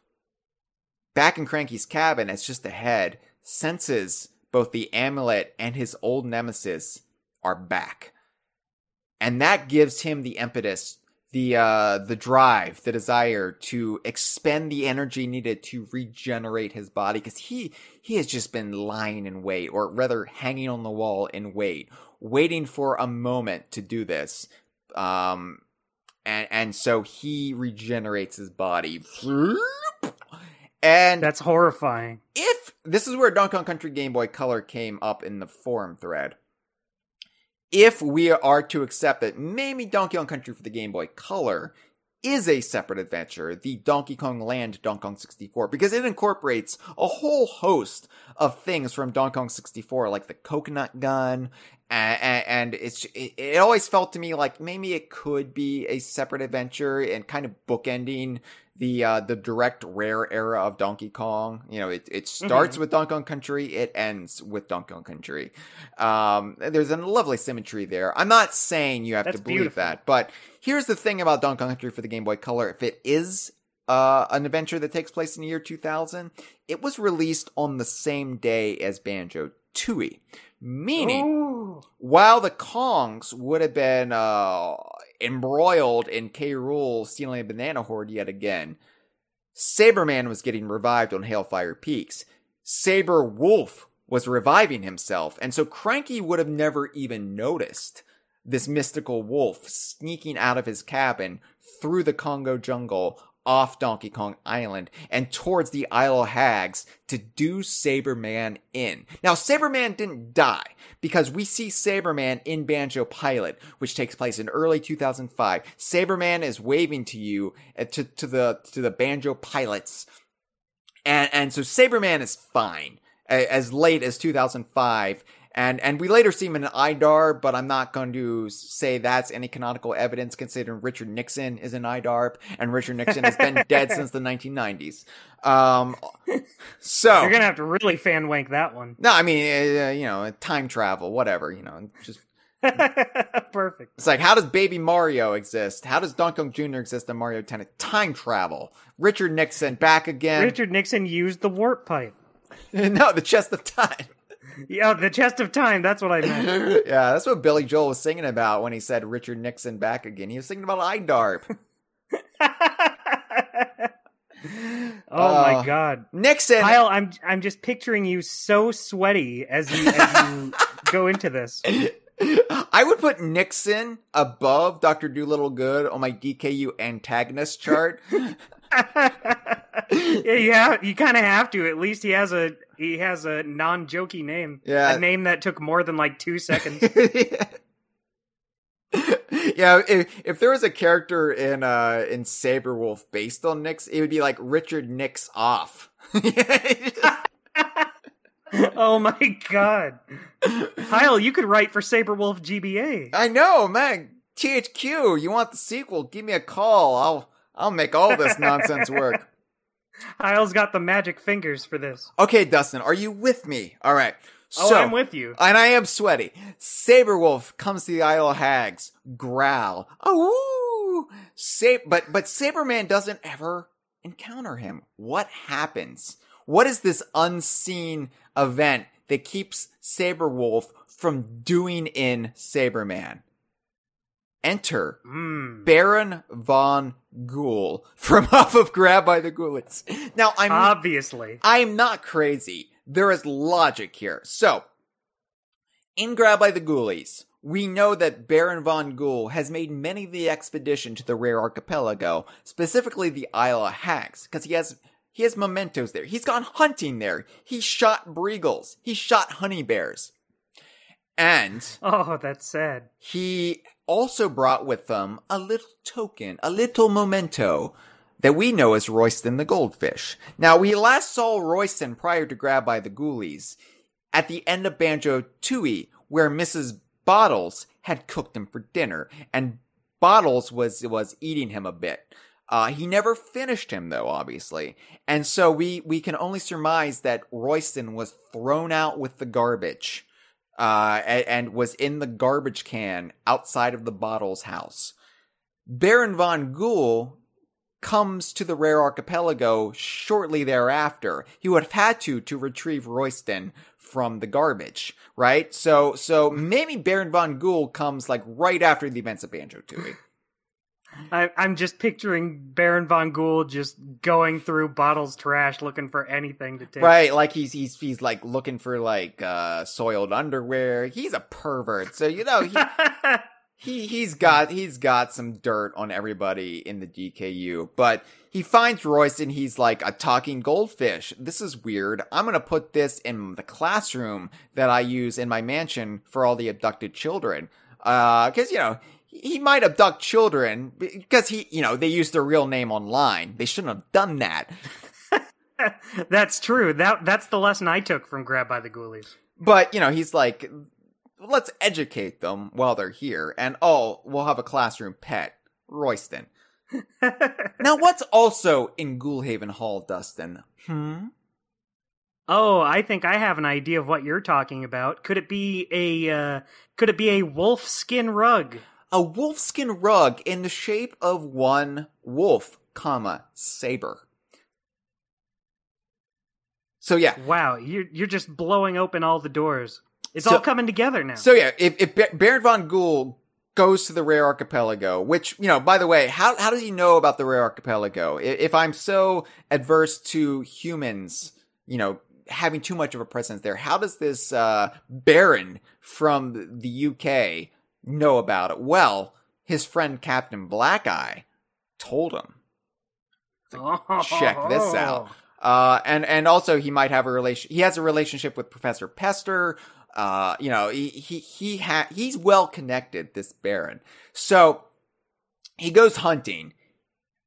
Back in Cranky's cabin, as just a head, senses both the amulet and his old nemesis are back. And that gives him the impetus, the uh, the drive, the desire to expend the energy needed to regenerate his body, because he he has just been lying in wait, or rather hanging on the wall in wait, waiting for a moment to do this. Um, and and so he regenerates his body and that's horrifying. If this is where Donkey Kong Country Game Boy Color came up in the forum thread, if we are to accept that maybe Donkey Kong Country for the Game Boy Color is a separate adventure, the Donkey Kong Land Donkey Kong 64, because it incorporates a whole host of things from Donkey Kong 64, like the coconut gun and, it's it always felt to me like maybe it could be a separate adventure and kind of bookending the uh, the direct rare era of Donkey Kong. You know, it, it mm-hmm. starts mm-hmm. with Donkey Kong Country, it ends with Donkey Kong Country. Um, there's a lovely symmetry there. I'm not saying you have That's to believe beautiful. that, but here's the thing about Donkey Kong Country for the Game Boy Color: if it is uh, an adventure that takes place in the year 2000, it was released on the same day as Banjo Tooie Meaning, Ooh. while the Kongs would have been uh, embroiled in K. Rule stealing a banana horde yet again, Saberman was getting revived on Hailfire Peaks. Saber Wolf was reviving himself, and so Cranky would have never even noticed this mystical wolf sneaking out of his cabin through the Congo jungle off Donkey Kong Island and towards the Isle of Hags to do Saberman in. Now, Saberman didn't die because we see Saberman in Banjo Pilot, which takes place in early 2005. Saberman is waving to you uh, to, to the to the Banjo Pilots, and and so Saberman is fine as late as 2005 and and we later see him in an but I'm not going to say that's any canonical evidence, considering Richard Nixon is an IDAR, and Richard Nixon has been dead since the 1990s. Um, so you're gonna have to really fan wank that one. No, I mean, uh, uh you know, time travel, whatever, you know, just. Perfect. It's like, how does Baby Mario exist? How does Donkey Kong Jr. exist in Mario Tennis? Time travel. Richard Nixon back again. Richard Nixon used the warp pipe. no, the chest of time yeah, the chest of time. That's what I meant. yeah, that's what Billy Joel was singing about when he said Richard Nixon back again. He was singing about IDARP. oh uh, my god, Nixon! Kyle, I'm I'm just picturing you so sweaty as you, as you go into this. I would put Nixon above Doctor Doolittle Good on my DKU antagonist chart. yeah, you, have, you kind of have to. At least he has a he has a non jokey name. Yeah, a name that took more than like two seconds. yeah, if, if, there was a character in uh in Saberwolf based on Nix, it would be like Richard Nix off. oh my god, Kyle, you could write for Saberwolf GBA. I know, man. THQ, you want the sequel? Give me a call. I'll I'll make all this nonsense work. Kyle's got the magic fingers for this. Okay, Dustin, are you with me? All right. Oh, so, oh, I'm with you. And I am sweaty. Saberwolf comes to the Isle of Hags. Growl. Oh, woo! Sa- but, but Saberman doesn't ever encounter him. What happens? What is this unseen event that keeps Saberwolf from doing in Saberman? enter mm. Baron von Ghoul from off of Grab by the Ghoulies. Now, I'm obviously I'm not crazy. There is logic here. So, in Grab by the Ghoulies, we know that Baron von Ghoul has made many of the expedition to the Rare Archipelago, specifically the Isle of Hacks, because he has he has mementos there. He's gone hunting there. He shot breagles. He shot honey bears. And oh, that's sad. He also brought with them a little token, a little memento that we know as Royston the goldfish. Now, we last saw Royston prior to Grab by the Ghoulies at the end of Banjo Tooie, where Mrs. Bottles had cooked him for dinner, and Bottles was was eating him a bit. Uh, he never finished him though, obviously, and so we we can only surmise that Royston was thrown out with the garbage uh, and, and was in the garbage can outside of the bottle's house. Baron von Ghoul comes to the Rare Archipelago shortly thereafter. He would have had to to retrieve Royston from the garbage, right? So, so maybe Baron von Ghoul comes like right after the events of Banjo Tooie. I, am just picturing Baron von Ghoul just going through bottles, trash, looking for anything to take. Right, like he's he's he's like looking for like uh, soiled underwear. He's a pervert, so you know he, he he's got he's got some dirt on everybody in the DKU. But he finds Royce and he's like a talking goldfish. This is weird. I'm gonna put this in the classroom that I use in my mansion for all the abducted children because uh, you know he might abduct children because he, you know, they used their real name online. They shouldn't have done that. that's true. That that's the lesson I took from Grab by the Ghoulies. But you know, he's like, let's educate them while they're here, and oh, we'll have a classroom pet, Royston. now, what's also in Ghoulhaven Hall, Dustin? Hmm. Oh, I think I have an idea of what you're talking about. Could it be a uh, could it be a wolf skin rug? a wolfskin rug in the shape of one wolf, comma, saber. So yeah. Wow, you're you're just blowing open all the doors. It's so, all coming together now. So yeah, if, if Baron von Ghoul goes to the Rare Archipelago, which, you know, by the way, how, how does he know about the Rare Archipelago? If I'm so adverse to humans, you know, having too much of a presence there, how does this, uh, Baron from the UK know about it? Well, his friend Captain Blackeye told him. Like, oh. Check this oh. out. Uh, and and also he might have a relation. He has a relationship with Professor Pester. Uh, you know, he he he ha- he's well connected. This Baron, so he goes hunting,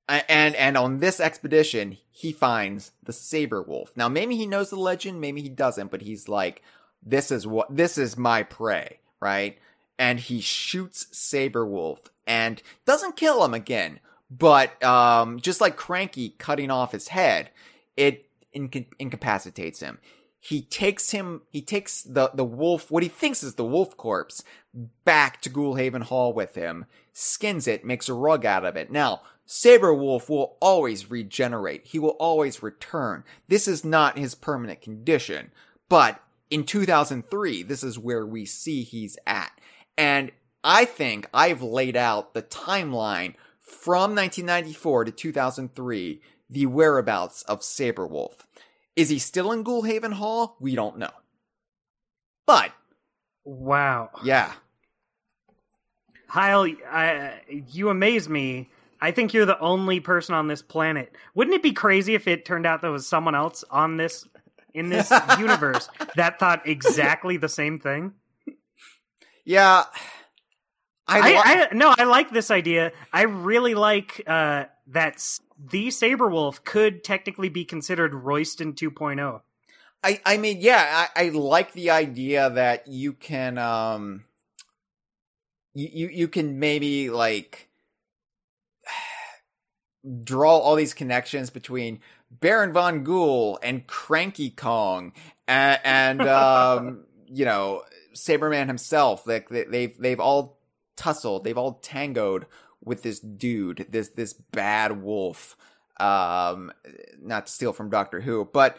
and and on this expedition he finds the saber wolf. Now maybe he knows the legend, maybe he doesn't, but he's like, this is what this is my prey, right? and he shoots Saberwolf and doesn't kill him again, but um, just like Cranky cutting off his head, it incapacitates him. He takes him, he takes the, the wolf, what he thinks is the wolf corpse, back to Ghoulhaven Hall with him, skins it, makes a rug out of it. Now, Saberwolf will always regenerate. He will always return. This is not his permanent condition. But in 2003, this is where we see he's at. And I think I've laid out the timeline from 1994 to 2003, the whereabouts of Saberwolf. Is he still in Ghoulhaven Hall? We don't know. But. Wow. Yeah. Heil, I, you amaze me. I think you're the only person on this planet. Wouldn't it be crazy if it turned out there was someone else on this in this universe that thought exactly the same thing? Yeah. I, li- I, I, no, I like this idea. I really like uh, that the saber wolf could technically be considered Royston 2.0. I I mean, yeah, I, I like the idea that you can um you you, you can maybe like draw all these connections between Baron von Ghoul and Cranky Kong and, and um you know Saberman himself. Like they, they've they've all tussled, they've all tangoed with this dude, this this bad wolf. Um, not to steal from Doctor Who, but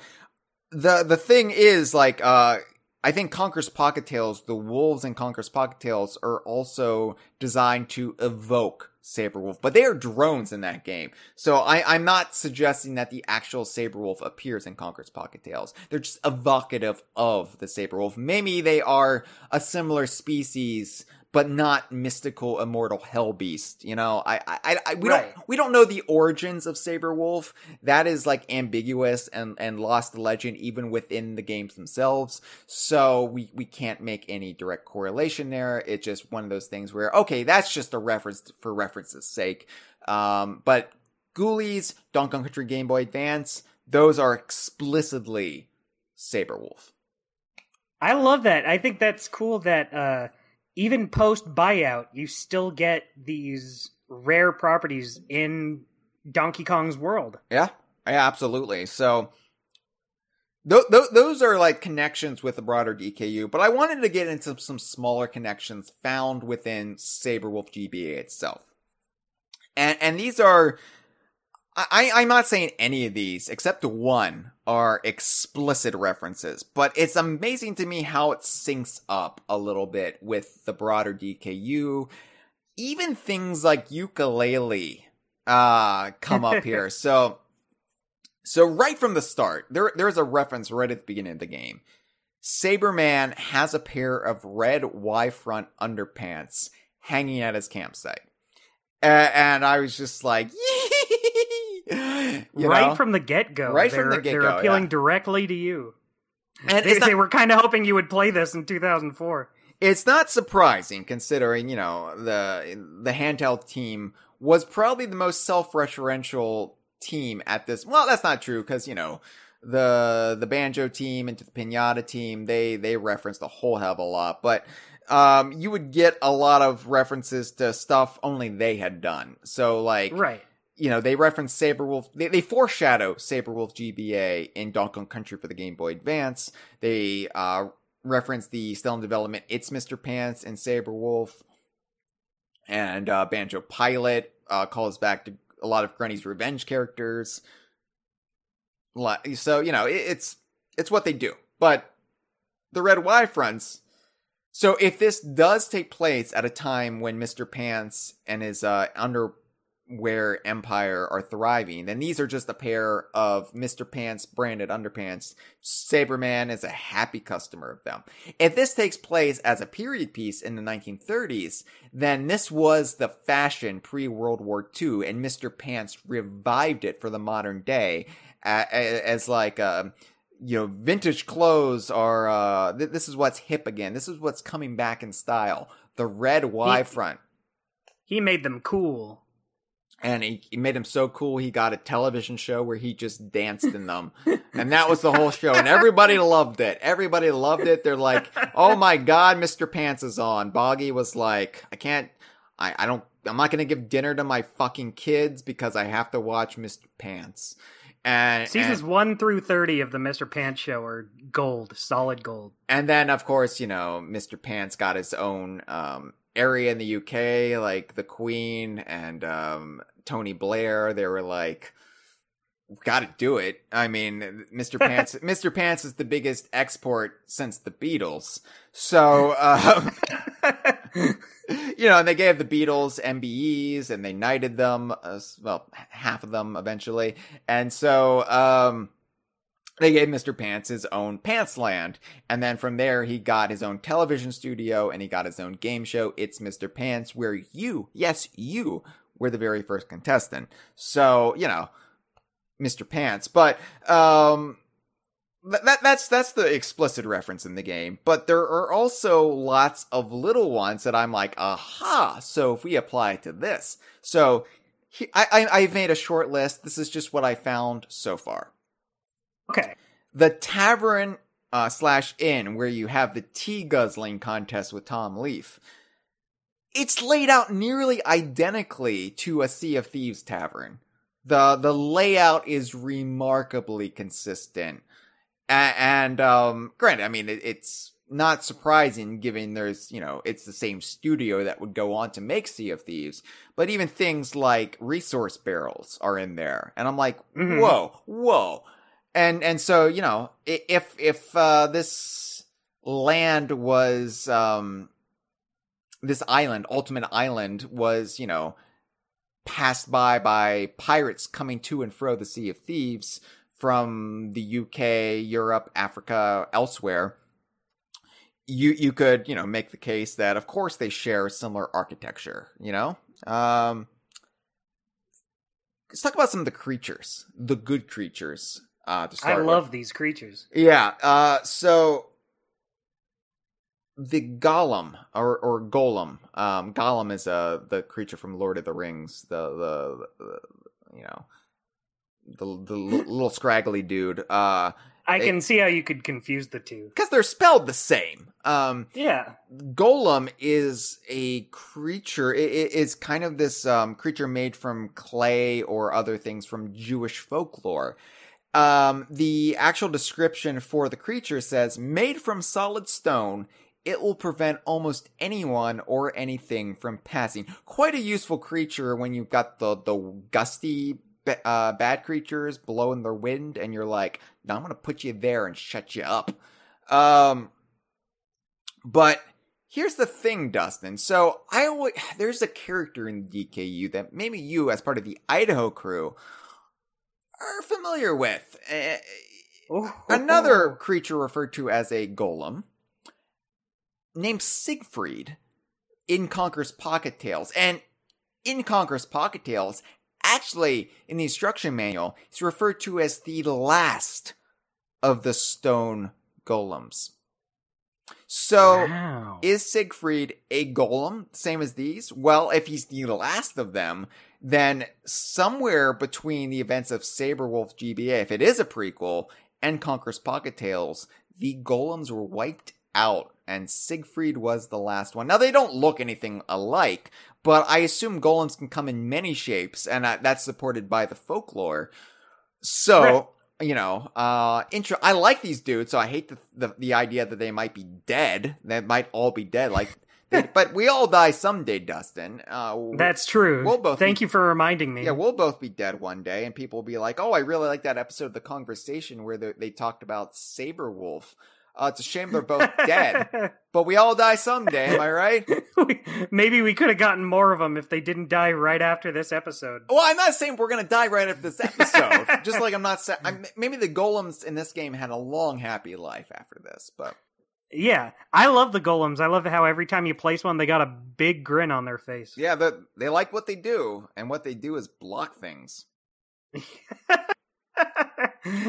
the the thing is like uh. I think Conker's Pocket Tales, the wolves in Conker's Pocket Tales are also designed to evoke Saberwolf, but they are drones in that game. So I, am not suggesting that the actual Saberwolf appears in conquers Pocket Tales. They're just evocative of the Saberwolf. Maybe they are a similar species, but not mystical immortal hell beast. You know, I, I, I we right. don't, we don't know the origins of Saber Wolf. That is like ambiguous and and lost the legend even within the games themselves. So we we can't make any direct correlation there. It's just one of those things where okay, that's just a reference for reference's sake. Um, but Ghoulies, Donkey Country Game Boy Advance, those are explicitly Saber Wolf. I love that. I think that's cool that. uh even post buyout, you still get these rare properties in Donkey Kong's world. Yeah, yeah, absolutely. So th- th- those are like connections with the broader DKU, but I wanted to get into some smaller connections found within Saberwolf GBA itself. And, and these are I, I'm not saying any of these except one are explicit references, but it's amazing to me how it syncs up a little bit with the broader DKU. Even things like ukulele uh, come up here. So, so right from the start, there there's a reference right at the beginning of the game. Saberman has a pair of red Y front underpants hanging at his campsite, and, I was just like. Yee! right know? from the get go. Right they're, from the get go. They're appealing yeah. directly to you. And they, not, they were kind of hoping you would play this in 2004. It's not surprising considering, you know, the the handheld team was probably the most self-referential team at this. Well, that's not true because, you know, the the banjo team and the pinata team they they referenced the whole hell of a lot but um you would get a lot of references to stuff only they had done so like right you know, they reference Saberwolf, they, they foreshadow Saberwolf GBA in Donkey Kong Country for the Game Boy Advance. They uh, reference the still in development It's Mr. Pants and Saberwolf and uh, Banjo Pilot, uh, calls back to a lot of Granny's Revenge characters. So, you know, it, it's it's what they do. But the Red Y fronts. So if this does take place at a time when Mr. Pants and his uh, under where Empire are thriving. then these are just a pair of Mr. Pants branded underpants. Saberman is a happy customer of them. If this takes place as a period piece in the 1930s, then this was the fashion pre World War II, and Mr. Pants revived it for the modern day as like a um, you know, vintage clothes are, uh, th- this is what's hip again. This is what's coming back in style. The red Y he, front. He made them cool and he, he, made them so cool. He got a television show where he just danced in them, and that was the whole show. And everybody loved it. Everybody loved it. They're like, "Oh my god, Mr. Pants is on." Boggy was like, "I can't. I, I don't. I'm not gonna give dinner to my fucking kids because I have to watch Mr. Pants." And seasons and, one through thirty of the Mr. Pants show are gold, solid gold. And then, of course, you know, Mr. Pants got his own um, area in the UK, like the Queen and um, Tony Blair, they were like, "Got to do it." I mean, Mr. Pants, Mr. Pants is the biggest export since the Beatles. So, um, you know, and they gave the Beatles MBEs, and they knighted them, uh, well, half of them eventually, and so. Um, they gave Mr. Pants his own Pantsland. And then from there, he got his own television studio and he got his own game show, It's Mr. Pants, where you, yes, you, were the very first contestant. So, you know, Mr. Pants. But, um, that, that's that's the explicit reference in the game, but there are also lots of little ones that I'm like, aha! So if we apply to this, so he, I, I I've made a short list. This is just what I found so far. Okay. The tavern uh, slash inn where you have the tea guzzling contest with Tom Leaf. It's laid out nearly identically to a Sea of Thieves tavern. The the layout is remarkably consistent. A- and um, granted, I mean it, it's not surprising given there's, you know, it's the same studio that would go on to make Sea of Thieves, but even things like resource barrels are in there. And I'm like, mm-hmm. whoa, whoa and and so you know if if uh, this land was um, this island, ultimate island, was you know passed by by pirates coming to and fro the Sea of Thieves from the UK, Europe, Africa, elsewhere. You you could you know make the case that of course they share similar architecture. You know. Um, let's talk about some of the creatures, the good creatures uh, to start I love with. these creatures. Yeah. Uh, so the golem or or golem. Um, golem is uh the creature from Lord of the Rings. The the, the you know the the little scraggly dude. Uh, I can it, see how you could confuse the two because they're spelled the same. Um, yeah, golem is a creature. it, it's kind of this um, creature made from clay or other things from Jewish folklore um, the actual description for the creature says, made from solid stone, it will prevent almost anyone or anything from passing. Quite a useful creature when you've got the, the gusty, uh, bad creatures blowing their wind and you're like, no, I'm gonna put you there and shut you up. Um, but here's the thing, Dustin. So always, there's a character in DKU that maybe you, as part of the Idaho crew, are familiar with. Eh, eh, oh. another creature referred to as a golem, named Siegfried, in Conquer's Pocket Tales. And in Conquer's Pocket Tales, actually, in the instruction manual, it's referred to as the last of the stone golems. So, wow. is Siegfried a golem, same as these? Well, if he's the last of them, then somewhere between the events of Saberwolf GBA, if it is a prequel, and Conqueror's Pocket Tales, the golems were wiped out and Siegfried was the last one. Now they don't look anything alike, but I assume golems can come in many shapes and I, that's supported by the folklore. So, right. you know, uh intro I like these dudes, so I hate the, the the idea that they might be dead. They might all be dead like but we all die someday, Dustin. Uh, That's true. We'll both. Thank be, you for reminding me. Yeah, we'll both be dead one day, and people will be like, "Oh, I really like that episode of The Conversation where they, they talked about Saber Wolf." Uh, it's a shame they're both dead, but we all die someday. Am I right? Maybe we could have gotten more of them if they didn't die right after this episode. Well, I'm not saying we're gonna die right after this episode. Just like I'm not saying. Hmm. Maybe the golems in this game had a long, happy life after this, but yeah, I love the golems. I love how every time you place one, they got a big grin on their face. Yeah, they, they like what they do, and what they do is block things.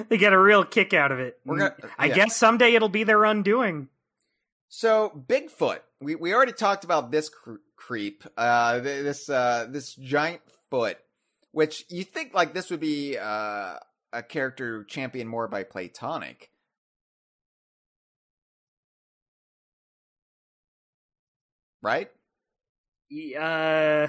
they get a real kick out of it. Gonna, mm, yeah. I guess someday it'll be their undoing. So Bigfoot, we we already talked about this cre- creep, uh, this uh, this giant foot, which you think like this would be uh, a character championed more by Platonic, right? Yeah. Uh,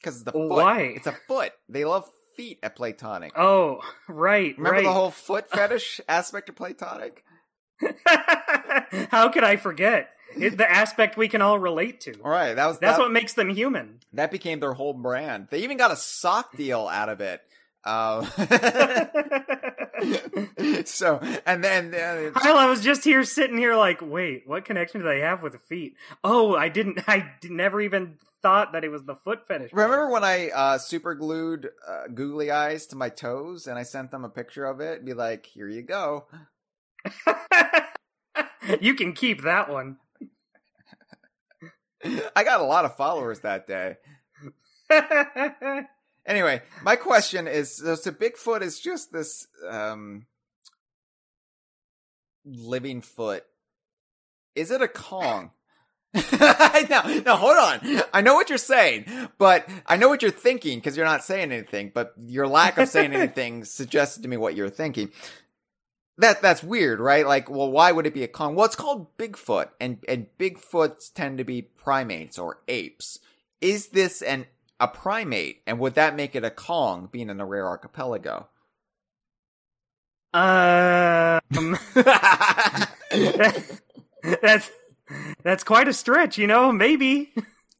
because the foot. Why? It's a foot. They love feet at Platonic. Oh, right. Remember right. the whole foot fetish aspect of Platonic? How could I forget? It's the aspect we can all relate to. All right, that was that's that, what makes them human. That became their whole brand. They even got a sock deal out of it. Uh, so and then uh, Kyle, I was just here sitting here like, wait, what connection do they have with the feet? Oh, I didn't, I never even thought that it was the foot fetish. Remember when I uh, super glued uh, googly eyes to my toes and I sent them a picture of it? Be like, here you go. you can keep that one. I got a lot of followers that day. Anyway, my question is: so, so Bigfoot is just this um, living foot. Is it a Kong? no, no, hold on. I know what you're saying, but I know what you're thinking because you're not saying anything. But your lack of saying anything suggested to me what you're thinking. That that's weird, right? Like, well, why would it be a Kong? Well, it's called Bigfoot, and and Bigfoots tend to be primates or apes. Is this an a primate, and would that make it a Kong being in a rare archipelago? Um, that's that's quite a stretch, you know. Maybe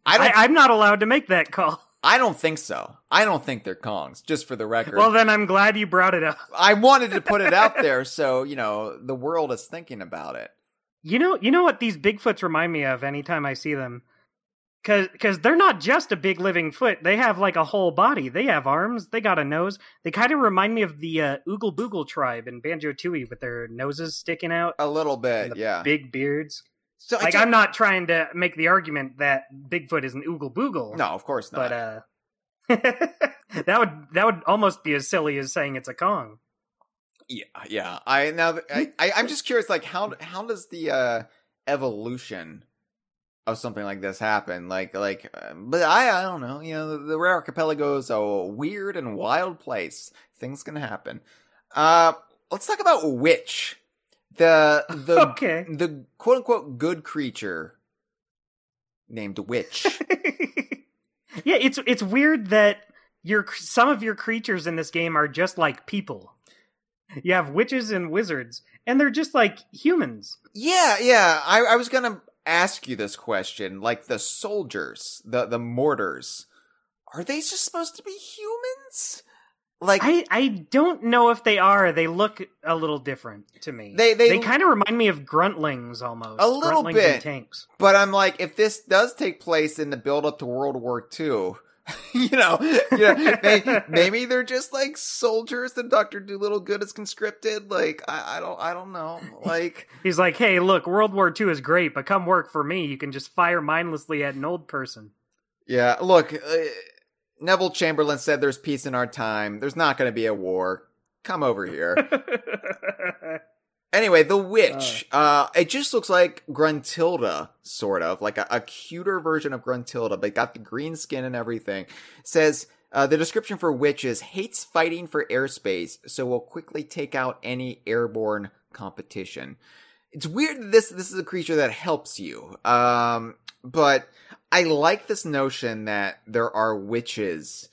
I am not allowed to make that call. I don't think so. I don't think they're Kongs. Just for the record. Well, then I'm glad you brought it up. I wanted to put it out there, so you know the world is thinking about it. You know, you know what these Bigfoots remind me of. Anytime I see them, because because they're not just a big living foot. They have like a whole body. They have arms. They got a nose. They kind of remind me of the uh, Oogle Boogle tribe in Banjo Tooie with their noses sticking out a little bit. Yeah, big beards. So like I'm not trying to make the argument that Bigfoot is an Oogle Boogle. No, of course not. But uh, that would that would almost be as silly as saying it's a Kong. Yeah, yeah. I now I, I am just curious. Like how how does the uh, evolution of something like this happen. Like, like, uh, but I, I don't know. You know, the, the Rare Archipelago is a weird and wild place. Things can happen. Uh, let's talk about witch, the the okay. the quote unquote good creature named witch. yeah, it's it's weird that your some of your creatures in this game are just like people. You have witches and wizards, and they're just like humans. Yeah, yeah. I, I was gonna ask you this question. Like the soldiers, the the mortars, are they just supposed to be humans? Like I, I don't know if they are. They look a little different to me. They they, they kind of remind me of gruntlings almost. A little gruntlings bit tanks. But I'm like, if this does take place in the build up to World War II, you know, you know maybe they're just like soldiers that Doctor Doolittle good is conscripted. Like I, I, don't, I don't know. Like he's like, hey, look, World War II is great, but come work for me. You can just fire mindlessly at an old person. Yeah, look, uh, Neville Chamberlain said there's peace in our time. There's not going to be a war. Come over here. Anyway, the witch. Uh, uh, it just looks like Gruntilda, sort of like a, a, cuter version of Gruntilda, but got the green skin and everything. Says uh, the description for witches hates fighting for airspace, so will quickly take out any airborne competition. It's weird this this is a creature that helps you, um, but I like this notion that there are witches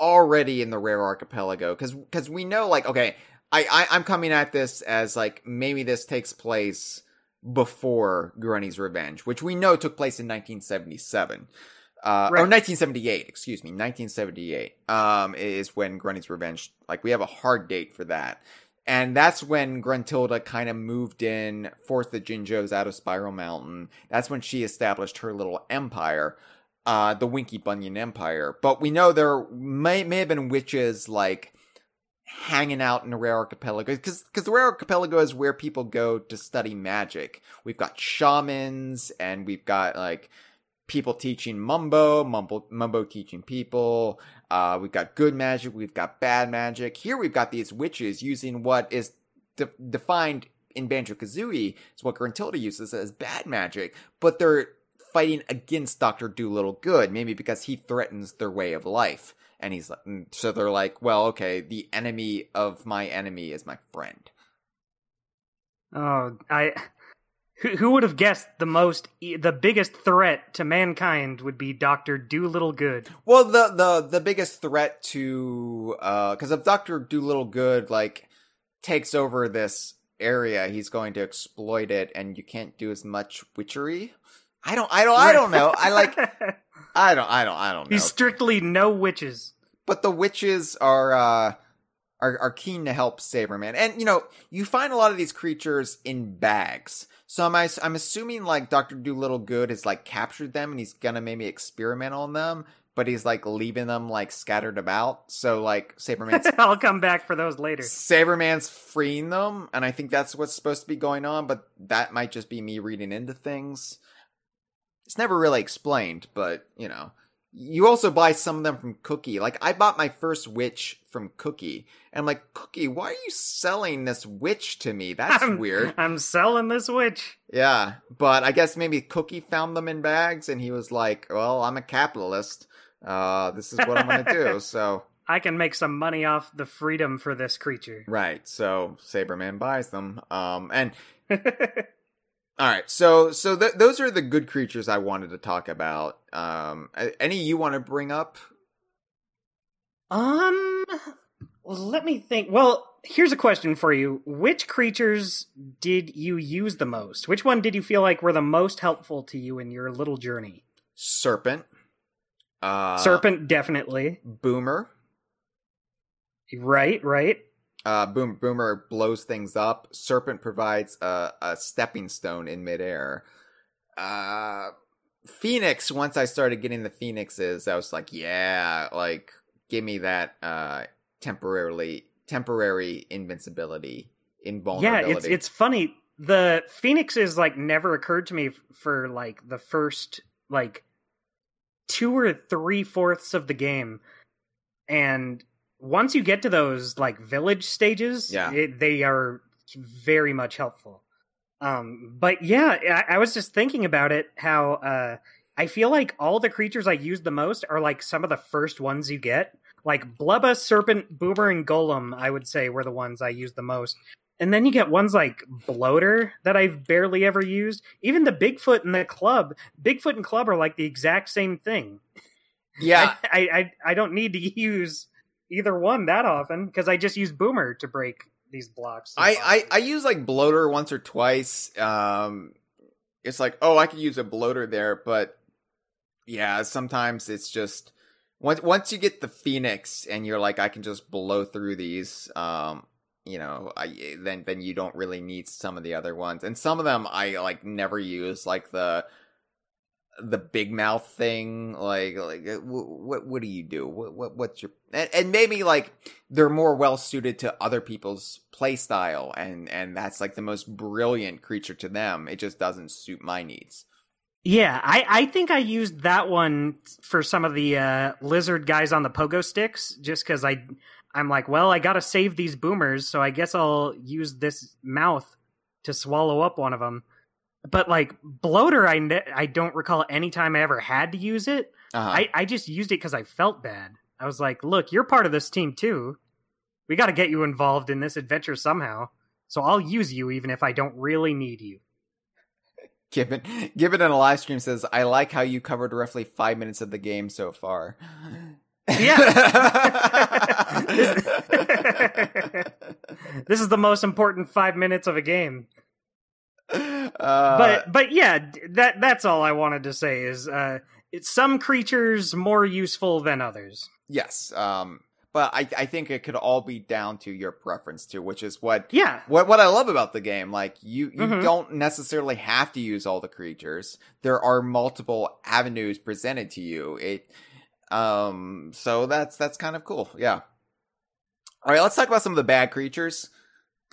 already in the rare archipelago because because we know like okay I, I I'm coming at this as like maybe this takes place before Granny's Revenge, which we know took place in 1977. Uh, right. or 1978, excuse me, 1978, um, is when Grunty's Revenge, like, we have a hard date for that. And that's when Gruntilda kind of moved in, forced the Jinjos out of Spiral Mountain. That's when she established her little empire, uh, the Winky Bunyan Empire. But we know there may, may have been witches, like, hanging out in the Rare Archipelago because because the Rare Archipelago is where people go to study magic. We've got shamans and we've got like people teaching mumbo, mumbo, mumbo teaching people. Uh, we've got good magic, we've got bad magic. Here we've got these witches using what is de- defined in Banjo Kazooie is what Gruntilda uses as bad magic, but they're fighting against Doctor Doolittle Good, maybe because he threatens their way of life. And he's like, mm, so they're like, well, okay, the enemy of my enemy is my friend. Oh, I. Who, would have guessed the most, the biggest threat to mankind would be Doctor Doolittle Good? Well, the the the biggest threat to, because uh, if Doctor Doolittle Good like takes over this area, he's going to exploit it, and you can't do as much witchery. I don't, I don't, I don't know. I like, I don't, I don't, I don't know. He's strictly no witches. But the witches are, uh, are, are keen to help Saberman. And, you know, you find a lot of these creatures in bags. So I'm, I'm assuming like Dr. Doolittle Good has like captured them and he's gonna maybe experiment on them, but he's like leaving them like scattered about. So like Saberman's. I'll come back for those later. Saberman's freeing them. And I think that's what's supposed to be going on, but that might just be me reading into things it's never really explained, but you know, you also buy some of them from Cookie. Like I bought my first witch from Cookie, and I'm like, Cookie, why are you selling this witch to me? That's I'm, weird. I'm selling this witch. Yeah, but I guess maybe Cookie found them in bags, and he was like, "Well, I'm a capitalist. Uh, this is what I'm going to do." So I can make some money off the freedom for this creature. Right. So Saberman buys them. Um, and All right, so so th- those are the good creatures I wanted to talk about. Um, any you want to bring up? Um, let me think. Well, here's a question for you: Which creatures did you use the most? Which one did you feel like were the most helpful to you in your little journey? Serpent. Uh, Serpent, definitely. Boomer. Right, right uh, Boom Boomer blows things up. Serpent provides a, a stepping stone in midair. Uh, Phoenix. Once I started getting the Phoenixes, I was like, yeah, like give me that uh, temporarily temporary invincibility, invulnerability. Yeah, it's it's funny. The Phoenixes like never occurred to me f- for like the first like two or three fourths of the game, and once you get to those like village stages, yeah. It, they are very much helpful. Um, but yeah, I, I, was just thinking about it how uh, I feel like all the creatures I use the most are like some of the first ones you get. Like Blubba, Serpent, Boomer, and Golem, I would say were the ones I used the most. And then you get ones like Bloater that I've barely ever used. Even the Bigfoot and the Club, Bigfoot and Club are like the exact same thing. Yeah, I I, I, I don't need to use either one that often because I just use Boomer to break these blocks. I, I, I use like bloater once or twice. Um, it's like oh I could use a bloater there, but yeah, sometimes it's just once once you get the phoenix and you're like I can just blow through these. Um, you know, I, then then you don't really need some of the other ones, and some of them I like never use, like the the big mouth thing like like uh, what what do you do what, what what's your and, and maybe like they're more well suited to other people's play style and and that's like the most brilliant creature to them it just doesn't suit my needs yeah i i think i used that one for some of the uh lizard guys on the pogo sticks just because i i'm like well i gotta save these boomers so i guess i'll use this mouth to swallow up one of them but like bloater I, ne- I don't recall any time i ever had to use it uh-huh. I, I just used it because i felt bad i was like look you're part of this team too we got to get you involved in this adventure somehow so i'll use you even if i don't really need you Gibbon, Gibbon in a live stream says, I like how you covered roughly five minutes of the game so far. Yeah. this is the most important five minutes of a game. Uh, but but yeah, that that's all I wanted to say is uh, some creatures more useful than others. Yes. Um but I, I think it could all be down to your preference too, which is what yeah what what I love about the game. Like you you mm-hmm. don't necessarily have to use all the creatures. There are multiple avenues presented to you. It um so that's that's kind of cool. Yeah. All right, let's talk about some of the bad creatures.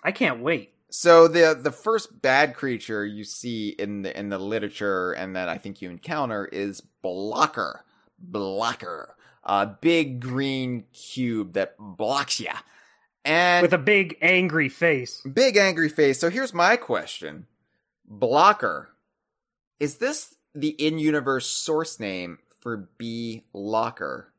I can't wait. So the the first bad creature you see in the in the literature and that I think you encounter is blocker. Blocker. A big green cube that blocks you. And with a big angry face. Big angry face. So here's my question. Blocker. Is this the in-universe source name for B Locker?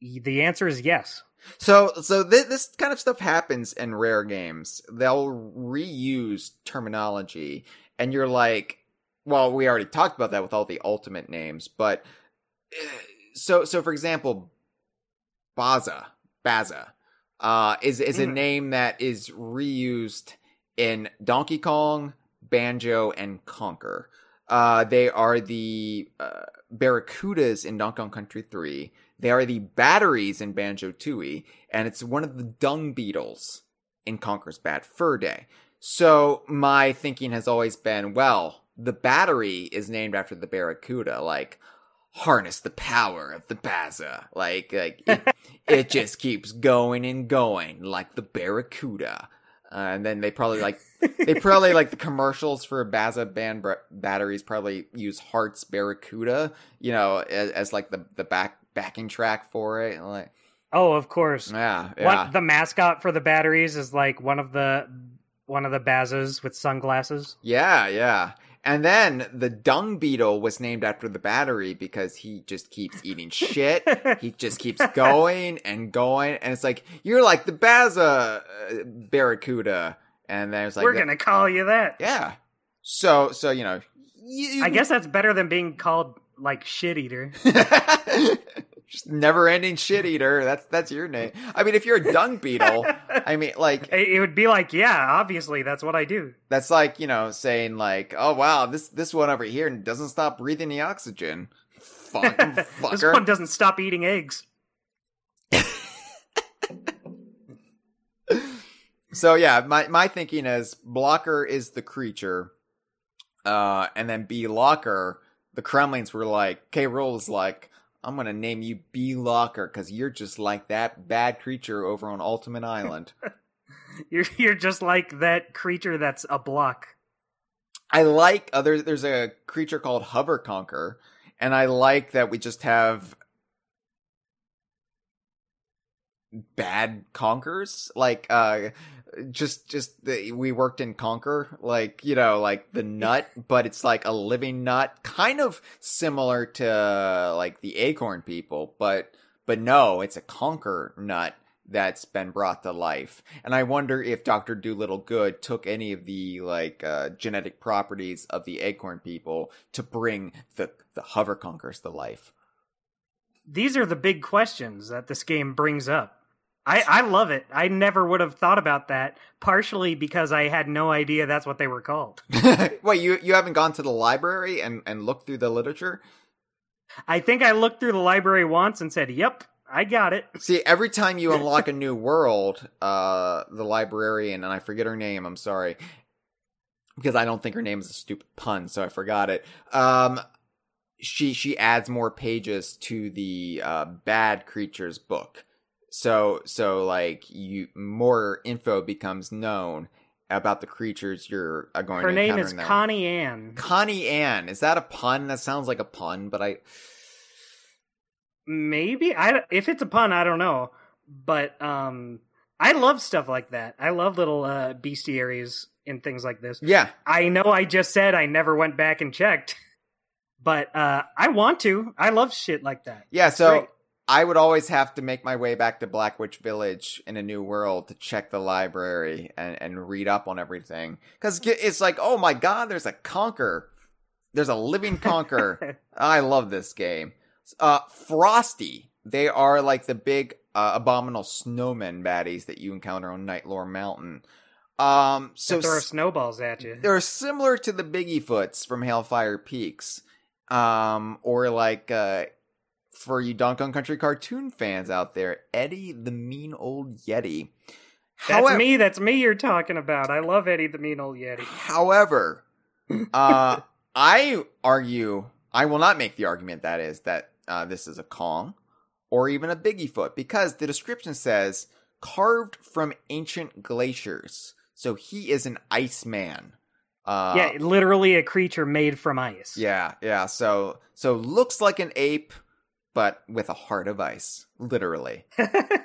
The answer is yes. So, so th- this kind of stuff happens in rare games. They'll reuse terminology, and you're like, well, we already talked about that with all the ultimate names, but eh, so, so for example, Baza, Baza, uh, is is a hmm. name that is reused in Donkey Kong, Banjo, and Conquer. Uh, they are the uh, Barracudas in Donkey Kong Country Three. They are the batteries in Banjo Tooie, and it's one of the dung beetles in Conker's Bad Fur Day. So my thinking has always been, well, the battery is named after the Barracuda, like harness the power of the Baza. Like, like it, it just keeps going and going, like the Barracuda. Uh, and then they probably like they probably like the commercials for Baza band br- batteries probably use Hearts Barracuda, you know, as, as like the the back backing track for it. Like, oh, of course. Yeah, yeah. What, the mascot for the batteries is like one of the one of the Bazas with sunglasses. Yeah, yeah. And then the dung beetle was named after the battery because he just keeps eating shit. he just keeps going and going, and it's like you're like the Baza uh, barracuda. And there's like we're gonna call you that. Yeah. So so you know. You, I guess that's better than being called like shit eater. Just never ending shit eater. That's that's your name. I mean, if you're a dung beetle, I mean, like it would be like, yeah, obviously, that's what I do. That's like you know saying like, oh wow, this this one over here doesn't stop breathing the oxygen. Fuck, fucker. this one doesn't stop eating eggs. so yeah, my my thinking is blocker is the creature, uh, and then B locker the Kremlin's were like, K. was like, I'm gonna name you B Locker because you're just like that bad creature over on Ultimate Island. you're you're just like that creature that's a block. I like other. There's a creature called Hover Conquer, and I like that we just have bad conkers like uh just just the, we worked in conquer like you know like the nut but it's like a living nut kind of similar to like the acorn people but but no it's a conquer nut that's been brought to life and i wonder if dr doolittle good took any of the like uh, genetic properties of the acorn people to bring the the hover conquers to life these are the big questions that this game brings up I, I love it. I never would have thought about that, partially because I had no idea that's what they were called. Wait, you you haven't gone to the library and, and looked through the literature? I think I looked through the library once and said, Yep, I got it. See, every time you unlock a new world, uh the librarian and I forget her name, I'm sorry. Because I don't think her name is a stupid pun, so I forgot it. Um she she adds more pages to the uh, bad creatures book so so like you more info becomes known about the creatures you're uh, going Her to name is there. Connie Ann. Connie Ann. Is that a pun? That sounds like a pun, but I maybe I if it's a pun, I don't know. But um I love stuff like that. I love little uh bestiaries and things like this. Yeah. I know I just said I never went back and checked, but uh I want to. I love shit like that. Yeah, so I would always have to make my way back to Black Witch Village in a new world to check the library and, and read up on everything. Because it's like, oh my god, there's a conquer. There's a living conquer. I love this game. Uh, Frosty. They are like the big uh, abominable snowmen baddies that you encounter on Nightlore Mountain. Um, so throw snowballs at you. They're similar to the Biggiefoots from Hellfire Peaks, um, or like uh, for you Donkey Kong Country cartoon fans out there, Eddie the Mean Old Yeti. However, that's me. That's me. You're talking about. I love Eddie the Mean Old Yeti. However, uh, I argue. I will not make the argument that is that uh, this is a Kong or even a Biggie foot because the description says carved from ancient glaciers. So he is an ice man. Uh, yeah, literally a creature made from ice. Yeah, yeah. So so looks like an ape, but with a heart of ice, literally.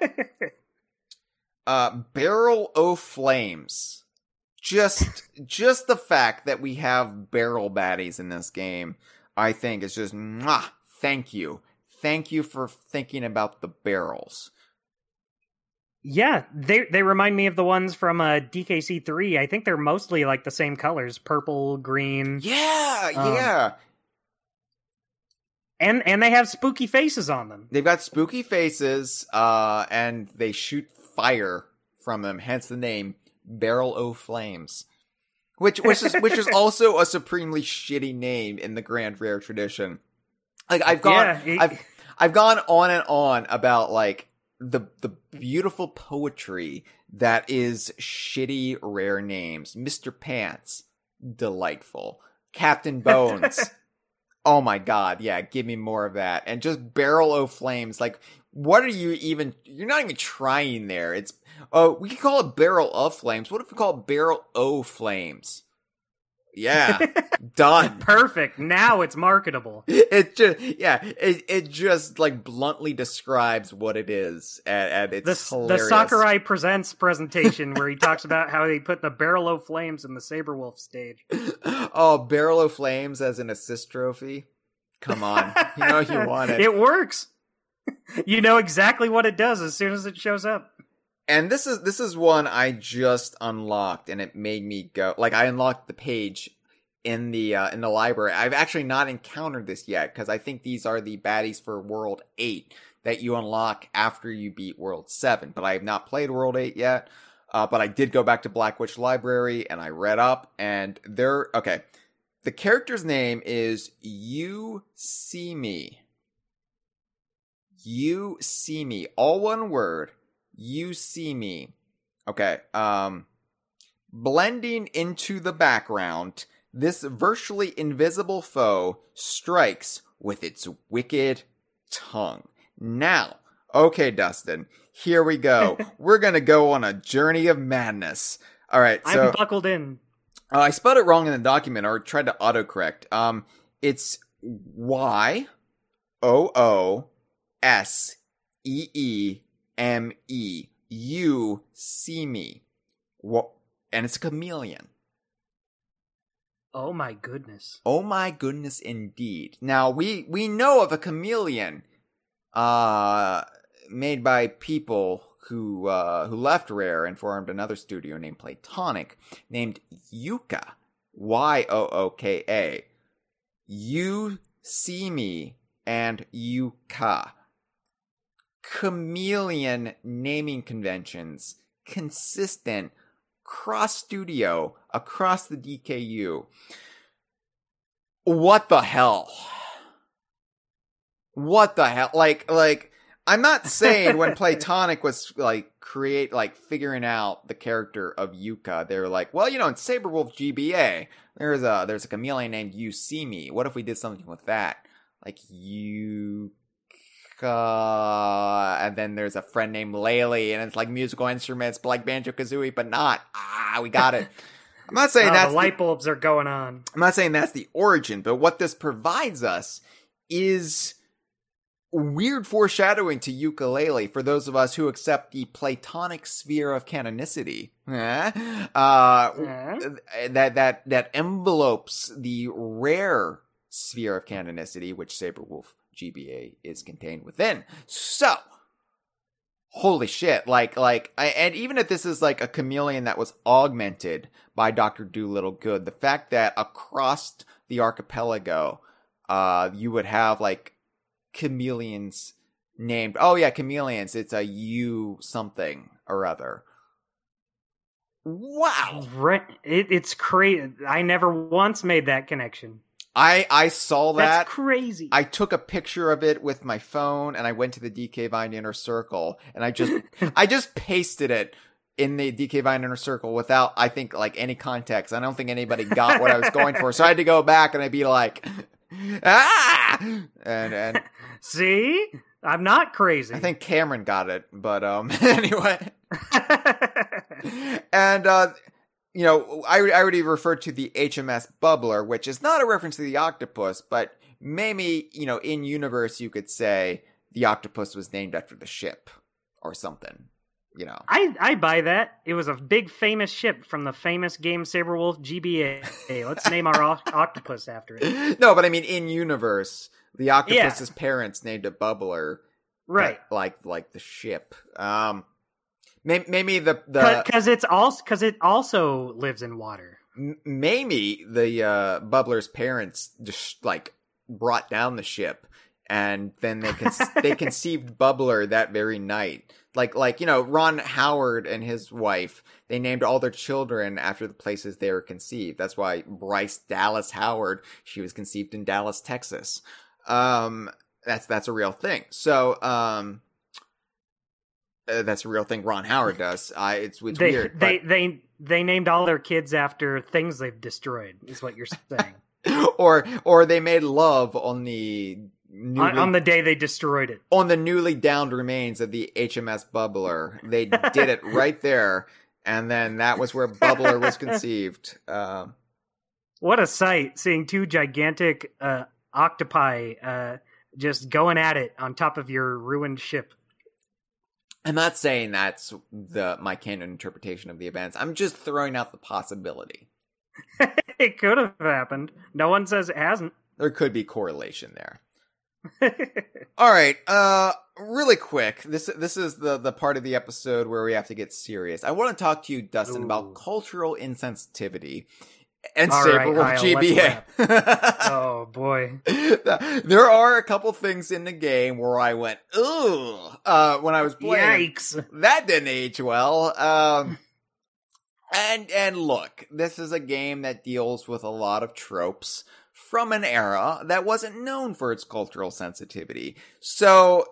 uh, barrel of flames. Just, just the fact that we have barrel baddies in this game, I think is just mwah, thank you, thank you for thinking about the barrels. Yeah, they they remind me of the ones from uh, DKC three. I think they're mostly like the same colors: purple, green. Yeah, um, yeah and and they have spooky faces on them. They've got spooky faces, uh, and they shoot fire from them. Hence the name Barrel O Flames, which which is which is also a supremely shitty name in the Grand Rare tradition. Like I've gone, yeah, it... I've I've gone on and on about like the the beautiful poetry that is shitty rare names. Mister Pants, delightful. Captain Bones oh my god, yeah, give me more of that. And just barrel o flames. Like, what are you even? You're not even trying there. It's oh, we could call it barrel of flames. What if we call it barrel o flames? Yeah. Done. Perfect. Now it's marketable. It just yeah, it it just like bluntly describes what it is and, and it's the, hilarious. the Sakurai presents presentation where he talks about how they put the Barrel of Flames in the Saberwolf stage. Oh, Barrel of Flames as an assist trophy. Come on. you know you want it. It works. You know exactly what it does as soon as it shows up and this is this is one I just unlocked, and it made me go like I unlocked the page in the uh, in the library. I've actually not encountered this yet because I think these are the baddies for World Eight that you unlock after you beat World Seven. But I have not played World Eight yet. Uh, but I did go back to Black Witch Library and I read up, and they're okay. The character's name is You See Me. You See Me, all one word you See Me. Okay. Um, blending into the background, this virtually invisible foe strikes with its wicked tongue. Now, okay, Dustin, here we go. We're going to go on a journey of madness. All right. So, I'm buckled in. Uh, I spelled it wrong in the document or tried to autocorrect. Um, it's Y O O S E E M E. You see me. What? And it's a chameleon. Oh my goodness. Oh my goodness indeed. Now we we know of a chameleon uh made by people who uh who left Rare and formed another studio named Platonic named Yuka. Y O O K A. You see me and Yuka chameleon naming conventions, consistent, cross studio, across the DKU. What the hell? What the hell? Like, like, I'm not saying when Platonic was like create like figuring out the character of Yuka, they were like, well, you know, in Saberwolf GBA, there's a there's a chameleon named You See Me. What if we did something with that? Like you uh, and then there's a friend named Laley, and it's like musical instruments, but like banjo kazooie, but not. Ah, we got it. I'm not saying oh, that that's the light bulbs the, are going on. I'm not saying that's the origin, but what this provides us is weird foreshadowing to ukulele for those of us who accept the platonic sphere of canonicity eh? Uh, uh-huh. that that that envelopes the rare sphere of canonicity which saberwolf GBA is contained within. So, holy shit like like I, and even if this is like a chameleon that was augmented by dr doolittle good the fact that across the archipelago uh you would have like chameleons named oh yeah chameleons it's a you something or other wow right it, it's crazy i never once made that connection I I saw that. That's crazy. I took a picture of it with my phone and I went to the DK Vine inner circle and I just I just pasted it in the DK Vine inner circle without I think like any context. I don't think anybody got what I was going for. So I had to go back and I'd be like ah and and see? I'm not crazy. I think Cameron got it, but um anyway. and uh you know, I, I already referred to the HMS bubbler, which is not a reference to the octopus, but maybe, you know, in universe, you could say the octopus was named after the ship or something, you know. I, I buy that. It was a big famous ship from the famous game Saberwolf GBA. Hey, let's name our octopus after it. No, but I mean, in universe, the octopus's yeah. parents named a bubbler. Right. Like, like the ship. Um, Maybe the the because it's also because it also lives in water. Maybe the uh, bubbler's parents just like brought down the ship, and then they con- they conceived bubbler that very night. Like like you know Ron Howard and his wife, they named all their children after the places they were conceived. That's why Bryce Dallas Howard, she was conceived in Dallas, Texas. Um, that's that's a real thing. So um, uh, that's a real thing Ron Howard does. it's it's they, weird. They but... they they named all their kids after things they've destroyed. Is what you're saying? or or they made love on the newly, on, on, the day they destroyed it on the newly downed remains of the HMS Bubbler. They did it right there, and then that was where Bubbler was conceived. Uh, what a sight! Seeing two gigantic uh, octopi uh, just going at it on top of your ruined ship. I'm not saying that's the my canon interpretation of the events. I'm just throwing out the possibility. it could have happened. No one says it hasn't. There could be correlation there. All right. Uh really quick. This this is the the part of the episode where we have to get serious. I want to talk to you Dustin Ooh. about cultural insensitivity and All Saberwolf right, GBA. oh boy, there are a couple things in the game where I went ooh uh, when I was playing. Yikes! That didn't age well. Um, and and look, this is a game that deals with a lot of tropes from an era that wasn't known for its cultural sensitivity. So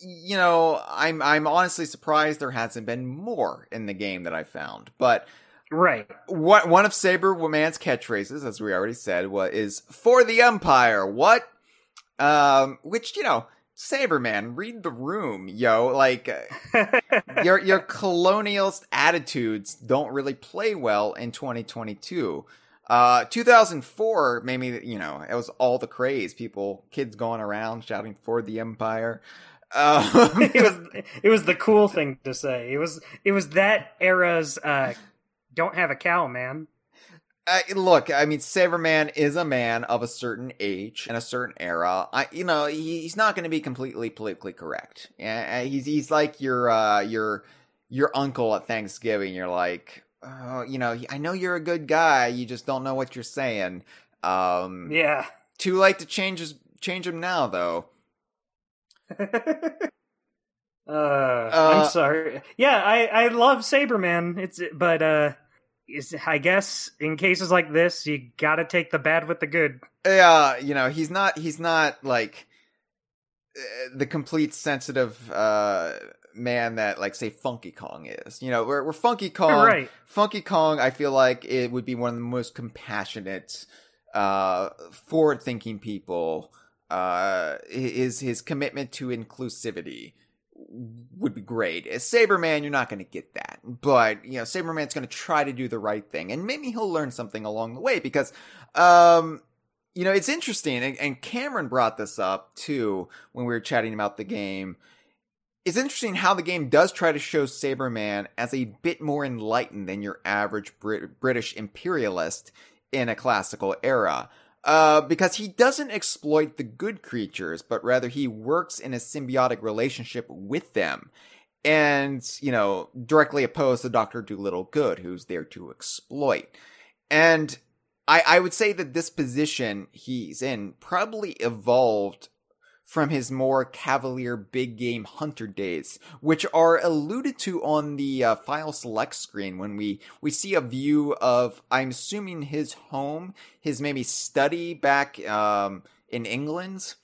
you know, I'm I'm honestly surprised there hasn't been more in the game that I found, but Right. What one of Saber Woman's catchphrases, as we already said, was is for the umpire. What? Um, which you know, Saberman, read the room, yo. Like uh, your your colonialist attitudes don't really play well in 2022. Uh, 2004 made me, you know, it was all the craze. People, kids going around shouting for the empire. Um, it was it was the cool thing to say. It was it was that era's uh, don't have a cow, man. Uh, look, I mean, Saberman is a man of a certain age and a certain era. I, you know, he, he's not going to be completely politically correct. Yeah, uh, he's he's like your uh, your your uncle at Thanksgiving. You're like, oh, you know, I know you're a good guy. You just don't know what you're saying. Um, yeah. Too late to change his, change him now, though. Uh, uh, I'm uh, sorry. Yeah, I I love Saberman. It's but uh, is I guess in cases like this, you got to take the bad with the good. Yeah, you know he's not he's not like uh, the complete sensitive uh man that like say Funky Kong is. You know, we're, we're Funky Kong. Right. Funky Kong, I feel like it would be one of the most compassionate, uh, forward thinking people. Uh, is his commitment to inclusivity would be great. As Saberman, you're not going to get that. But, you know, Saberman's going to try to do the right thing. And maybe he'll learn something along the way because, um, you know, it's interesting. And, and Cameron brought this up too when we were chatting about the game. It's interesting how the game does try to show Saberman as a bit more enlightened than your average Brit- British imperialist in a classical era. Uh, because he doesn't exploit the good creatures, but rather he works in a symbiotic relationship with them. And, you know, directly opposed to Dr. Doolittle Good, who's there to exploit. And I, I would say that this position he's in probably evolved from his more cavalier big game hunter days, which are alluded to on the uh, file select screen when we, we see a view of, I'm assuming his home, his maybe study back um, in England.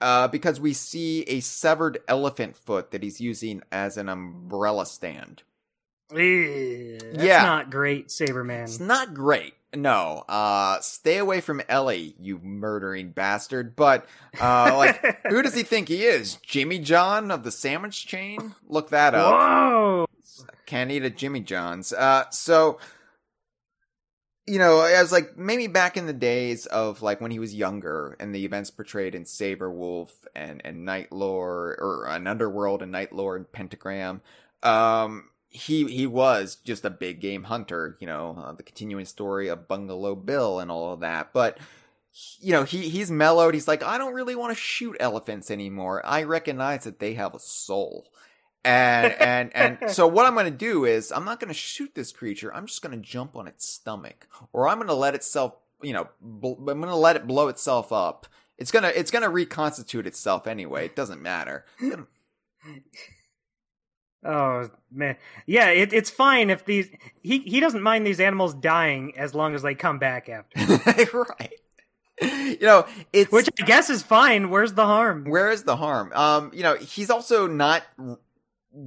Uh, because we see a severed elephant foot that he's using as an umbrella stand. Ew, eh, that's yeah. not great, Saberman. It's not great no, uh, stay away from Ellie, you murdering bastard. But, uh, like, who does he think he is? Jimmy John of the sandwich chain? Look that up. Whoa! Can't eat a Jimmy John's. Uh, so, you know, I was like, maybe back in the days of like when he was younger and the events portrayed in Saber Wolf and, and Night Lore or an uh, Underworld and Night Lore and Pentagram, um, he he was just a big game hunter, you know, uh, the continuing story of Bungalow Bill and all of that. But you know, he he's mellowed. He's like, I don't really want to shoot elephants anymore. I recognize that they have a soul. And and and so what I'm going to do is I'm not going to shoot this creature. I'm just going to jump on its stomach or I'm going to let itself, you know, bl- I'm going to let it blow itself up. It's going to it's going to reconstitute itself anyway. It doesn't matter. Oh man, yeah, it, it's fine if these he he doesn't mind these animals dying as long as they come back after. right. You know, it's which I guess is fine. Where's the harm? Where is the harm? Um, you know, he's also not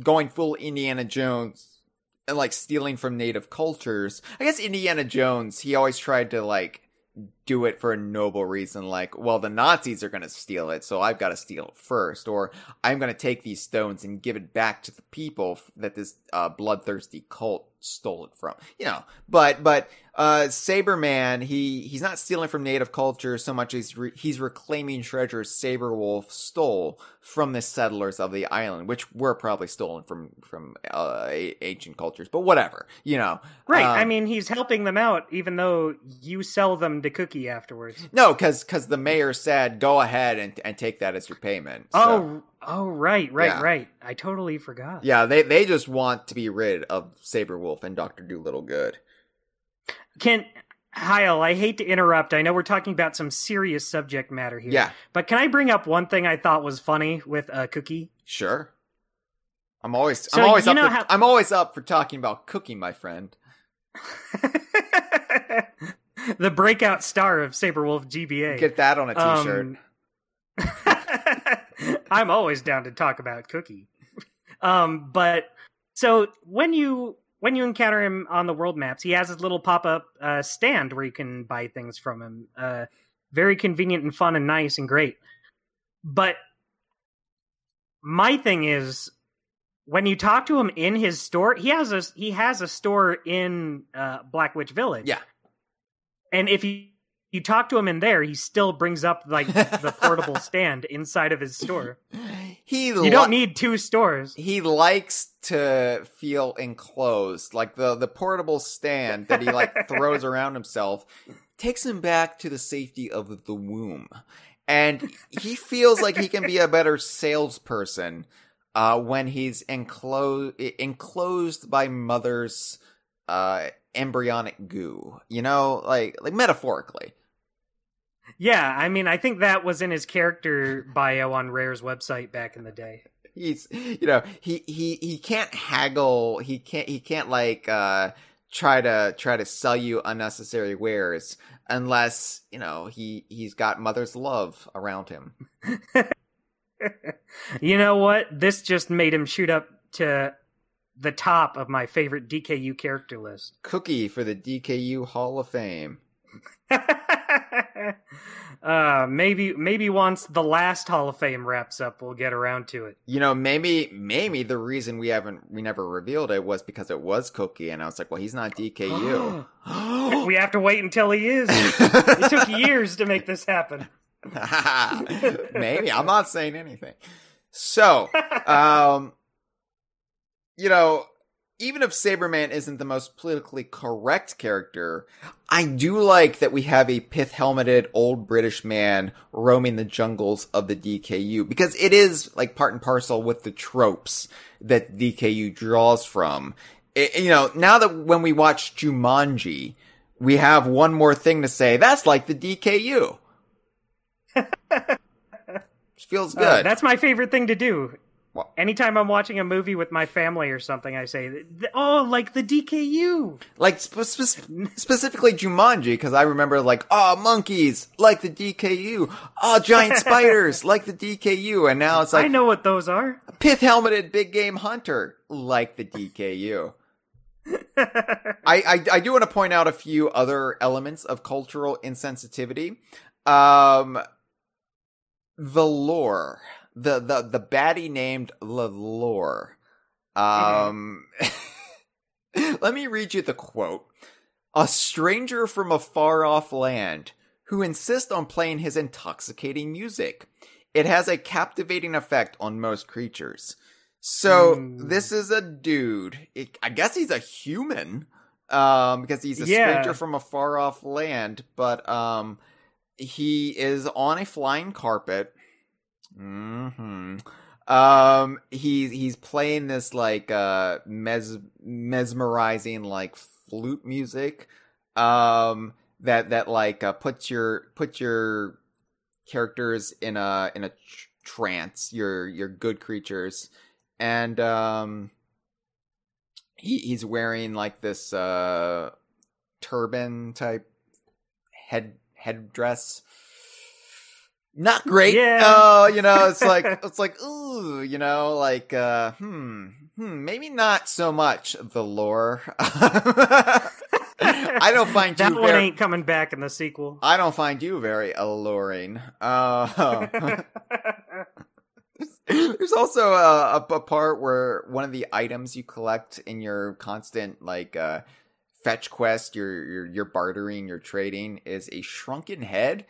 going full Indiana Jones and like stealing from native cultures. I guess Indiana Jones, he always tried to like do it for a noble reason like well the nazis are going to steal it so i've got to steal it first or i'm going to take these stones and give it back to the people that this uh, bloodthirsty cult stole it from, you know. But but uh, Saberman, he he's not stealing from native culture so much as re- he's reclaiming treasures Saberwolf stole from the settlers of the island, which were probably stolen from from uh, ancient cultures. But whatever, you know. Right. Um, I mean, he's helping them out, even though you sell them to Cookie afterwards. No, because because the mayor said, go ahead and and take that as your payment. So. Oh Oh right, right, yeah. right. I totally forgot. Yeah, they they just want to be rid of Saberwolf and Doctor Doolittle good. Can Heil, I hate to interrupt. I know we're talking about some serious subject matter here. Yeah. But can I bring up one thing I thought was funny with uh, Cookie? Sure. I'm always so I'm always up for, how... I'm always up for talking about Cookie, my friend. the breakout star of Saberwolf GBA. Get that on a t-shirt. Um... I'm always down to talk about Cookie. Um, but so when you when you encounter him on the world maps, he has his little pop up uh, stand where you can buy things from him. Uh, very convenient and fun and nice and great. But my thing is when you talk to him in his store, he has a he has a store in uh, Black Witch Village. Yeah. And if you you talk to him in there, he still brings up like the portable stand inside of his store. He you don't need two stores. He likes to feel enclosed, like the the portable stand that he like throws around himself takes him back to the safety of the womb, and he feels like he can be a better salesperson uh, when he's enclosed enclosed by mother's uh, embryonic goo. You know, like like metaphorically. Yeah, I mean, I think that was in his character bio on Rare's website back in the day. He's, you know, he he he can't haggle. He can't he can't like uh try to try to sell you unnecessary wares unless you know he he's got mother's love around him. you know what? This just made him shoot up to the top of my favorite DKU character list. Cookie for the DKU Hall of Fame. uh, maybe maybe once the last Hall of Fame wraps up, we'll get around to it. You know, maybe maybe the reason we haven't we never revealed it was because it was Cookie, and I was like, well, he's not DKU. we have to wait until he is. it took years to make this happen. maybe I'm not saying anything. So, um, you know, even if Saberman isn't the most politically correct character, I do like that we have a pith helmeted old British man roaming the jungles of the DKU because it is like part and parcel with the tropes that DKU draws from. It, you know, now that when we watch Jumanji, we have one more thing to say. That's like the DKU. feels good. Uh, that's my favorite thing to do well, anytime I'm watching a movie with my family or something, I say, "Oh, like the DKU." Like spe- specifically Jumanji, because I remember like, "Oh, monkeys, like the DKU." Oh, ah, giant spiders, like the DKU. And now it's like, I know what those are. Pith helmeted big game hunter, like the DKU. I, I, I do want to point out a few other elements of cultural insensitivity. Um, the lore the the the baddie named Lalore. Mm-hmm. Um, mm-hmm. let me read you the quote: "A stranger from a far off land who insists on playing his intoxicating music. It has a captivating effect on most creatures." So mm. this is a dude. It, I guess he's a human, um, because he's a yeah. stranger from a far off land, but um, he is on a flying carpet Mm-hmm. Um, he's he's playing this like uh mes- mesmerizing like flute music, um that that like uh, puts your puts your characters in a in a tr- trance. Your your good creatures, and um he he's wearing like this uh turban type head headdress not great. Yeah. Oh, you know, it's like it's like ooh, you know, like uh, hmm, hmm, maybe not so much the lore. I don't find that you one very, ain't coming back in the sequel. I don't find you very alluring. Uh, There's also a, a, part where one of the items you collect in your constant like uh, fetch quest you're, you're, you're bartering you're trading is a shrunken head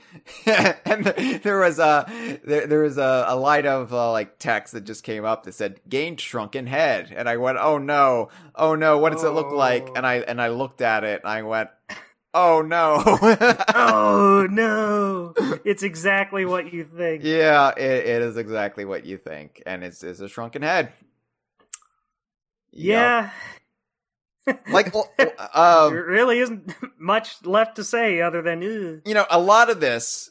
and there was a there, there was a, a line of uh, like text that just came up that said gained shrunken head and i went oh no oh no what does oh. it look like and i and i looked at it and i went oh no oh no it's exactly what you think yeah it, it is exactly what you think and it's, it's a shrunken head yeah like oh, oh, um, there really isn't much left to say other than Ew. you know a lot of this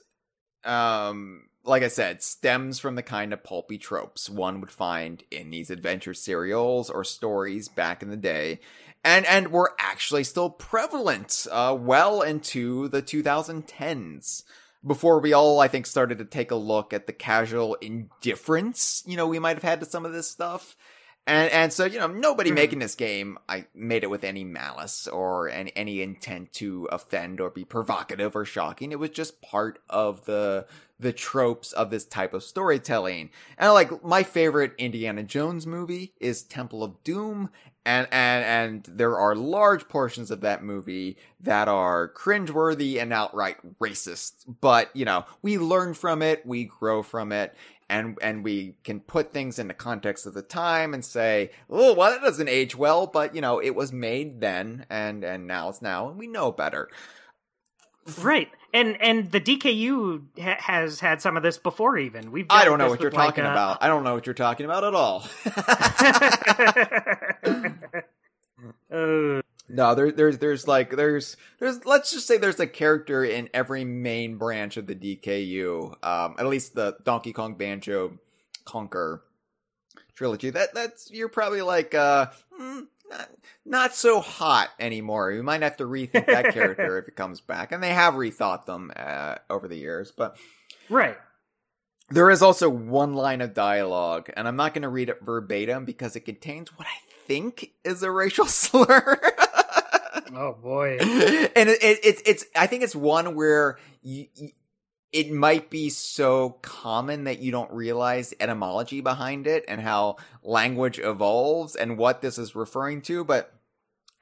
um like i said stems from the kind of pulpy tropes one would find in these adventure serials or stories back in the day and and were actually still prevalent uh well into the 2010s before we all i think started to take a look at the casual indifference you know we might have had to some of this stuff and and so you know nobody mm-hmm. making this game I made it with any malice or any, any intent to offend or be provocative or shocking. It was just part of the the tropes of this type of storytelling. And like my favorite Indiana Jones movie is Temple of Doom and and and there are large portions of that movie that are cringeworthy and outright racist. But, you know, we learn from it, we grow from it and and we can put things into context of the time and say, oh, well, that doesn't age well, but you know, it was made then, and and now it's now, and we know better. Right, and and the DKU ha- has had some of this before. Even we've. I don't know what you're like talking a... about. I don't know what you're talking about at all. uh, no, there, there's there's like there's there's let's just say there's a character in every main branch of the DKU, um, at least the Donkey Kong Banjo Conquer trilogy. That that's you're probably like uh, hmm, not, not so hot anymore. You might have to rethink that character if it comes back, and they have rethought them uh, over the years. But right, there is also one line of dialogue, and I'm not going to read it verbatim because it contains what I think is a racial slur oh boy! And it, it, it's it's I think it's one where you, it might be so common that you don't realize etymology behind it and how language evolves and what this is referring to. But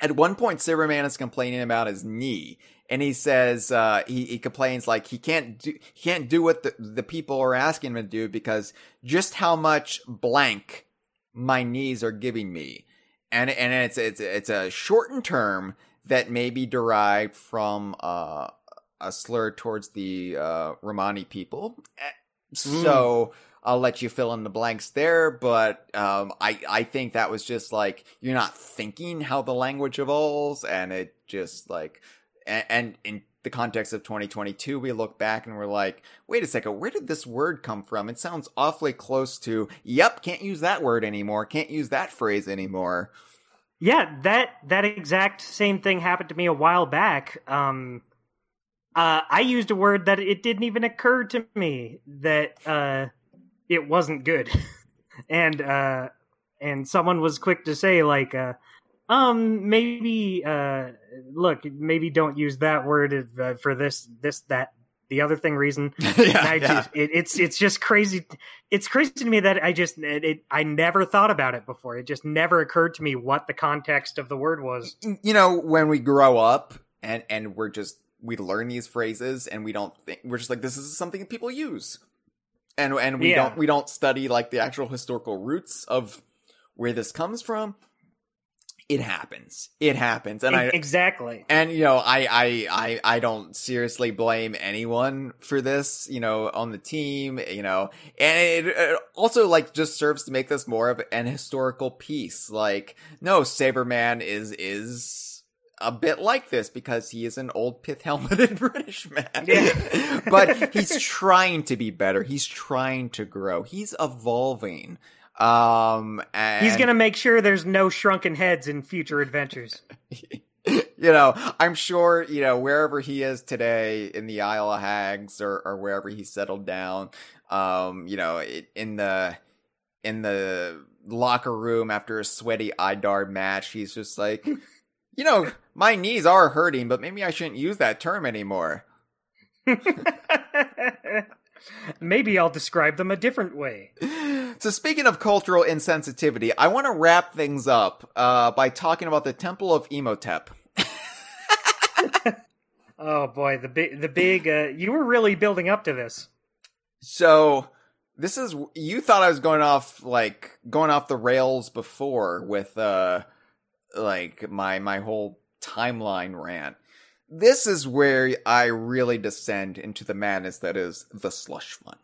at one point, Silverman is complaining about his knee, and he says uh, he, he complains like he can't do can't do what the, the people are asking him to do because just how much blank my knees are giving me and and it's it's it's a shortened term that may be derived from uh, a slur towards the uh, Romani people. Eh, hmm. So mm. I'll let you fill in the blanks there, but um, I I think that was just like you're not thinking how the language evolves, and it just like and, and in the context of 2022, we look back and we're like, wait a second, where did this word come from? It sounds awfully close to, yep, can't use that word anymore, can't use that phrase anymore. Yeah, that that exact same thing happened to me a while back. Um, uh, I used a word that it didn't even occur to me that uh, it wasn't good, and uh, and someone was quick to say like, uh, um, maybe uh, look, maybe don't use that word uh, for this, this, that, the other thing reason. yeah, yeah. Just, it, it's it's just crazy. It's crazy to me that I just it, it, I never thought about it before. It just never occurred to me what the context of the word was. You know, when we grow up and and we're just we learn these phrases and we don't think we're just like this is something that people use. And and we yeah. don't we don't study like the actual historical roots of where this comes from it happens. It happens, and I exactly. And you know, I I I I don't seriously blame anyone for this. You know, on the team. You know, and it, it also like just serves to make this more of an historical piece. Like, no, Saberman is is a bit like this because he is an old pith helmeted British man. but he's trying to be better. He's trying to grow. He's evolving um, and... he's gonna make sure there's no shrunken heads in future adventures. you know, I'm sure you know wherever he is today in the Isle of Hags or, or wherever he settled down. Um, you know, in the in the locker room after a sweaty Idar match, he's just like, you know, my knees are hurting, but maybe I shouldn't use that term anymore. Maybe I'll describe them a different way. So, speaking of cultural insensitivity, I want to wrap things up uh, by talking about the Temple of Emotep. oh boy, the big, the big. Uh, you were really building up to this. So, this is you thought I was going off like going off the rails before with uh like my my whole timeline rant this is where I really descend into the madness that is the slush fund.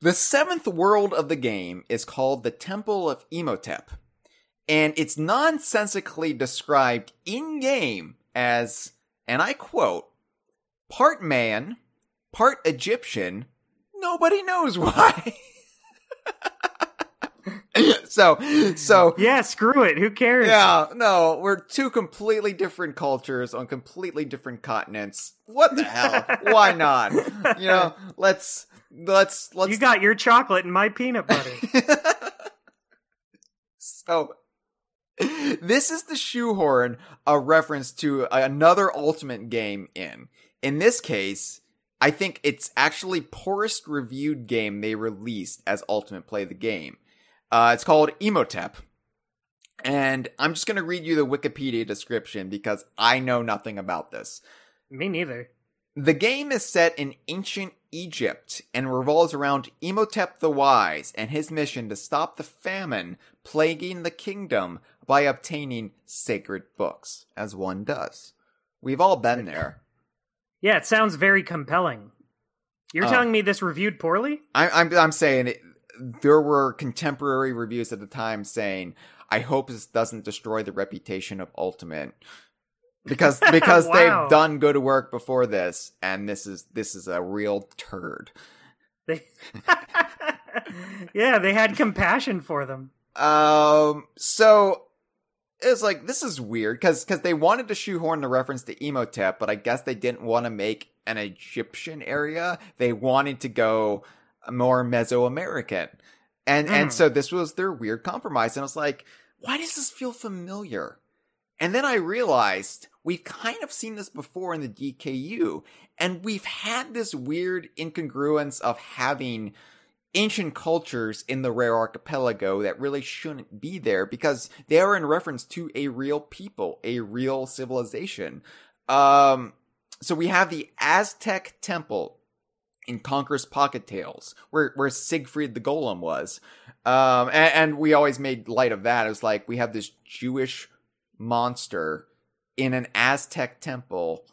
The seventh world of the game is called the Temple of Emotep, and it's nonsensically described in game as, and I quote, part man, part Egyptian, nobody knows why. so so yeah, screw it. Who cares? Yeah, no, we're two completely different cultures on completely different continents. What the hell? Why not? You know, let's let's let's. You got your chocolate and my peanut butter. so this is the shoehorn a reference to another ultimate game in in this case i think it's actually poorest reviewed game they released as ultimate play the game uh, it's called Emotep. And I'm just going to read you the Wikipedia description because I know nothing about this. Me neither. The game is set in ancient Egypt and revolves around Emotep the Wise and his mission to stop the famine plaguing the kingdom by obtaining sacred books, as one does. We've all been there. Yeah, it sounds very compelling. You're uh, telling me this reviewed poorly? I, am I'm, I'm saying it, there were contemporary reviews at the time saying, "I hope this doesn't destroy the reputation of Ultimate." because because wow. they've done good work before this and this is this is a real turd they yeah they had compassion for them um so it's like this is weird because because they wanted to shoehorn the reference to emotep but i guess they didn't want to make an egyptian area they wanted to go more Mesoamerican. And mm. and hmm. so this was their weird compromise. And I was like, why does this feel familiar? And then I realized we've kind of seen this before in the DKU, and we've had this weird incongruence of having ancient cultures in the rare archipelago that really shouldn't be there because they are in reference to a real people, a real civilization. Um, so we have the Aztec temple in conquers Pocket Tales, where where Siegfried the Golem was, um, and, and we always made light of that. It was like we have this Jewish monster in an Aztec temple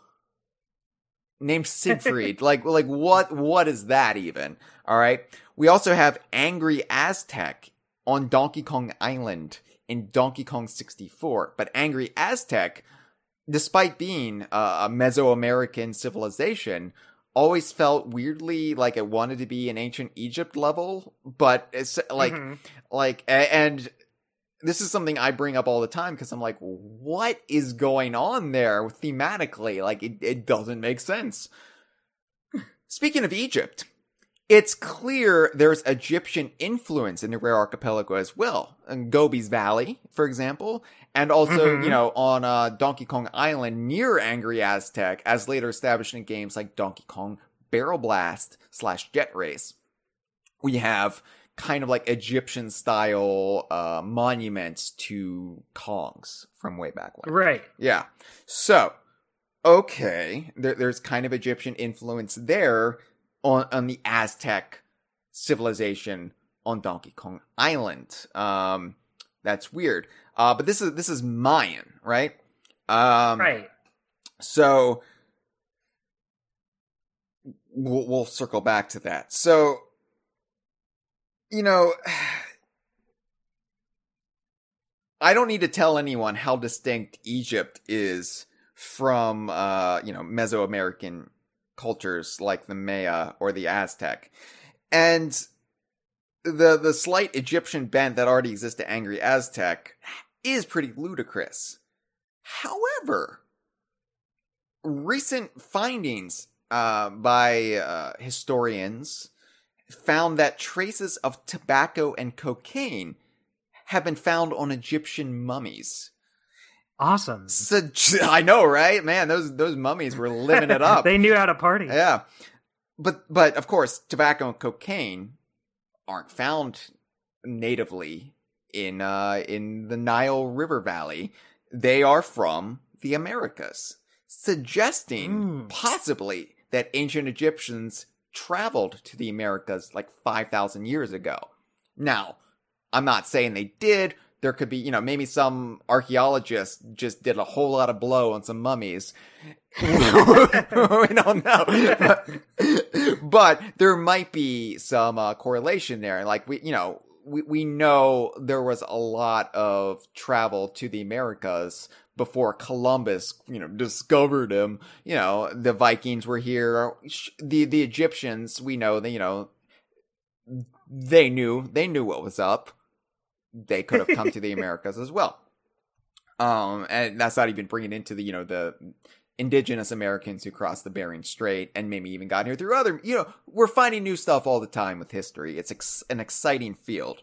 named Siegfried. like like what what is that even? All right. We also have Angry Aztec on Donkey Kong Island in Donkey Kong 64. But Angry Aztec, despite being a Mesoamerican civilization, always felt weirdly like it wanted to be an ancient Egypt level, but it's like mm-hmm. like and this is something I bring up all the time because I'm like, what is going on there thematically? Like it, it doesn't make sense. Speaking of Egypt, it's clear there's Egyptian influence in the Rare Archipelago as well, in Gobi's Valley, for example, and also, mm-hmm. you know, on uh, Donkey Kong Island near Angry Aztec, as later established in games like Donkey Kong Barrel Blast slash Jet Race. We have kind of like Egyptian style uh, monuments to Kongs from way back when. Right. Yeah. So, okay, there, there's kind of Egyptian influence there on on the Aztec civilization on Donkey Kong Island. Um, that's weird. Uh, but this is this is Mayan, right? Um, right. So we'll, we'll circle back to that. So you know. I don't need to tell anyone how distinct Egypt is from, uh, you know, Mesoamerican cultures like the Maya or the Aztec. And the the slight Egyptian bent that already exists to angry Aztec is pretty ludicrous. However, recent findings uh, by uh, historians found that traces of tobacco and cocaine have been found on Egyptian mummies awesome. So, I know, right? Man, those those mummies were living it up. they knew how to party. Yeah, but but of course, tobacco and cocaine aren't found natively in uh, in the Nile River Valley. They are from the Americas, suggesting mm. possibly that ancient Egyptians traveled to the Americas like 5,000 years ago. Now, I'm not saying they did there could be, you know, maybe some archaeologist just did a whole lot of blow on some mummies. we don't know. But, but, there might be some uh, correlation there. Like, we, you know, we, we know there was a lot of travel to the Americas before Columbus, you know, discovered him. You know, the Vikings were here. The the Egyptians, we know that, you know, they knew they knew what was up they could have come to the Americas as well. Um, and that's not even bringing into the you know the indigenous Americans who crossed the Bering Strait and maybe even got here through other. You know, we're finding new stuff all the time with history. It's ex- an exciting field,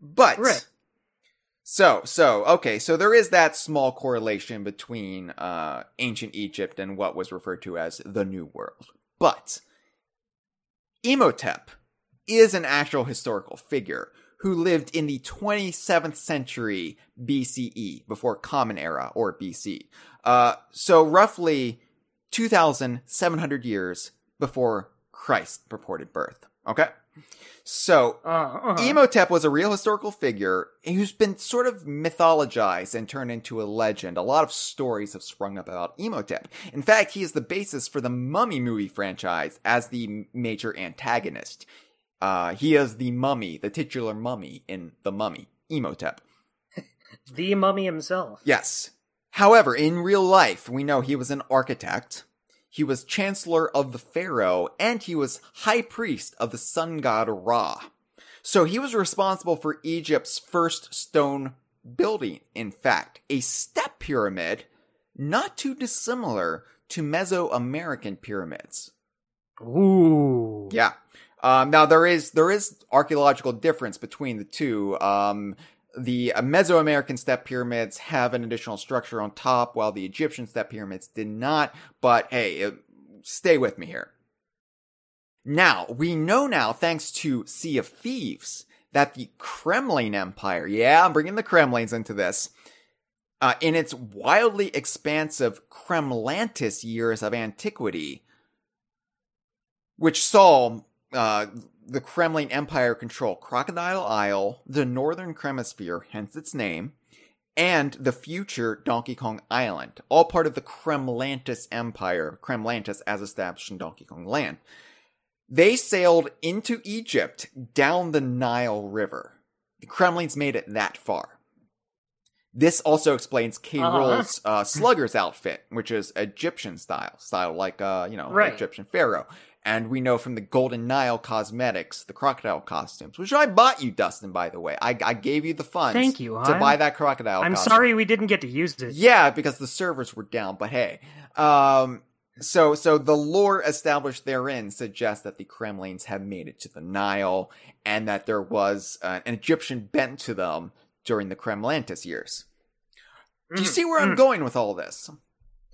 but. Right. So, so, okay, so there is that small correlation between uh, ancient Egypt and what was referred to as the New World. But Imhotep is an actual historical figure who lived in the 27th century BCE, before Common Era or BC. Uh, so roughly 2,700 years before Christ's purported birth. Okay? So, uh, uh-huh. Emotep was a real historical figure who's been sort of mythologized and turned into a legend. A lot of stories have sprung up about Emotep. In fact, he is the basis for the Mummy movie franchise as the major antagonist. Uh, he is the mummy, the titular mummy in The Mummy, Emotep. the mummy himself. Yes. However, in real life, we know he was an architect, he was chancellor of the pharaoh, and he was high priest of the sun god Ra. So he was responsible for Egypt's first stone building, in fact, a step pyramid not too dissimilar to Mesoamerican pyramids. Ooh. Yeah. Um, now there is there is archaeological difference between the two. Um, the Mesoamerican step pyramids have an additional structure on top, while the Egyptian step pyramids did not. But hey, stay with me here. Now we know now, thanks to Sea of Thieves, that the Kremlin Empire, yeah, I'm bringing the Kremlins into this, uh, in its wildly expansive Kremlantis years of antiquity, which saw uh, the Kremlin Empire control Crocodile Isle, the Northern Cremosphere, hence its name, and the future Donkey Kong Island, all part of the Kremlantis Empire, Kremlantis as established in Donkey Kong Land. They sailed into Egypt down the Nile River. The Kremlins made it that far. This also explains K. Uh-huh. Rool's uh, slugger's outfit, which is Egyptian style, style like uh, you know right. Egyptian pharaoh, and we know from the Golden Nile cosmetics, the crocodile costumes, which I bought you, Dustin, by the way. I, I gave you the funds. Thank you. To buy that crocodile I'm costume. sorry we didn't get to use it. Yeah, because the servers were down, but hey. Um, so, so the lore established therein suggests that the Kremlins have made it to the Nile and that there was uh, an Egyptian bent to them during the Kremlantis years. Do you mm, see where mm. I'm going with all this?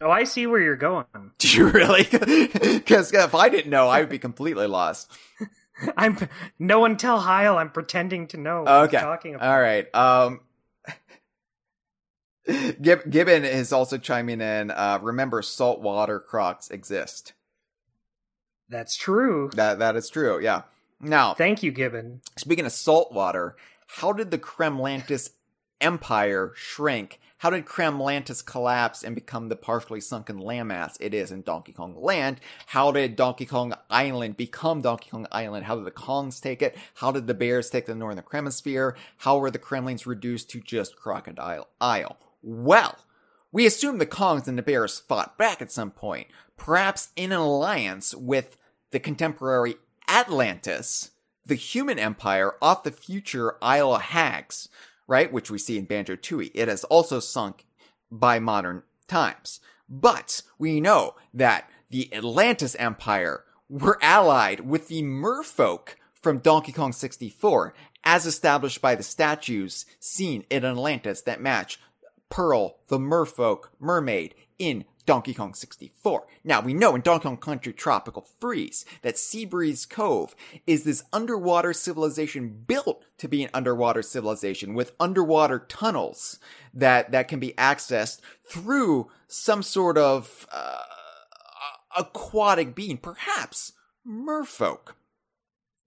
Oh, I see where you're going. Do you really? Because if I didn't know, I would be completely lost. I'm no one tell Heil I'm pretending to know. okay, talking about. all right. Um, Gibbon is also chiming in. Uh, remember, saltwater crocs exist. That's true. That that is true. Yeah. Now, thank you, Gibbon. Speaking of saltwater, how did the Kremlantis Empire shrink how did Kramlantis collapse and become the partially sunken landmass it is in Donkey Kong Land? How did Donkey Kong Island become Donkey Kong Island? How did the Kongs take it? How did the Bears take the Northern Kremosphere? How were the Kremlins reduced to just Crocodile Isle? Well, we assume the Kongs and the Bears fought back at some point, perhaps in an alliance with the contemporary Atlantis, the human empire off the future Isle of Hags, right? Which we see in Banjo Tooie. It has also sunk by modern times. But we know that the Atlantis Empire were allied with the merfolk from Donkey Kong 64 as established by the statues seen in Atlantis that match Pearl, the merfolk, mermaid in Donkey Kong 64. Now, we know in Donkey Kong Country Tropical Freeze that Seabreeze Cove is this underwater civilization built to be an underwater civilization with underwater tunnels that, that can be accessed through some sort of uh, aquatic being, perhaps merfolk.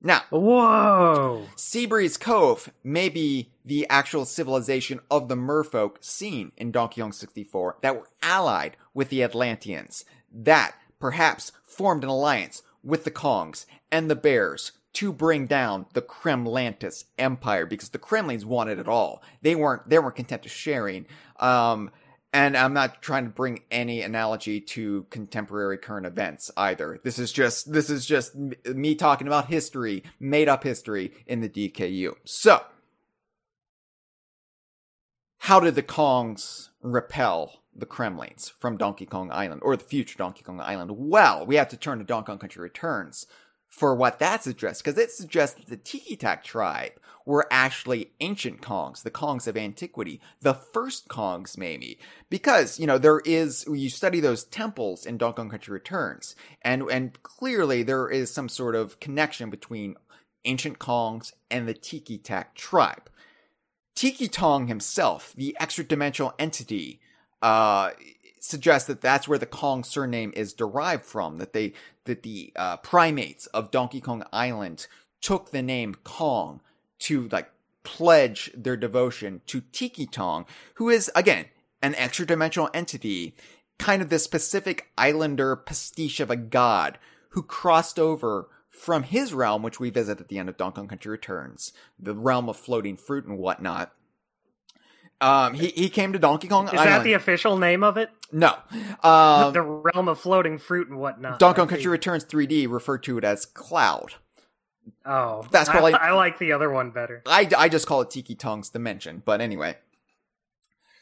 Now, whoa! Seabreeze Cove may be the actual civilization of the merfolk seen in Donkey Kong 64 that were allied with the Atlanteans, that perhaps formed an alliance with the Kongs and the Bears to bring down the Kremlantis Empire because the Kremlins wanted it all. They weren't they weren't content to sharing. Um, and I'm not trying to bring any analogy to contemporary current events either. This is just this is just me talking about history, made up history in the DKU. So, how did the Kongs repel the Kremlin's from Donkey Kong Island or the future Donkey Kong Island? Well, we have to turn to Donkey Kong Country Returns for what that suggests, because it suggests that the Tiki Tak tribe were actually ancient Kongs, the Kongs of antiquity, the first Kongs maybe, because, you know, there is, you study those temples in Donkey Kong Country Returns, and, and clearly there is some sort of connection between ancient Kongs and the Tiki Tak tribe. Tiki Tong himself, the extra dimensional entity, uh, suggests that that's where the Kong surname is derived from. That they that the uh, primates of Donkey Kong Island took the name Kong to like pledge their devotion to Tiki Tong, who is again an extra dimensional entity, kind of this Pacific Islander pastiche of a god who crossed over from his realm, which we visit at the end of Donkey Kong Country Returns, the realm of floating fruit and whatnot, um, he he came to Donkey Kong. Is Island. that the official name of it? No, um, the realm of floating fruit and whatnot. Donkey Kong Country Returns 3D referred to it as Cloud. Oh, that's probably. I, I like the other one better. I, I just call it Tiki Tongue's Dimension, but anyway.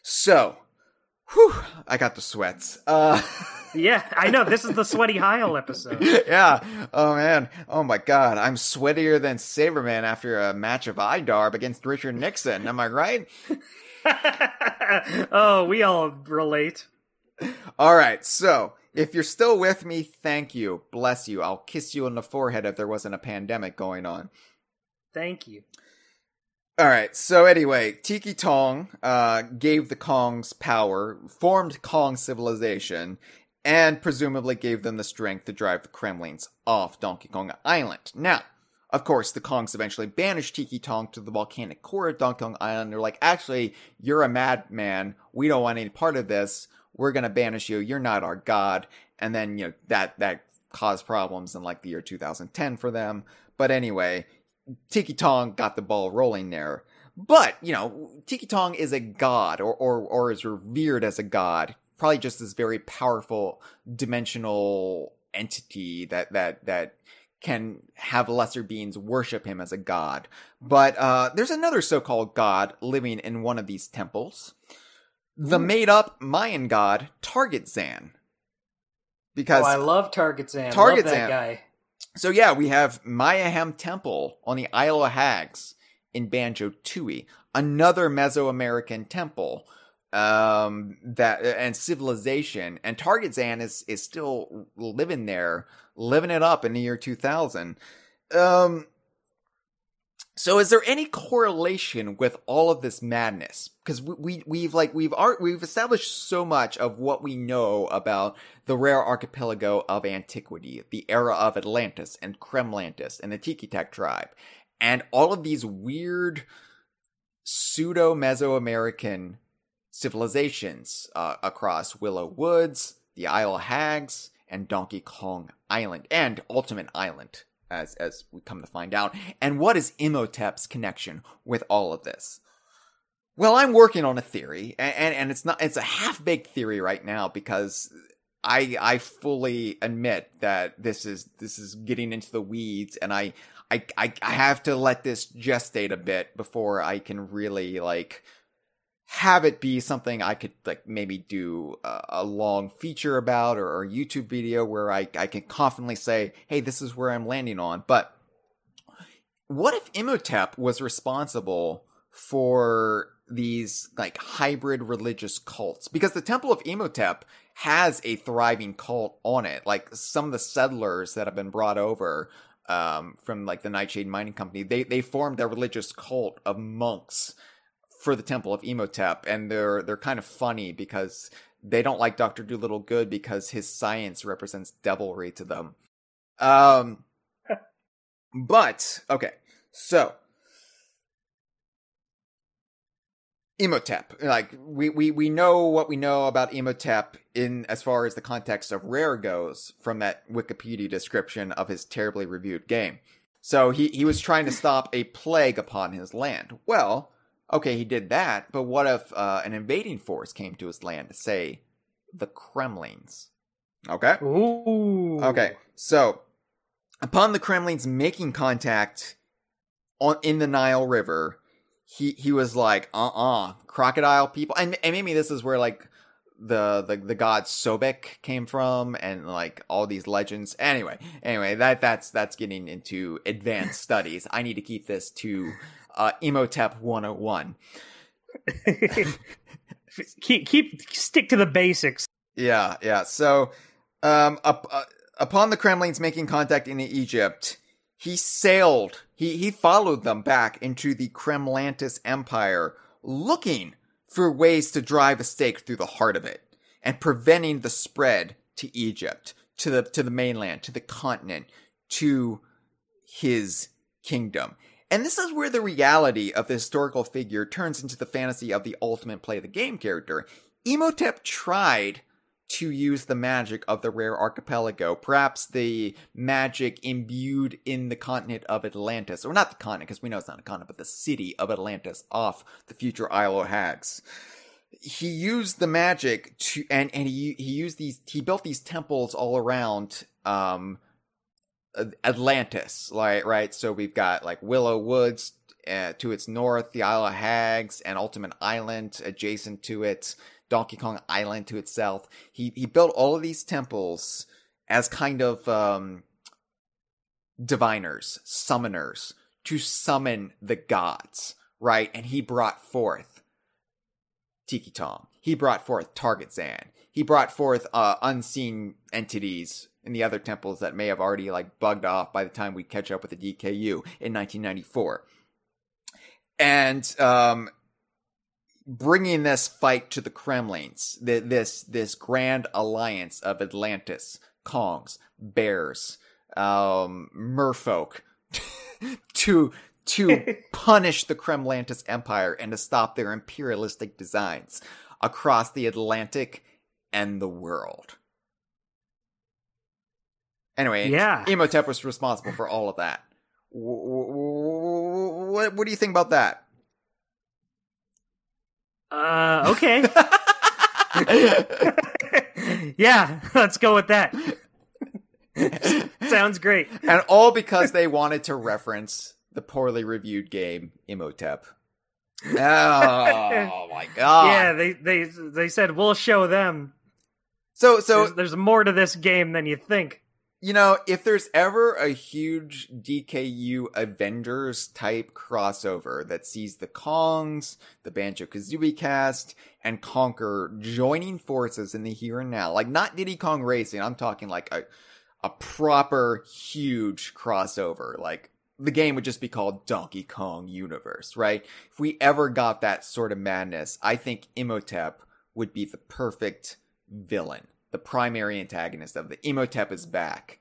So, whew, I got the sweats. Uh, yeah, I know. This is the sweaty Heil episode. yeah. Oh man. Oh my God. I'm sweatier than Saberman after a match of IDARB against Richard Nixon. Am I right? oh, we all relate. All right, so if you're still with me, thank you. Bless you. I'll kiss you on the forehead if there wasn't a pandemic going on. Thank you. All right. So anyway, Tiki Tong uh, gave the Kongs power, formed Kong civilization, and presumably gave them the strength to drive the Kremlins off Donkey Kong Island. Now, of course, the Kongs eventually banish Tiki Tong to the volcanic core of Dong Island. They're like, actually, you're a madman. We don't want any part of this. We're gonna banish you. You're not our god. And then you know that that caused problems in like the year 2010 for them. But anyway, Tiki Tong got the ball rolling there. But you know, Tiki Tong is a god, or or or is revered as a god. Probably just this very powerful dimensional entity that that that can have lesser beings worship him as a god. But uh, there's another so called god living in one of these temples. The hmm. made up Mayan god, Target Zan. Because oh, I love Target Zan. Target love Zan. guy. So yeah, we have Mayaham Temple on the Isle of Hags in Banjo Tooie, another Mesoamerican temple um that uh, and civilization and target zan is is still living there living it up in the year 2000 um so is there any correlation with all of this madness because we, we have like we've art we've established so much of what we know about the rare archipelago of antiquity the era of atlantis and kremlantis and the tiki Tech tribe and all of these weird pseudo mesoamerican civilizations uh, across Willow Woods, the Isle of Hags, and Donkey Kong Island, and Ultimate Island, as as we come to find out. And what is Imhotep's connection with all of this? Well, I'm working on a theory, and, and, it's not it's a half baked theory right now because I I fully admit that this is this is getting into the weeds, and I I I, I have to let this gestate a bit before I can really like have it be something I could like maybe do a, a long feature about or, or, a YouTube video where I, I can confidently say, hey, this is where I'm landing on. But what if Imhotep was responsible for these like hybrid religious cults? Because the Temple of Imhotep has a thriving cult on it. Like some of the settlers that have been brought over um, from like the Nightshade Mining Company, they, they formed a religious cult of monks for the Temple of Emotep, and they're they're kind of funny because they don't like Doctor Doolittle good because his science represents devilry to them. Um, but okay, so Emotep, like we we we know what we know about Emotep in as far as the context of Rare goes from that Wikipedia description of his terribly reviewed game. So he he was trying to stop a plague upon his land. Well, okay, he did that, but what if uh, an invading force came to his land, say the Kremlin's? Okay. Ooh. Okay. So, upon the Kremlin's making contact on in the Nile River, he he was like, "Uh, uh-uh, uh crocodile people," and and maybe this is where like the the the god Sobek came from, and like all these legends. Anyway, anyway, that that's that's getting into advanced studies. I need to keep this to uh, Emotep 101. keep keep stick to the basics. Yeah, yeah. So, um, up, uh, upon the Kremlin's making contact in Egypt, he sailed. He he followed them back into the Kremlantis Empire, looking for ways to drive a stake through the heart of it and preventing the spread to Egypt, to the to the mainland, to the continent, to his kingdom. And this is where the reality of the historical figure turns into the fantasy of the ultimate play the game character. Emotep tried to use the magic of the rare archipelago, perhaps the magic imbued in the continent of Atlantis, or not the continent, because we know it's not a continent, but the city of Atlantis off the future Isle of Hags. He used the magic to, and, and he, he used these, he built these temples all around, um, Atlantis, like right. So we've got like Willow Woods uh, to its north, the Isle of Hags, and Ultimate Island adjacent to it, Donkey Kong Island to its south. He he built all of these temples as kind of um, diviners, summoners to summon the gods, right? And he brought forth Tiki Tom. He brought forth Target Zan. He brought forth uh, unseen entities in the other temples that may have already like bugged off by the time we catch up with the DKU in 1994. And um, bringing this fight to the Kremlins, the, this this grand alliance of Atlantis, Kongs, bears, um, merfolk, to to punish the Kremlantis Empire and to stop their imperialistic designs across the Atlantic and the world. Anyway, yeah, Imhotep was responsible for all of that. What what do you think about that? Uh, okay. yeah, let's go with that. Sounds great. And all because they wanted to reference the poorly reviewed game Imhotep. Oh my god. Yeah, they they they said we'll show them. So so there's, there's more to this game than you think you know, if there's ever a huge DKU Avengers type crossover that sees the Kongs, the Banjo Kazooie cast, and Conquer joining forces in the here and now, like not Diddy Kong Racing, I'm talking like a a proper huge crossover, like the game would just be called Donkey Kong Universe, right? If we ever got that sort of madness, I think Imhotep would be the perfect villain the primary antagonist of the Emotep is back,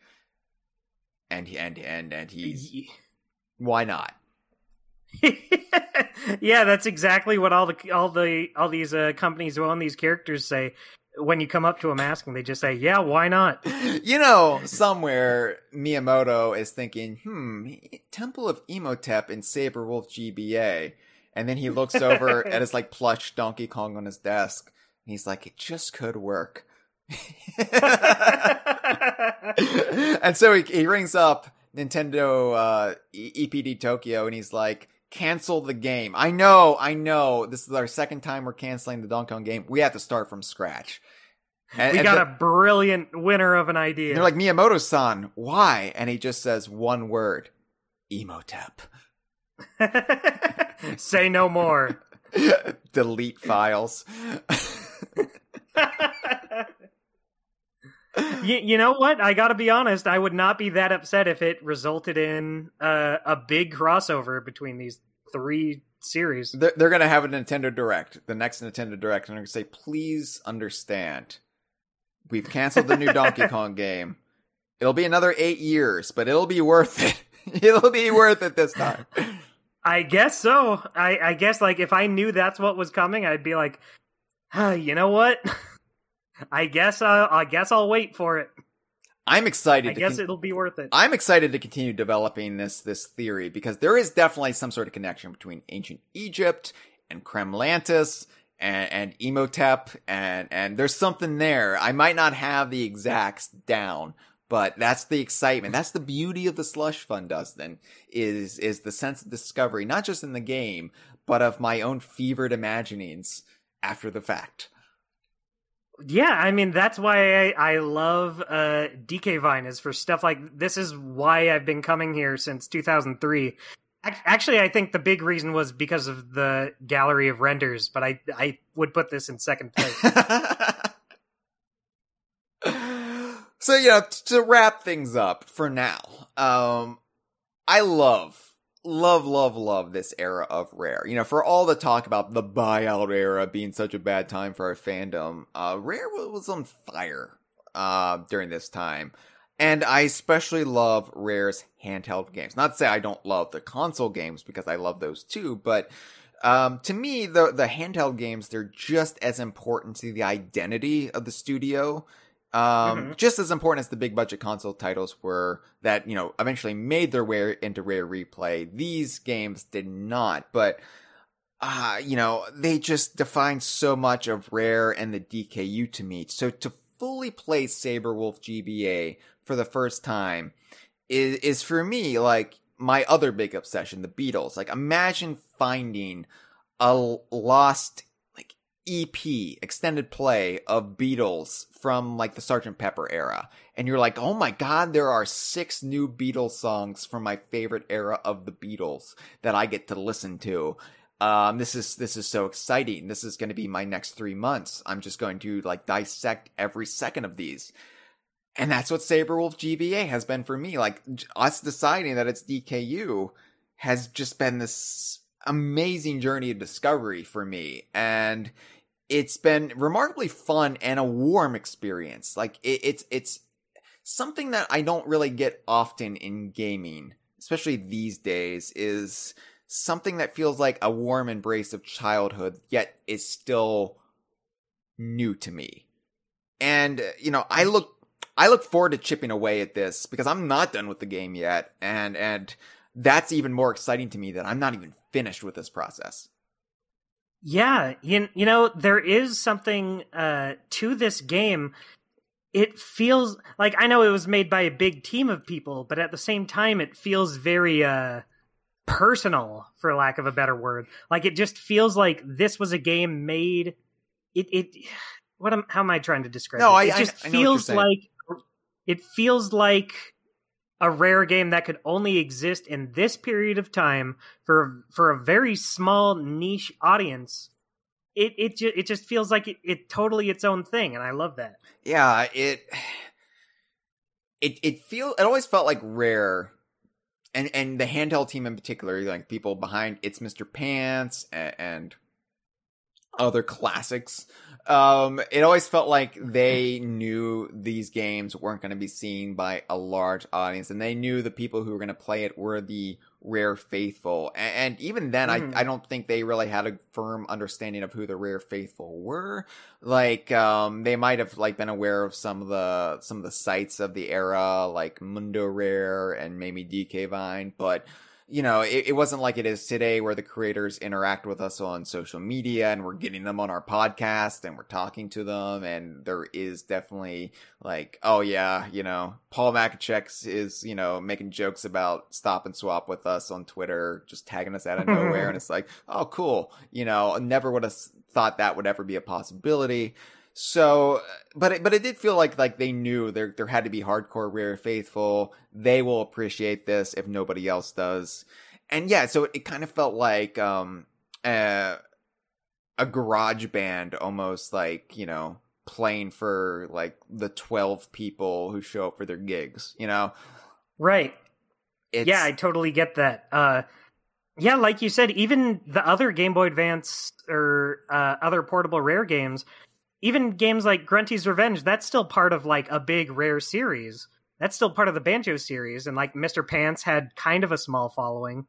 and he and and and he's why not? yeah, that's exactly what all the all the all these uh, companies who own these characters say when you come up to them asking. They just say, "Yeah, why not?" You know, somewhere Miyamoto is thinking, "Hmm, Temple of Emotep in Saber Wolf GBA," and then he looks over at his like plush Donkey Kong on his desk, and he's like, "It just could work." and so he, he rings up Nintendo uh, EPD Tokyo and he's like, cancel the game. I know, I know. This is our second time we're canceling the Donkey Kong game. We have to start from scratch. And, we got the, a brilliant winner of an idea. They're like, Miyamoto san, why? And he just says one word Emotep. Say no more. Delete files you, you, know what? I got to be honest. I would not be that upset if it resulted in uh, a big crossover between these three series. They're, they're going to have a Nintendo Direct, the next Nintendo Direct, and they're going to say, "Please understand, we've canceled the new Donkey Kong game. It'll be another eight years, but it'll be worth it. it'll be worth it this time." I guess so. I, I guess like if I knew that's what was coming, I'd be like, ah, you know what? I guess uh, I guess I'll wait for it. I'm excited. I guess con- it'll be worth it. I'm excited to continue developing this this theory because there is definitely some sort of connection between ancient Egypt and Kremlantis and, and Emotep and and there's something there. I might not have the exacts down, but that's the excitement. That's the beauty of the slush fund, Dustin, is is the sense of discovery, not just in the game, but of my own fevered imaginings after the fact. Yeah, I mean that's why I, I love uh, DK Vine is for stuff like this is why I've been coming here since 2003. Actually, I think the big reason was because of the gallery of renders, but I I would put this in second place. so yeah, to wrap things up for now, um, I love love, love, love this era of Rare. You know, for all the talk about the buyout era being such a bad time for our fandom, uh, Rare was on fire uh, during this time. And I especially love Rare's handheld games. Not to say I don't love the console games because I love those too, but um, to me, the the handheld games they're just as important to the identity of the studio um, mm-hmm. Just as important as the big budget console titles were that, you know, eventually made their way into Rare Replay, these games did not. But, uh, you know, they just defined so much of Rare and the DKU to me. So to fully play Saber Wolf GBA for the first time is, is for me like my other big obsession, the Beatles. Like, imagine finding a lost EP extended play of Beatles from like the Sgt. Pepper era, and you're like, oh my god, there are six new Beatles songs from my favorite era of the Beatles that I get to listen to. Um, this is this is so exciting. This is going to be my next three months. I'm just going to like dissect every second of these. And that's what Saberwolf GBA has been for me. Like us deciding that it's DKU has just been this amazing journey of discovery for me. And it's been remarkably fun and a warm experience. Like it, it's, it's something that I don't really get often in gaming, especially these days is something that feels like a warm embrace of childhood, yet is still new to me. And, uh, you know, I look, I look forward to chipping away at this because I'm not done with the game yet. And, and, that's even more exciting to me that I'm not even finished with this process. Yeah, you, you know, there is something uh, to this game. It feels like I know it was made by a big team of people, but at the same time, it feels very uh, personal, for lack of a better word. Like it just feels like this was a game made. It it what am how am I trying to describe? No, it, I, just I, I feels like it feels like a rare game that could only exist in this period of time for for a very small niche audience. It it ju- it just feels like it, it totally its own thing, and I love that. Yeah, it it it feel it always felt like rare and and the handheld team in particular, like people behind it's Mr. Pants and, and other classics um, it always felt like they knew these games weren't going to be seen by a large audience, and they knew the people who were going to play it were the rare faithful. And, and even then, mm. I, hmm. I don't think they really had a firm understanding of who the rare faithful were. Like, um, they might have like been aware of some of the some of the sites of the era, like Mundo Rare and maybe DK Vine, but you know, it, it, wasn't like it is today where the creators interact with us on social media and we're getting them on our podcast and we're talking to them. And there is definitely like, oh, yeah, you know, Paul Makachek is, you know, making jokes about stop and swap with us on Twitter, just tagging us out of nowhere. and it's like, oh, cool. You know, never would have thought that would ever be a possibility. So, but it, but it did feel like like they knew there there had to be hardcore rare faithful. They will appreciate this if nobody else does. And yeah, so it, it kind of felt like um uh, a garage band almost like, you know, playing for like the 12 people who show up for their gigs, you know. Right. It's... Yeah, I totally get that. Uh yeah, like you said, even the other Game Boy Advance or uh, other portable rare games, even games like Grunty's Revenge, that's still part of like a big rare series. That's still part of the Banjo series, and like Mr. Pants had kind of a small following.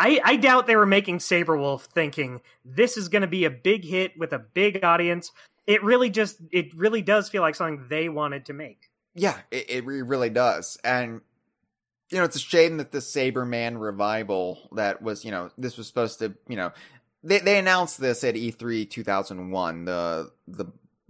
I, I doubt they were making Saberwolf thinking this is going to be a big hit with a big audience. It really just it really does feel like something they wanted to make. Yeah, it, it really does, and you know, it's a shame that the Saberman revival that was, you know, this was supposed to, you know, they they announced this at E3 2001, the the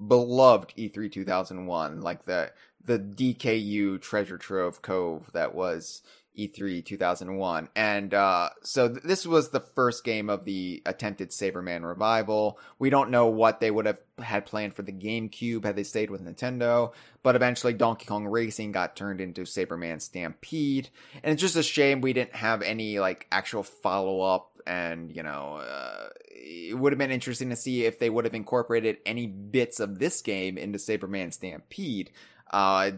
beloved E3 2001, like the the DKU treasure trove cove that was E3 2001. And uh, so th- this was the first game of the attempted Saberman revival. We don't know what they would have had planned for the GameCube had they stayed with Nintendo, but eventually Donkey Kong Racing got turned into Saberman Stampede. And it's just a shame we didn't have any like actual follow up. And, you know, uh, it would have been interesting to see if they would have incorporated any bits of this game into Saberman Stampede. Uh,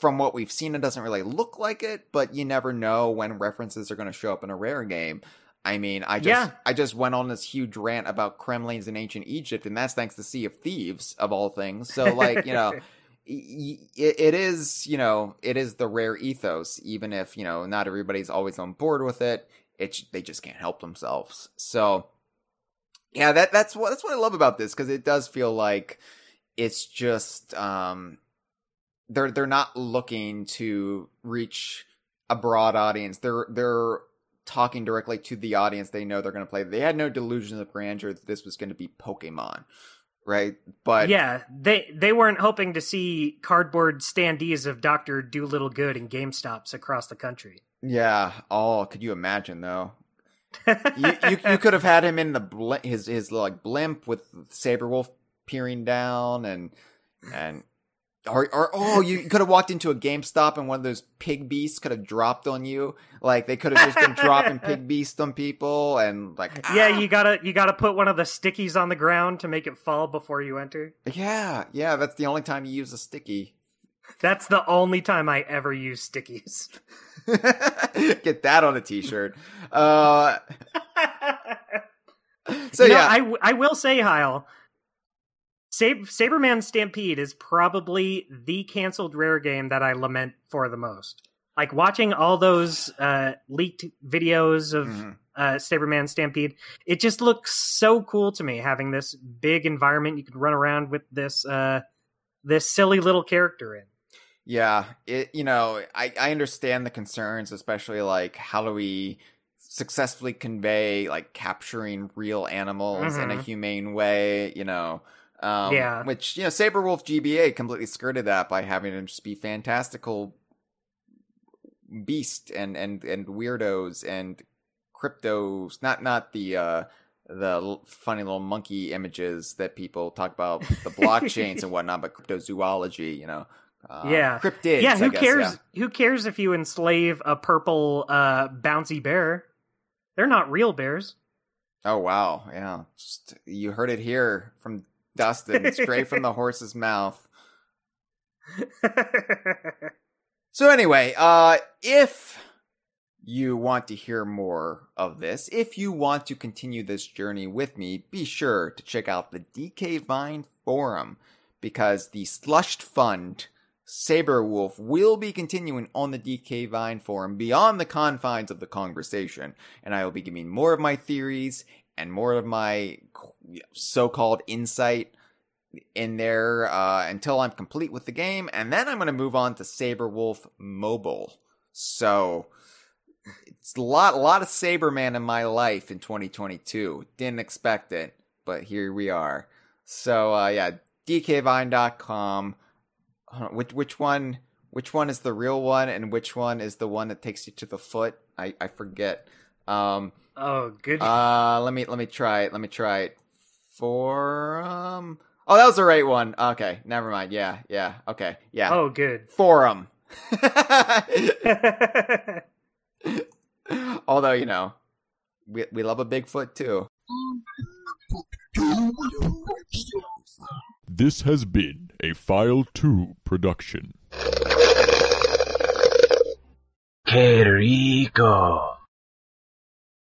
from what we've seen, it doesn't really look like it, but you never know when references are going to show up in a rare game. I mean, I just yeah. I just went on this huge rant about Kremlins in ancient Egypt, and that's thanks to Sea of Thieves of all things. So, like you know, it, it is you know it is the rare ethos, even if you know not everybody's always on board with it. It they just can't help themselves. So, yeah, that that's what that's what I love about this because it does feel like it's just um they're they're not looking to reach a broad audience. They're they're talking directly to the audience they know they're going to play. They had no delusions of grandeur that this was going to be Pokemon, right? But yeah, they they weren't hoping to see cardboard standees of Doctor Doolittle Good in GameStops across the country. Yeah. Oh, could you imagine though? you, you, you could have had him in the his his like blimp with Saberwolf peering down and and or, or oh, you could have walked into a GameStop and one of those pig beasts could have dropped on you. Like they could have just been dropping pig beasts on people and like yeah, ah. you gotta you gotta put one of the stickies on the ground to make it fall before you enter. Yeah, yeah, that's the only time you use a sticky. That's the only time I ever use stickies. Get that on a t-shirt. Uh, so yeah, I, I will say, Heil, Saberman Stampede is probably the canceled rare game that I lament for the most. Like watching all those uh, leaked videos of mm-hmm. uh, Saberman Stampede, it just looks so cool to me having this big environment you can run around with this uh, this silly little character in. Yeah, it you know I I understand the concerns, especially like how do we successfully convey like capturing real animals mm-hmm. in a mm-hmm. humane way, you know um, yeah. Which, you know, Saberwolf GBA completely skirted that by having him just be fantastical beast and, and, and weirdos and cryptos, not, not the, uh, the funny little monkey images that people talk about the blockchains and whatnot, but cryptozoology, you know, uh, yeah, cryptids. Yeah, who guess, cares? Yeah. Who cares if you enslave a purple uh, bouncy bear? They're not real bears. Oh wow! Yeah, Just, you heard it here from Dustin straight from the horse's mouth. so anyway, uh if you want to hear more of this, if you want to continue this journey with me, be sure to check out the DK Vine forum because the slushed fund Saberwolf will be continuing on the DK Vine forum beyond the confines of the conversation, and I will be giving more of my theories and more of my so-called insight in there uh, until I'm complete with the game, and then I'm going to move on to Wolf Mobile. So it's a lot, a lot of Saberman in my life in 2022. Didn't expect it, but here we are. So uh, yeah, DKVine.com. Which which one? Which one is the real one, and which one is the one that takes you to the foot? I I forget. Um, oh, good. Uh, let me let me try it. Let me try it. Forum. Oh, that was the right one. Okay, never mind. Yeah, yeah. Okay, yeah. Oh, good. Forum. Although you know, we we love a Bigfoot too. This has been a File 2 production. Que rico!